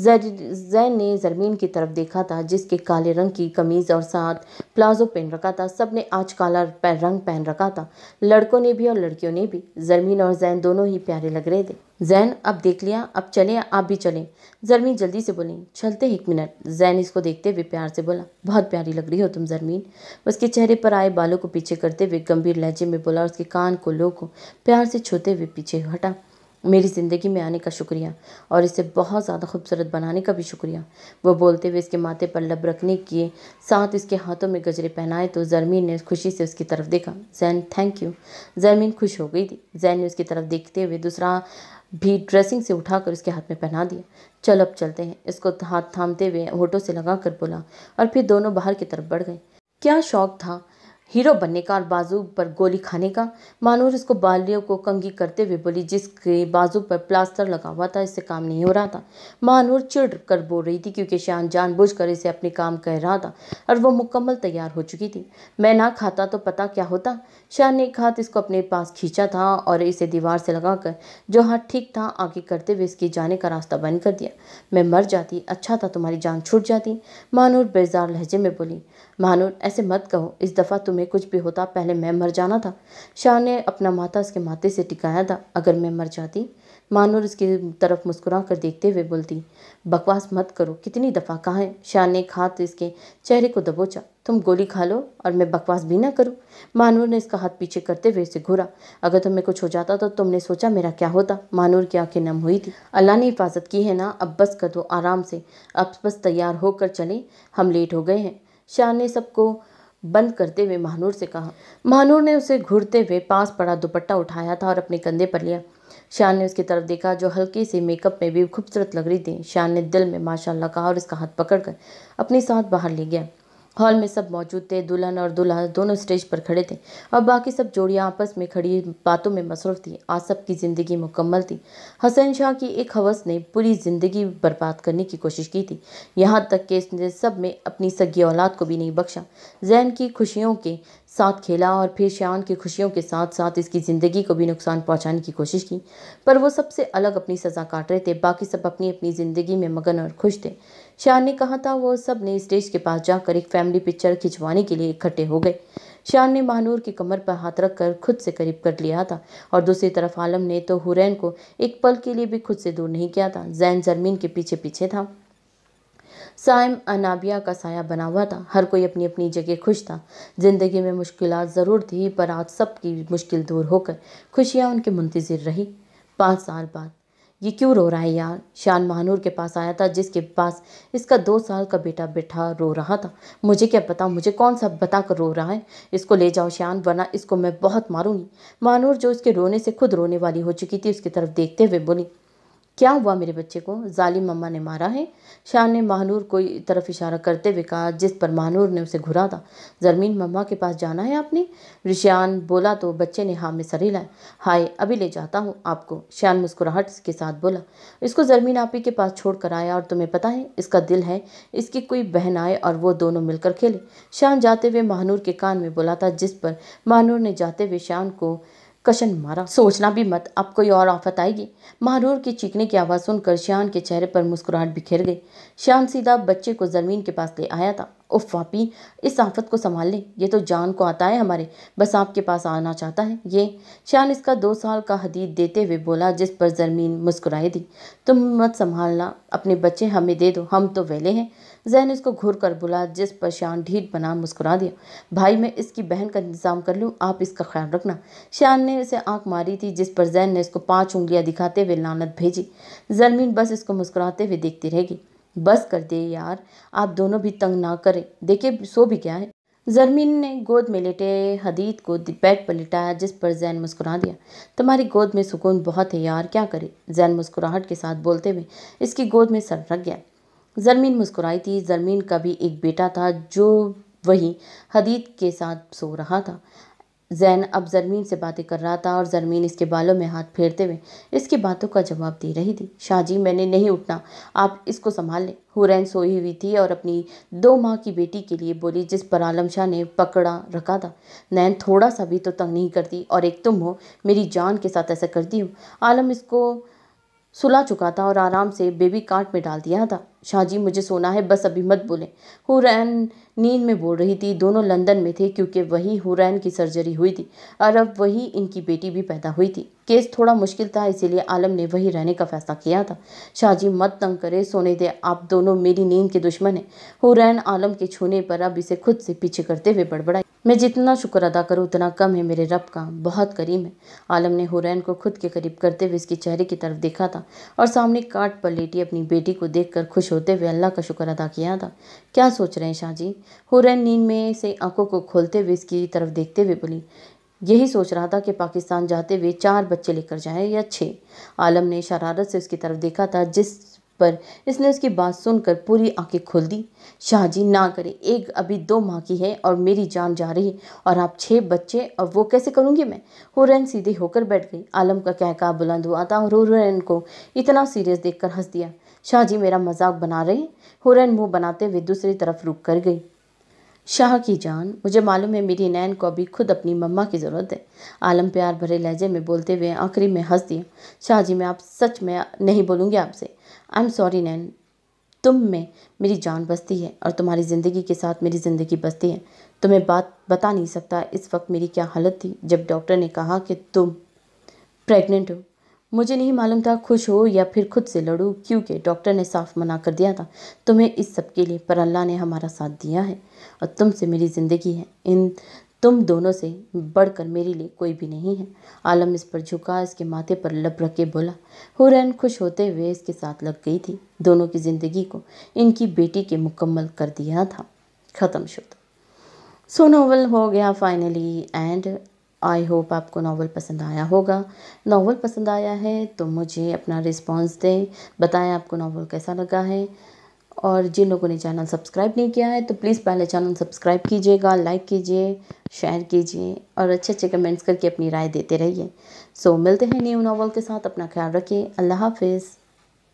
जैन ने जरमीन की तरफ देखा था जिसके काले रंग की कमीज़ और साथ प्लाजो पहन रखा था सब ने आज काला रंग पहन रखा था लड़कों ने भी और लड़कियों ने भी जरमीन और जैन दोनों ही प्यारे लग रहे थे जैन अब देख लिया अब चले आप भी चलें जरमीन जल्दी से बोली चलते एक मिनट जैन इसको देखते हुए प्यार से बोला बहुत प्यारी लग रही हो तुम जरमीन उसके चेहरे पर आए बालों को पीछे करते हुए गंभीर लहजे में बोला उसके कान को लो को प्यार से छूते हुए पीछे हटा मेरी ज़िंदगी में आने का शुक्रिया और इसे बहुत ज़्यादा खूबसूरत बनाने का भी शुक्रिया वो बोलते हुए इसके माथे पर लब रखने किए साथ इसके हाथों में गजरे पहनाए तो जरमीन ने खुशी से उसकी तरफ देखा जैन थैंक यू जरमीन खुश हो गई थी जैन ने उसकी तरफ देखते हुए दूसरा भी ड्रेसिंग से उठाकर उसके हाथ में पहना दिया चल अब चलते हैं इसको हाथ थामते हुए होटों से लगा कर बोला और फिर दोनों बाहर की तरफ बढ़ गए क्या शौक था हीरो बनने का और बाजू पर गोली खाने का मानूर इसको बालियों को कंगी करते हुए बोली जिसके बाजू पर प्लास्टर लगा हुआ था इससे काम नहीं हो रहा था मानूर चिड़ कर बोल रही थी क्योंकि शान बुझ कर इसे अपने काम कह रहा था और वो मुकम्मल तैयार हो चुकी थी मैं ना खाता तो पता क्या होता शाह ने एक हाथ इसको अपने पास खींचा था और इसे दीवार से लगाकर जो हाथ ठीक था आगे करते हुए इसके जाने का रास्ता बंद कर दिया मैं मर जाती अच्छा था तुम्हारी जान छूट जाती महानूर बेजार लहजे में बोली महानूर ऐसे मत कहो इस दफ़ा तुम्हें कुछ भी होता पहले मैं मर जाना था शाह ने अपना माथा उसके माथे से टिकाया था अगर मैं मर जाती मानोर उसकी तरफ मुस्कुरा कर देखते हुए बोलती बकवास मत करो कितनी दफ़ा कहा है शान ने हाथ इसके चेहरे को दबोचा तुम गोली खा लो और मैं बकवास भी ना करूँ मानूर ने इसका हाथ पीछे करते हुए इसे घूरा अगर तुम्हें कुछ हो जाता तो तुमने सोचा मेरा क्या होता मानूर की आंखें नम हुई थी अल्लाह ने हिफाजत की है ना अब बस कर दो आराम से अब बस तैयार होकर चले हम लेट हो गए हैं शाह ने सबको बंद करते हुए महानूर से कहा महानूर ने उसे घूरते हुए पास पड़ा दुपट्टा उठाया था और अपने कंधे पर लिया शान ने उसकी तरफ देखा जो हल्के से मेकअप में भी खूबसूरत लग रही थी शान ने दिल में माशाल्लाह कहा और उसका हाथ पकड़कर अपने साथ बाहर ले गया हॉल में सब मौजूद थे दुल्हन और दुल्हन दोनों स्टेज पर खड़े थे और बाकी सब जोड़ियाँ आपस में खड़ी बातों में मसरूफ़ थी आज सब की ज़िंदगी मुकम्मल थी हसन शाह की एक हवस ने पूरी ज़िंदगी बर्बाद करने की कोशिश की थी यहाँ तक कि इसने सब में अपनी सगी औलाद को भी नहीं बख्शा जैन की खुशियों के साथ खेला और फिर शान की खुशियों के साथ साथ इसकी ज़िंदगी को भी नुकसान पहुंचाने की कोशिश की पर वो सबसे अलग अपनी सज़ा काट रहे थे बाकी सब अपनी अपनी ज़िंदगी में मगन और खुश थे शाह ने कहा था वो सब ने स्टेज के पास जाकर एक फैमिली पिक्चर खिंचवाने के लिए इकट्ठे हो गए शाह ने महानूर की कमर पर हाथ रखकर खुद से करीब कर लिया था और दूसरी तरफ आलम ने तो हुरैन को एक पल के लिए भी खुद से दूर नहीं किया था जैन जरमीन के पीछे पीछे था साइम अनाबिया का साया बना हुआ था हर कोई अपनी अपनी जगह खुश था ज़िंदगी में मुश्किल ज़रूर थी पर आज सब की मुश्किल दूर होकर खुशियाँ उनके मुंतज़र रही पाँच साल बाद ये क्यों रो रहा है यार शान महानूर के पास आया था जिसके पास इसका दो साल का बेटा बैठा रो रहा था मुझे क्या पता मुझे कौन सा बता कर रो रहा है इसको ले जाओ शान वरना इसको मैं बहुत मारूंगी महानूर जो इसके रोने से खुद रोने वाली हो चुकी थी उसकी तरफ देखते हुए बोली क्या हुआ मेरे बच्चे को जालिम मम्मा ने मारा है शाह ने महानूर को तरफ इशारा करते हुए कहा जिस पर महानूर ने उसे घुरा था जरमीन मम्मा के पास जाना है आपने रिशान बोला तो बच्चे ने हाँ में सर हिलाए हाय अभी ले जाता हूँ आपको शान मुस्कुराहट के साथ बोला इसको जरमीन आप के पास छोड़ कर आया और तुम्हें पता है इसका दिल है इसकी कोई बहन आए और वो दोनों मिलकर खेले शान जाते हुए महानूर के कान में बोला था जिस पर महानूर ने जाते हुए शान को कशन मारा सोचना भी मत अब कोई और आफत आएगी महारूर की चीखने की आवाज़ सुनकर श्यान के चेहरे पर मुस्कुराहट बिखेर गई श्याम सीधा बच्चे को ज़मीन के पास ले आया था उफ वापी इस आफत को संभाल लें ये तो जान को आता है हमारे बस आपके पास आना चाहता है ये श्यान इसका दो साल का हदीद देते हुए बोला जिस पर जरमीन मुस्कुराई दी तुम मत संभालना अपने बच्चे हमें दे दो हम तो वेले हैं जहन इसको घूर कर बुला जिस पर श्यान ढीठ बना मुस्कुरा दिया भाई मैं इसकी बहन का इंतजाम कर लूँ आप इसका ख्याल रखना श्यान ने उसे आंख मारी थी जिस पर जैन ने इसको पाँच उंगलियाँ दिखाते हुए लानत भेजी जरमीन बस इसको मुस्कुराते हुए देखती रहेगी बस कर दे यार आप दोनों भी तंग ना करें देखिए सो भी क्या है जरमीन ने गोद में लेटे हदीद को बेड पर लिटाया जिस पर जैन मुस्कुरा दिया तुम्हारी गोद में सुकून बहुत है यार क्या करे जैन मुस्कुराहट के साथ बोलते हुए इसकी गोद में सर रख गया जरमीन मुस्कुराई थी जरमीन का भी एक बेटा था जो वही हदीद के साथ सो रहा था जैन अब जरमीन से बातें कर रहा था और जरमीन इसके बालों में हाथ फेरते हुए इसकी बातों का जवाब दे रही थी शाहजी मैंने नहीं उठना आप इसको संभाल लें हुरैन सोई हुई थी और अपनी दो माह की बेटी के लिए बोली जिस पर आलम शाह ने पकड़ा रखा था नैन थोड़ा सा भी तो तंग नहीं करती और एक तुम हो मेरी जान के साथ ऐसा करती हो आलम इसको सुला चुका था और आराम से बेबी कार्ट में डाल दिया था शाहजी मुझे सोना है बस अभी मत बोले हुरैन नींद में बोल रही थी दोनों लंदन में थे क्योंकि वही हुरैन की सर्जरी हुई थी और अब वही इनकी बेटी भी पैदा हुई थी केस थोड़ा मुश्किल था इसीलिए आलम ने वही रहने का फैसला किया था शाहजी मत तंग करे सोने दे आप दोनों मेरी नींद के दुश्मन हैं हुरैन आलम के छूने पर अब इसे खुद से पीछे करते हुए बड़बड़ाई मैं जितना शुक्र अदा करूँ उतना कम है मेरे रब का बहुत करीम है आलम ने हुरैन को खुद के करीब करते हुए इसके चेहरे की तरफ देखा था और सामने काट पर लेटी अपनी बेटी को देख खुश होते हुए अल्लाह का शुक्र अदा किया था क्या सोच रहे हैं शाह जी हुरैन नींद में से आंखों को खोलते हुए इसकी तरफ देखते हुए बोली यही सोच रहा था कि पाकिस्तान जाते हुए चार बच्चे लेकर जाएं या छः आलम ने शरारत से उसकी तरफ देखा था जिस पर इसने उसकी बात सुनकर पूरी आंखें खोल दी शाहजी ना करें एक अभी दो माह की है और मेरी जान जा रही है और आप छः बच्चे और वो कैसे करूँगी मैं हुरैन सीधे होकर बैठ गई आलम का कहका बुलंद हुआ था और हुरैन को इतना सीरियस देखकर हंस दिया शाह जी मेरा मजाक बना रहे हुरन मुंह बनाते हुए दूसरी तरफ रुक कर गई शाह की जान मुझे मालूम है मेरी नैन को अभी खुद अपनी मम्मा की ज़रूरत है आलम प्यार भरे लहजे में बोलते हुए आखिरी में हंस दिया शाह जी मैं आप सच में नहीं बोलूँगी आपसे आई एम सॉरी नैन तुम में मेरी जान बसती है और तुम्हारी ज़िंदगी के साथ मेरी ज़िंदगी बसती है तुम्हें बात बता नहीं सकता इस वक्त मेरी क्या हालत थी जब डॉक्टर ने कहा कि तुम प्रेग्नेंट हो मुझे नहीं मालूम था खुश हो या फिर खुद से लड़ूँ क्योंकि डॉक्टर ने साफ मना कर दिया था तुम्हें इस सब के लिए पर अल्लाह ने हमारा साथ दिया है और तुमसे मेरी ज़िंदगी है इन तुम दोनों से बढ़कर मेरे लिए कोई भी नहीं है आलम इस पर झुका इसके माथे पर लप रख के बोला हुरैन खुश होते हुए इसके साथ लग गई थी दोनों की ज़िंदगी को इनकी बेटी के मुकम्मल कर दिया था ख़त्म शुद्ध सोनोवल हो गया फाइनली एंड आई होप आपको नावल पसंद आया होगा नावल पसंद आया है तो मुझे अपना रिस्पांस दें बताएं आपको नावल कैसा लगा है और जिन लोगों ने चैनल सब्सक्राइब नहीं किया है तो प्लीज़ पहले चैनल सब्सक्राइब कीजिएगा लाइक कीजिए शेयर कीजिए और अच्छे अच्छे कमेंट्स करके अपनी राय देते रहिए सो so, मिलते हैं न्यू नावल के साथ अपना ख्याल रखिए अल्लाह हाफिज़